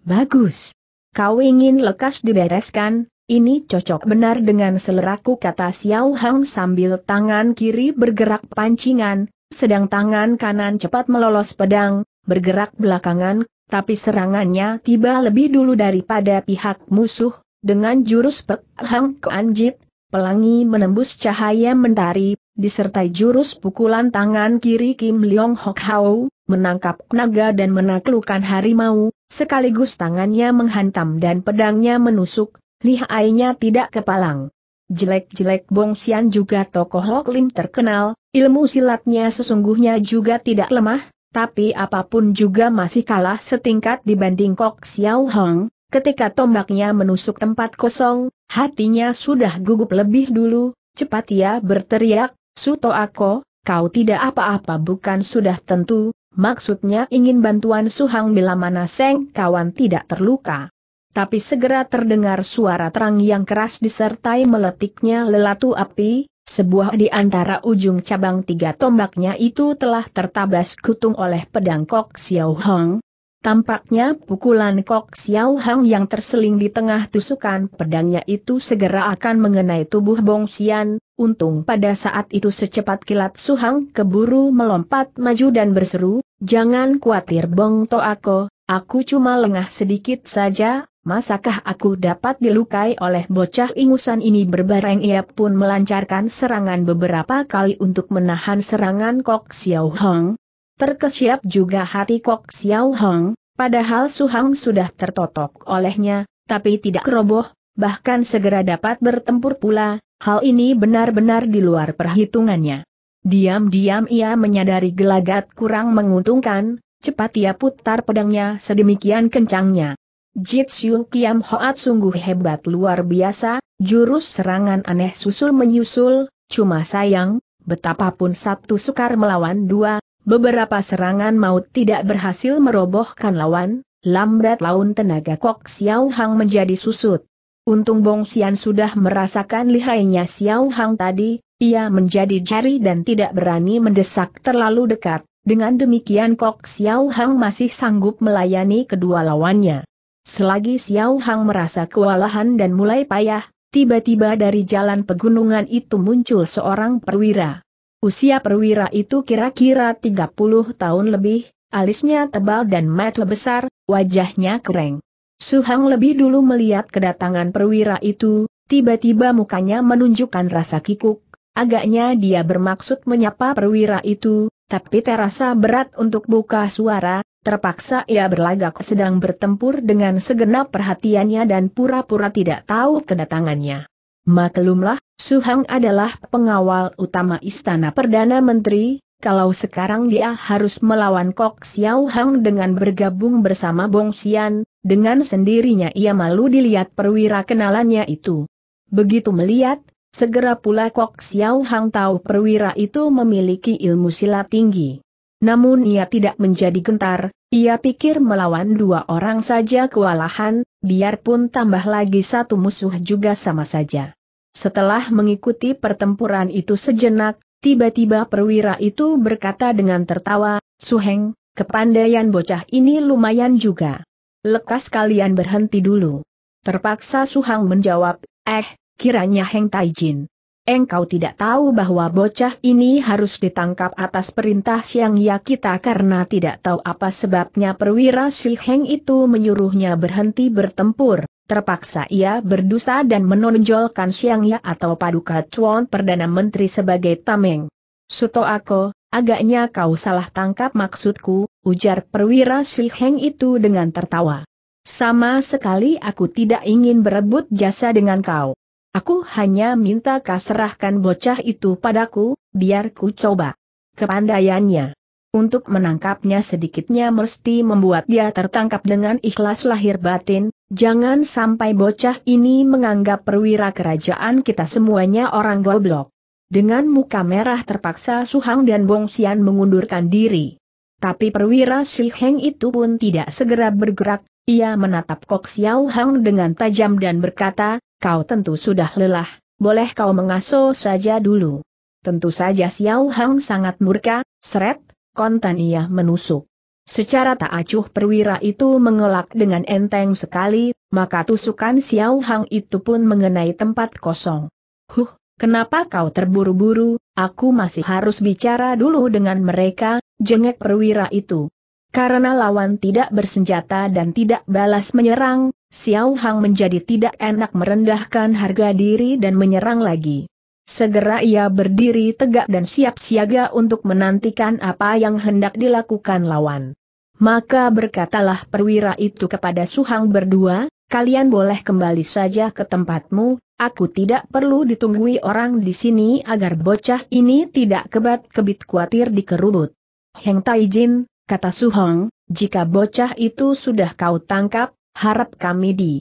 Bagus. Kau ingin lekas dibereskan, ini cocok benar dengan seleraku kata Xiao Hang sambil tangan kiri bergerak pancingan, sedang tangan kanan cepat melolos pedang, bergerak belakangan, tapi serangannya tiba lebih dulu daripada pihak musuh, dengan jurus Pek Hang Keanjit, Pelangi menembus cahaya mentari, disertai jurus pukulan tangan kiri Kim Leong Hok Hao, menangkap naga dan menaklukkan harimau, sekaligus tangannya menghantam dan pedangnya menusuk, lihainya tidak kepalang. Jelek-jelek Bong Xian juga tokoh Lok Lim terkenal, ilmu silatnya sesungguhnya juga tidak lemah, tapi apapun juga masih kalah setingkat dibanding Kok Xiao Hong, ketika tombaknya menusuk tempat kosong, Hatinya sudah gugup lebih dulu, cepat ia berteriak, Suto Ako, kau tidak apa-apa bukan sudah tentu, maksudnya ingin bantuan Suhang bila mana Seng kawan tidak terluka. Tapi segera terdengar suara terang yang keras disertai meletiknya lelatu api, sebuah di antara ujung cabang tiga tombaknya itu telah tertabas kutung oleh pedang Kok Xiao Hong, Tampaknya pukulan Kok Xiao Hang yang terseling di tengah tusukan pedangnya itu segera akan mengenai tubuh Bong Xian, untung pada saat itu secepat kilat Su Hang keburu melompat maju dan berseru, Jangan khawatir Bong Toako, aku cuma lengah sedikit saja, masakah aku dapat dilukai oleh bocah ingusan ini berbareng ia pun melancarkan serangan beberapa kali untuk menahan serangan Kok Xiao Hang, Terkesiap juga hati Kok Xiao Hong, padahal Suhang sudah tertotok olehnya, tapi tidak roboh, bahkan segera dapat bertempur pula, hal ini benar-benar di luar perhitungannya. Diam-diam ia menyadari gelagat kurang menguntungkan, cepat ia putar pedangnya sedemikian kencangnya. Jitsu Kiam Hoat sungguh hebat luar biasa, jurus serangan aneh susul menyusul, cuma sayang, betapapun satu sukar melawan dua, Beberapa serangan maut tidak berhasil merobohkan lawan, lambat laun tenaga Kok Xiao Hang menjadi susut. Untung Bong Xian sudah merasakan lihainya Xiao Hang tadi, ia menjadi jari dan tidak berani mendesak terlalu dekat. Dengan demikian Kok Xiao Hang masih sanggup melayani kedua lawannya. Selagi Xiao Hang merasa kewalahan dan mulai payah, tiba-tiba dari jalan pegunungan itu muncul seorang perwira. Usia perwira itu kira-kira 30 tahun lebih, alisnya tebal dan mata besar, wajahnya kering. Suhang lebih dulu melihat kedatangan perwira itu, tiba-tiba mukanya menunjukkan rasa kikuk, agaknya dia bermaksud menyapa perwira itu, tapi terasa berat untuk buka suara, terpaksa ia berlagak sedang bertempur dengan segenap perhatiannya dan pura-pura tidak tahu kedatangannya. Maklumlah, Su Hang adalah pengawal utama istana Perdana Menteri, kalau sekarang dia harus melawan Kok Xiao Hang dengan bergabung bersama Bong Xian, dengan sendirinya ia malu dilihat perwira kenalannya itu. Begitu melihat, segera pula Kok Xiao Hang tahu perwira itu memiliki ilmu silat tinggi. Namun ia tidak menjadi gentar, ia pikir melawan dua orang saja kewalahan, biarpun tambah lagi satu musuh juga sama saja. Setelah mengikuti pertempuran itu sejenak, tiba-tiba perwira itu berkata dengan tertawa, Suheng, kepandaian bocah ini lumayan juga. Lekas kalian berhenti dulu. Terpaksa Suhang menjawab, eh, kiranya Heng Taijin. Engkau tidak tahu bahwa bocah ini harus ditangkap atas perintah Siang Ya kita karena tidak tahu apa sebabnya perwira si Heng itu menyuruhnya berhenti bertempur terpaksa ia berdosa dan menonjolkan Siangya atau Paduka Chuan Perdana Menteri sebagai tameng. Suto Ako, agaknya kau salah tangkap maksudku, ujar perwira si Heng itu dengan tertawa. Sama sekali aku tidak ingin berebut jasa dengan kau. Aku hanya minta kau serahkan bocah itu padaku, biar ku coba kepandaiannya. Untuk menangkapnya sedikitnya mesti membuat dia tertangkap dengan ikhlas lahir batin, Jangan sampai bocah ini menganggap perwira kerajaan kita semuanya orang goblok. Dengan muka merah terpaksa Suhang dan Bong Xian mengundurkan diri. Tapi perwira Si Heng itu pun tidak segera bergerak, ia menatap Kok Xiao Hang dengan tajam dan berkata, kau tentu sudah lelah, boleh kau mengaso saja dulu. Tentu saja Xiao Hang sangat murka, seret, kontan ia menusuk. Secara tak acuh perwira itu mengelak dengan enteng sekali, maka tusukan Xiao Hang itu pun mengenai tempat kosong. Huh, kenapa kau terburu-buru, aku masih harus bicara dulu dengan mereka, jengek perwira itu. Karena lawan tidak bersenjata dan tidak balas menyerang, Xiao Hang menjadi tidak enak merendahkan harga diri dan menyerang lagi. Segera ia berdiri tegak dan siap siaga untuk menantikan apa yang hendak dilakukan lawan. Maka berkatalah perwira itu kepada Suhang berdua, kalian boleh kembali saja ke tempatmu, aku tidak perlu ditunggui orang di sini agar bocah ini tidak kebat-kebit kuatir di dikerubut. Heng Taijin, kata Suhang, jika bocah itu sudah kau tangkap, harap kami di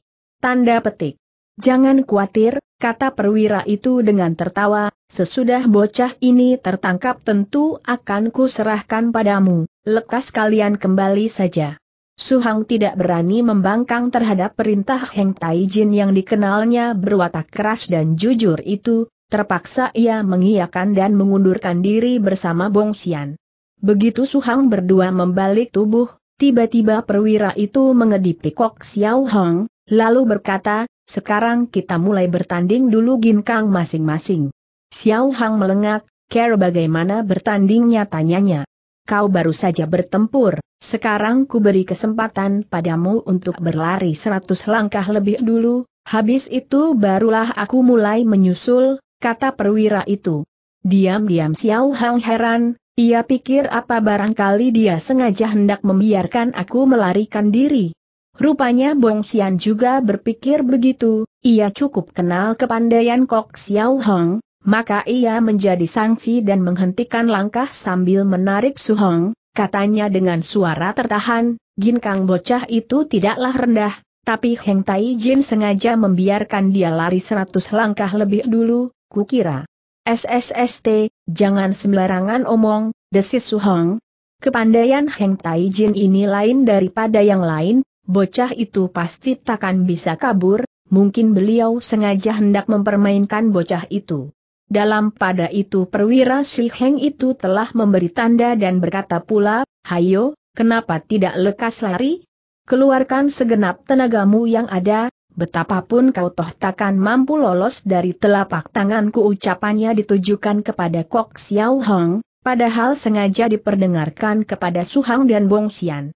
tanda petik. Jangan khawatir, kata perwira itu dengan tertawa, sesudah bocah ini tertangkap tentu akan kuserahkan padamu, lekas kalian kembali saja. Suhang tidak berani membangkang terhadap perintah Heng Taijin yang dikenalnya berwatak keras dan jujur itu, terpaksa ia mengiyakan dan mengundurkan diri bersama Bong Xian. Begitu Suhang berdua membalik tubuh, tiba-tiba perwira itu mengedipi Kok Xiao Hong, lalu berkata, sekarang kita mulai bertanding dulu ginkang masing-masing. Xiao Hang melengak, care bagaimana bertandingnya tanyanya. Kau baru saja bertempur, sekarang ku beri kesempatan padamu untuk berlari seratus langkah lebih dulu, habis itu barulah aku mulai menyusul, kata perwira itu. Diam-diam Xiao Hang heran, ia pikir apa barangkali dia sengaja hendak membiarkan aku melarikan diri, Rupanya Bong Xian juga berpikir begitu, ia cukup kenal kepandaian Kok Xiao Hong, maka ia menjadi sangsi dan menghentikan langkah sambil menarik Su Hong. katanya dengan suara tertahan, Gin kang bocah itu tidaklah rendah, tapi Heng Tai Jin sengaja membiarkan dia lari seratus langkah lebih dulu, kukira. SSST, jangan sembarangan omong, desis Su Hong. Kepandaian Heng Tai Jin ini lain daripada yang lain, bocah itu pasti takkan bisa kabur, mungkin beliau sengaja hendak mempermainkan bocah itu. Dalam pada itu perwira si itu telah memberi tanda dan berkata pula, Hayo, kenapa tidak lekas lari? Keluarkan segenap tenagamu yang ada, Betapapun kau toh takkan mampu lolos dari telapak tanganku ucapannya ditujukan kepada Kok Xiao Hong, padahal sengaja diperdengarkan kepada Su Hang dan Bong Xian.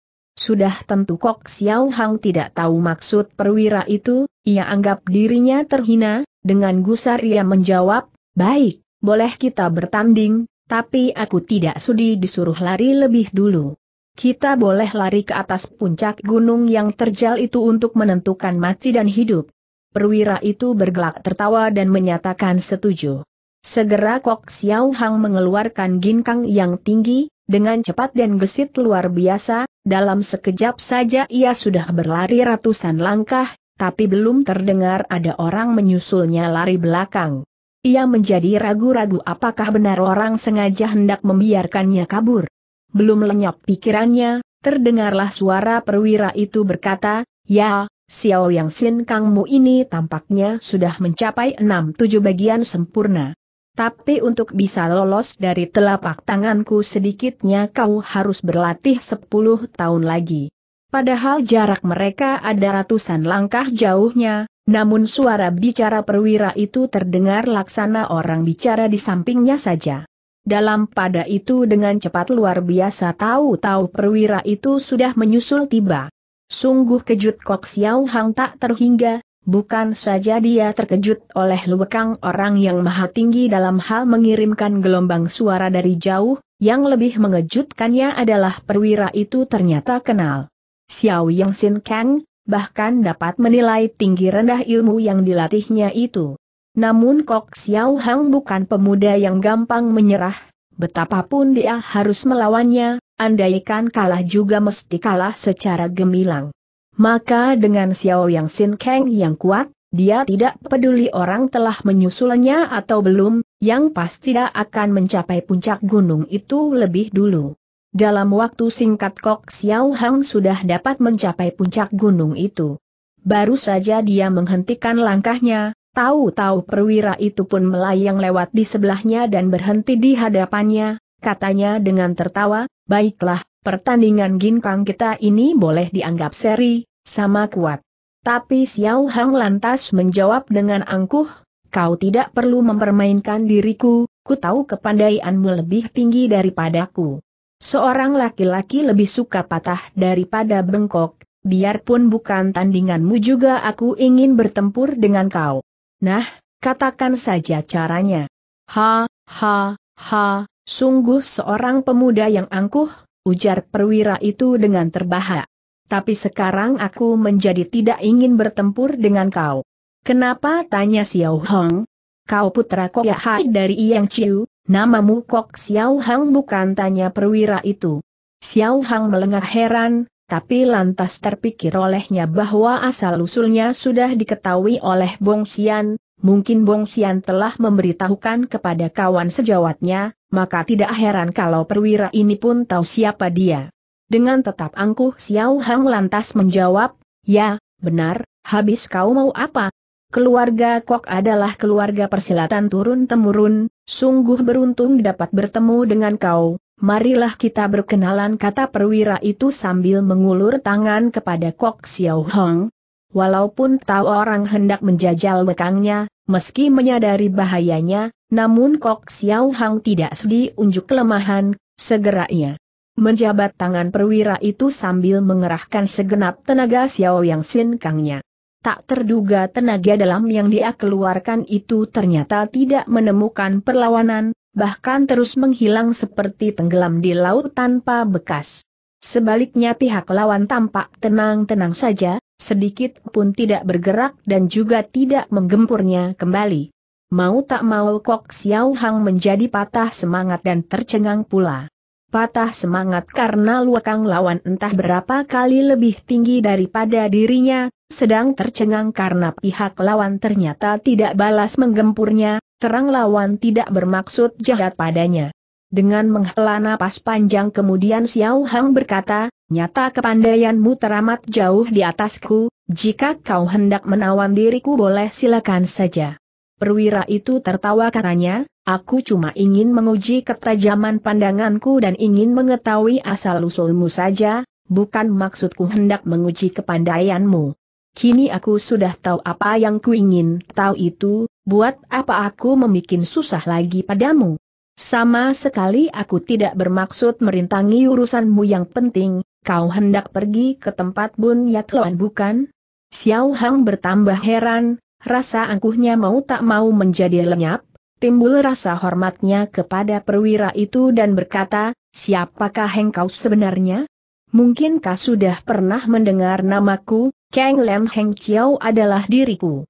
Sudah tentu Kok Xiao Hang tidak tahu maksud perwira itu, ia anggap dirinya terhina, dengan gusar ia menjawab, baik, boleh kita bertanding, tapi aku tidak sudi disuruh lari lebih dulu. Kita boleh lari ke atas puncak gunung yang terjal itu untuk menentukan mati dan hidup. Perwira itu bergelak tertawa dan menyatakan setuju. Segera Kok Xiao Hang mengeluarkan ginkang yang tinggi, dengan cepat dan gesit luar biasa, dalam sekejap saja ia sudah berlari ratusan langkah, tapi belum terdengar ada orang menyusulnya lari belakang. Ia menjadi ragu-ragu apakah benar orang sengaja hendak membiarkannya kabur. Belum lenyap pikirannya, terdengarlah suara perwira itu berkata, Ya, Xiao Yang Sin Kangmu ini tampaknya sudah mencapai enam tujuh bagian sempurna. Tapi untuk bisa lolos dari telapak tanganku sedikitnya kau harus berlatih 10 tahun lagi. Padahal jarak mereka ada ratusan langkah jauhnya, namun suara bicara perwira itu terdengar laksana orang bicara di sampingnya saja. Dalam pada itu dengan cepat luar biasa tahu-tahu perwira itu sudah menyusul tiba. Sungguh kejut Kok Xiao Hang tak terhingga, Bukan saja dia terkejut oleh luwekang orang yang maha tinggi dalam hal mengirimkan gelombang suara dari jauh, yang lebih mengejutkannya adalah perwira itu ternyata kenal. Xiao Yang Sin Kang, bahkan dapat menilai tinggi rendah ilmu yang dilatihnya itu. Namun Kok Xiao Hang bukan pemuda yang gampang menyerah, betapapun dia harus melawannya, andaikan kalah juga mesti kalah secara gemilang. Maka dengan Xiao Yang Sin Kang yang kuat, dia tidak peduli orang telah menyusulnya atau belum, yang pasti dia akan mencapai puncak gunung itu lebih dulu. Dalam waktu singkat Kok Xiao Hang sudah dapat mencapai puncak gunung itu. Baru saja dia menghentikan langkahnya, tahu-tahu perwira itu pun melayang lewat di sebelahnya dan berhenti di hadapannya, katanya dengan tertawa, baiklah, pertandingan ginkang kita ini boleh dianggap seri, sama kuat. Tapi Xiao Hang lantas menjawab dengan angkuh, kau tidak perlu mempermainkan diriku, ku tahu kepandaianmu lebih tinggi daripadaku. Seorang laki-laki lebih suka patah daripada bengkok, biarpun bukan tandinganmu juga aku ingin bertempur dengan kau. Nah, katakan saja caranya. Ha, ha, ha, sungguh seorang pemuda yang angkuh, ujar perwira itu dengan terbahak tapi sekarang aku menjadi tidak ingin bertempur dengan kau. Kenapa tanya Xiao Hong? Kau putra Kok ya Hai dari Yang Chiu, namamu Kok Xiao Hong bukan tanya perwira itu. Xiao Hong melengah heran, tapi lantas terpikir olehnya bahwa asal-usulnya sudah diketahui oleh Bong Xian, mungkin Bong Xian telah memberitahukan kepada kawan sejawatnya, maka tidak heran kalau perwira ini pun tahu siapa dia. Dengan tetap angkuh Xiao Hang lantas menjawab, ya, benar, habis kau mau apa? Keluarga Kok adalah keluarga persilatan turun-temurun, sungguh beruntung dapat bertemu dengan kau, marilah kita berkenalan kata perwira itu sambil mengulur tangan kepada Kok Xiao Hang. Walaupun tahu orang hendak menjajal bekangnya, meski menyadari bahayanya, namun Kok Xiao Hang tidak sedih unjuk kelemahan, Segera ia menjabat tangan perwira itu sambil mengerahkan segenap tenaga Xiao Yang Sin Kangnya. Tak terduga tenaga dalam yang dia keluarkan itu ternyata tidak menemukan perlawanan, bahkan terus menghilang seperti tenggelam di laut tanpa bekas. Sebaliknya pihak lawan tampak tenang-tenang saja, sedikit pun tidak bergerak dan juga tidak menggempurnya kembali. Mau tak mau Kok Xiao Hang menjadi patah semangat dan tercengang pula. Patah semangat karena luakang lawan entah berapa kali lebih tinggi daripada dirinya, sedang tercengang karena pihak lawan ternyata tidak balas menggempurnya, terang lawan tidak bermaksud jahat padanya. Dengan menghela napas panjang kemudian Xiao Hang berkata, nyata kepandaianmu teramat jauh di atasku, jika kau hendak menawan diriku boleh silakan saja. Perwira itu tertawa katanya, Aku cuma ingin menguji ketajaman pandanganku dan ingin mengetahui asal-usulmu saja, bukan maksudku hendak menguji kepandaianmu. Kini aku sudah tahu apa yang ku ingin tahu itu, buat apa aku membuat susah lagi padamu? Sama sekali aku tidak bermaksud merintangi urusanmu yang penting, kau hendak pergi ke tempat Bun Yatloan bukan? Xiao Hang bertambah heran, rasa angkuhnya mau tak mau menjadi lenyap, timbul rasa hormatnya kepada perwira itu dan berkata, siapakah engkau sebenarnya? Mungkinkah sudah pernah mendengar namaku, Kang lem Heng Chiao adalah diriku.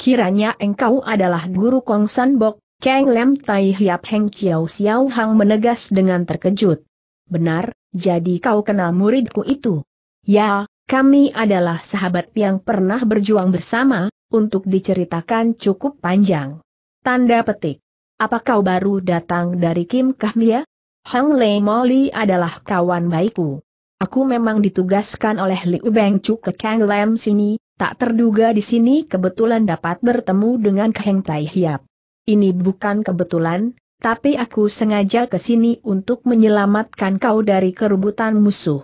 Kiranya engkau adalah guru Kong San Bok, Kang lem Tai Hiap Heng Chiao Xiao Hang menegas dengan terkejut. Benar, jadi kau kenal muridku itu. Ya, kami adalah sahabat yang pernah berjuang bersama, untuk diceritakan cukup panjang. Tanda petik. Apa kau baru datang dari Kim Kahnia? Ya? Hang Lei Moli adalah kawan baikku. Aku memang ditugaskan oleh Liu Beng Chu ke Kang Lam sini, tak terduga di sini kebetulan dapat bertemu dengan Kang Tai Hiap. Ini bukan kebetulan, tapi aku sengaja ke sini untuk menyelamatkan kau dari kerubutan musuh.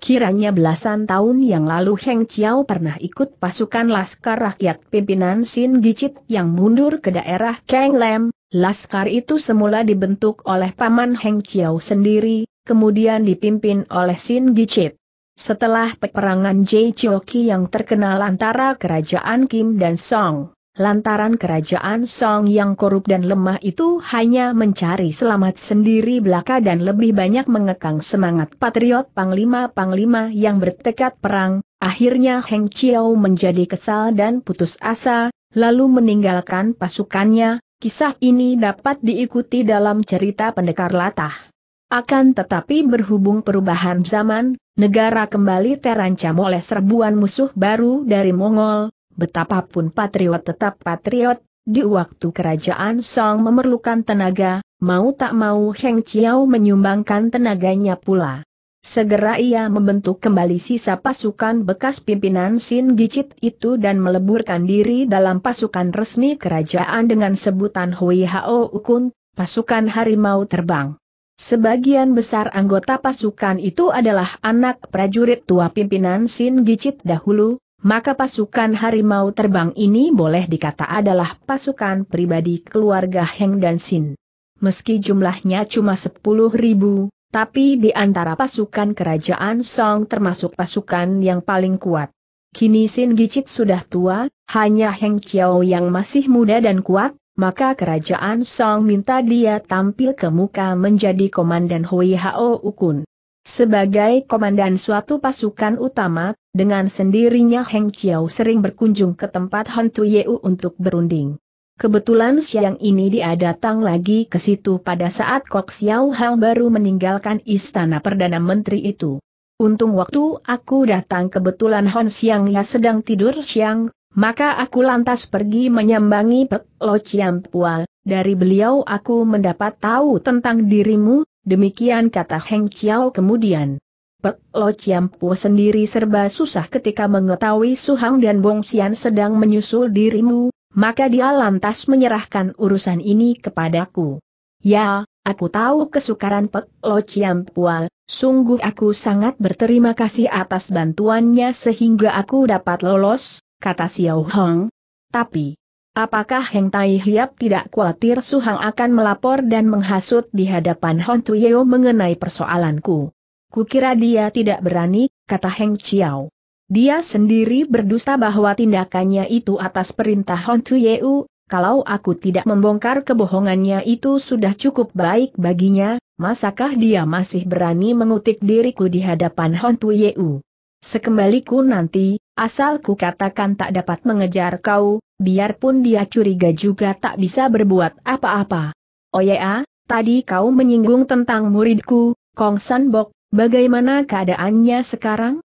Kiranya belasan tahun yang lalu Heng Chiao pernah ikut pasukan Laskar Rakyat pimpinan Sin Gicit yang mundur ke daerah Kang Lem, Laskar itu semula dibentuk oleh paman Heng Chiao sendiri, kemudian dipimpin oleh Sin Gicit. Setelah peperangan Jai yang terkenal antara kerajaan Kim dan Song, lantaran kerajaan Song yang korup dan lemah itu hanya mencari selamat sendiri belaka dan lebih banyak mengekang semangat patriot panglima-panglima yang bertekad perang, akhirnya Heng Chiao menjadi kesal dan putus asa, lalu meninggalkan pasukannya, kisah ini dapat diikuti dalam cerita pendekar latah. Akan tetapi berhubung perubahan zaman, negara kembali terancam oleh serbuan musuh baru dari Mongol, Betapapun patriot tetap patriot, di waktu kerajaan Song memerlukan tenaga, mau tak mau Heng Chiao menyumbangkan tenaganya pula. Segera ia membentuk kembali sisa pasukan bekas pimpinan Sin Gicit itu dan meleburkan diri dalam pasukan resmi kerajaan dengan sebutan Hui Hao Ukun, pasukan harimau terbang. Sebagian besar anggota pasukan itu adalah anak prajurit tua pimpinan Sin Gicit dahulu, maka pasukan harimau terbang ini boleh dikata adalah pasukan pribadi keluarga Heng dan Sin. Meski jumlahnya cuma 10 ribu, tapi di antara pasukan kerajaan Song termasuk pasukan yang paling kuat. Kini Sin Gicit sudah tua, hanya Heng Chiao yang masih muda dan kuat, maka kerajaan Song minta dia tampil ke muka menjadi komandan Hui Hao Ukun. Sebagai komandan suatu pasukan utama, dengan sendirinya Heng Chiao sering berkunjung ke tempat Han Yeu untuk berunding. Kebetulan siang ini dia datang lagi ke situ pada saat Kok Xiao Hang baru meninggalkan istana Perdana Menteri itu. Untung waktu aku datang kebetulan Hon Siang ya sedang tidur siang, maka aku lantas pergi menyambangi Pek Lo Chiam Pua, dari beliau aku mendapat tahu tentang dirimu, Demikian kata Heng Chiao kemudian. Pek Lo Chiampu sendiri serba susah ketika mengetahui Suhang dan Bong Xian sedang menyusul dirimu, maka dia lantas menyerahkan urusan ini kepadaku. Ya, aku tahu kesukaran Pek Lo Chiampua, sungguh aku sangat berterima kasih atas bantuannya sehingga aku dapat lolos, kata Xiao Hong. Tapi, Apakah Heng Tai Hiap tidak khawatir Suhang akan melapor dan menghasut di hadapan Hon Tuyo mengenai persoalanku? Kukira dia tidak berani, kata Heng Chiao. Dia sendiri berdusta bahwa tindakannya itu atas perintah Hon Yeu, kalau aku tidak membongkar kebohongannya itu sudah cukup baik baginya, masakah dia masih berani mengutik diriku di hadapan Hon Yeu? Sekembaliku nanti, Asal ku katakan tak dapat mengejar kau, biarpun dia curiga juga tak bisa berbuat apa-apa. Oh ya, tadi kau menyinggung tentang muridku, Kong San bagaimana keadaannya sekarang?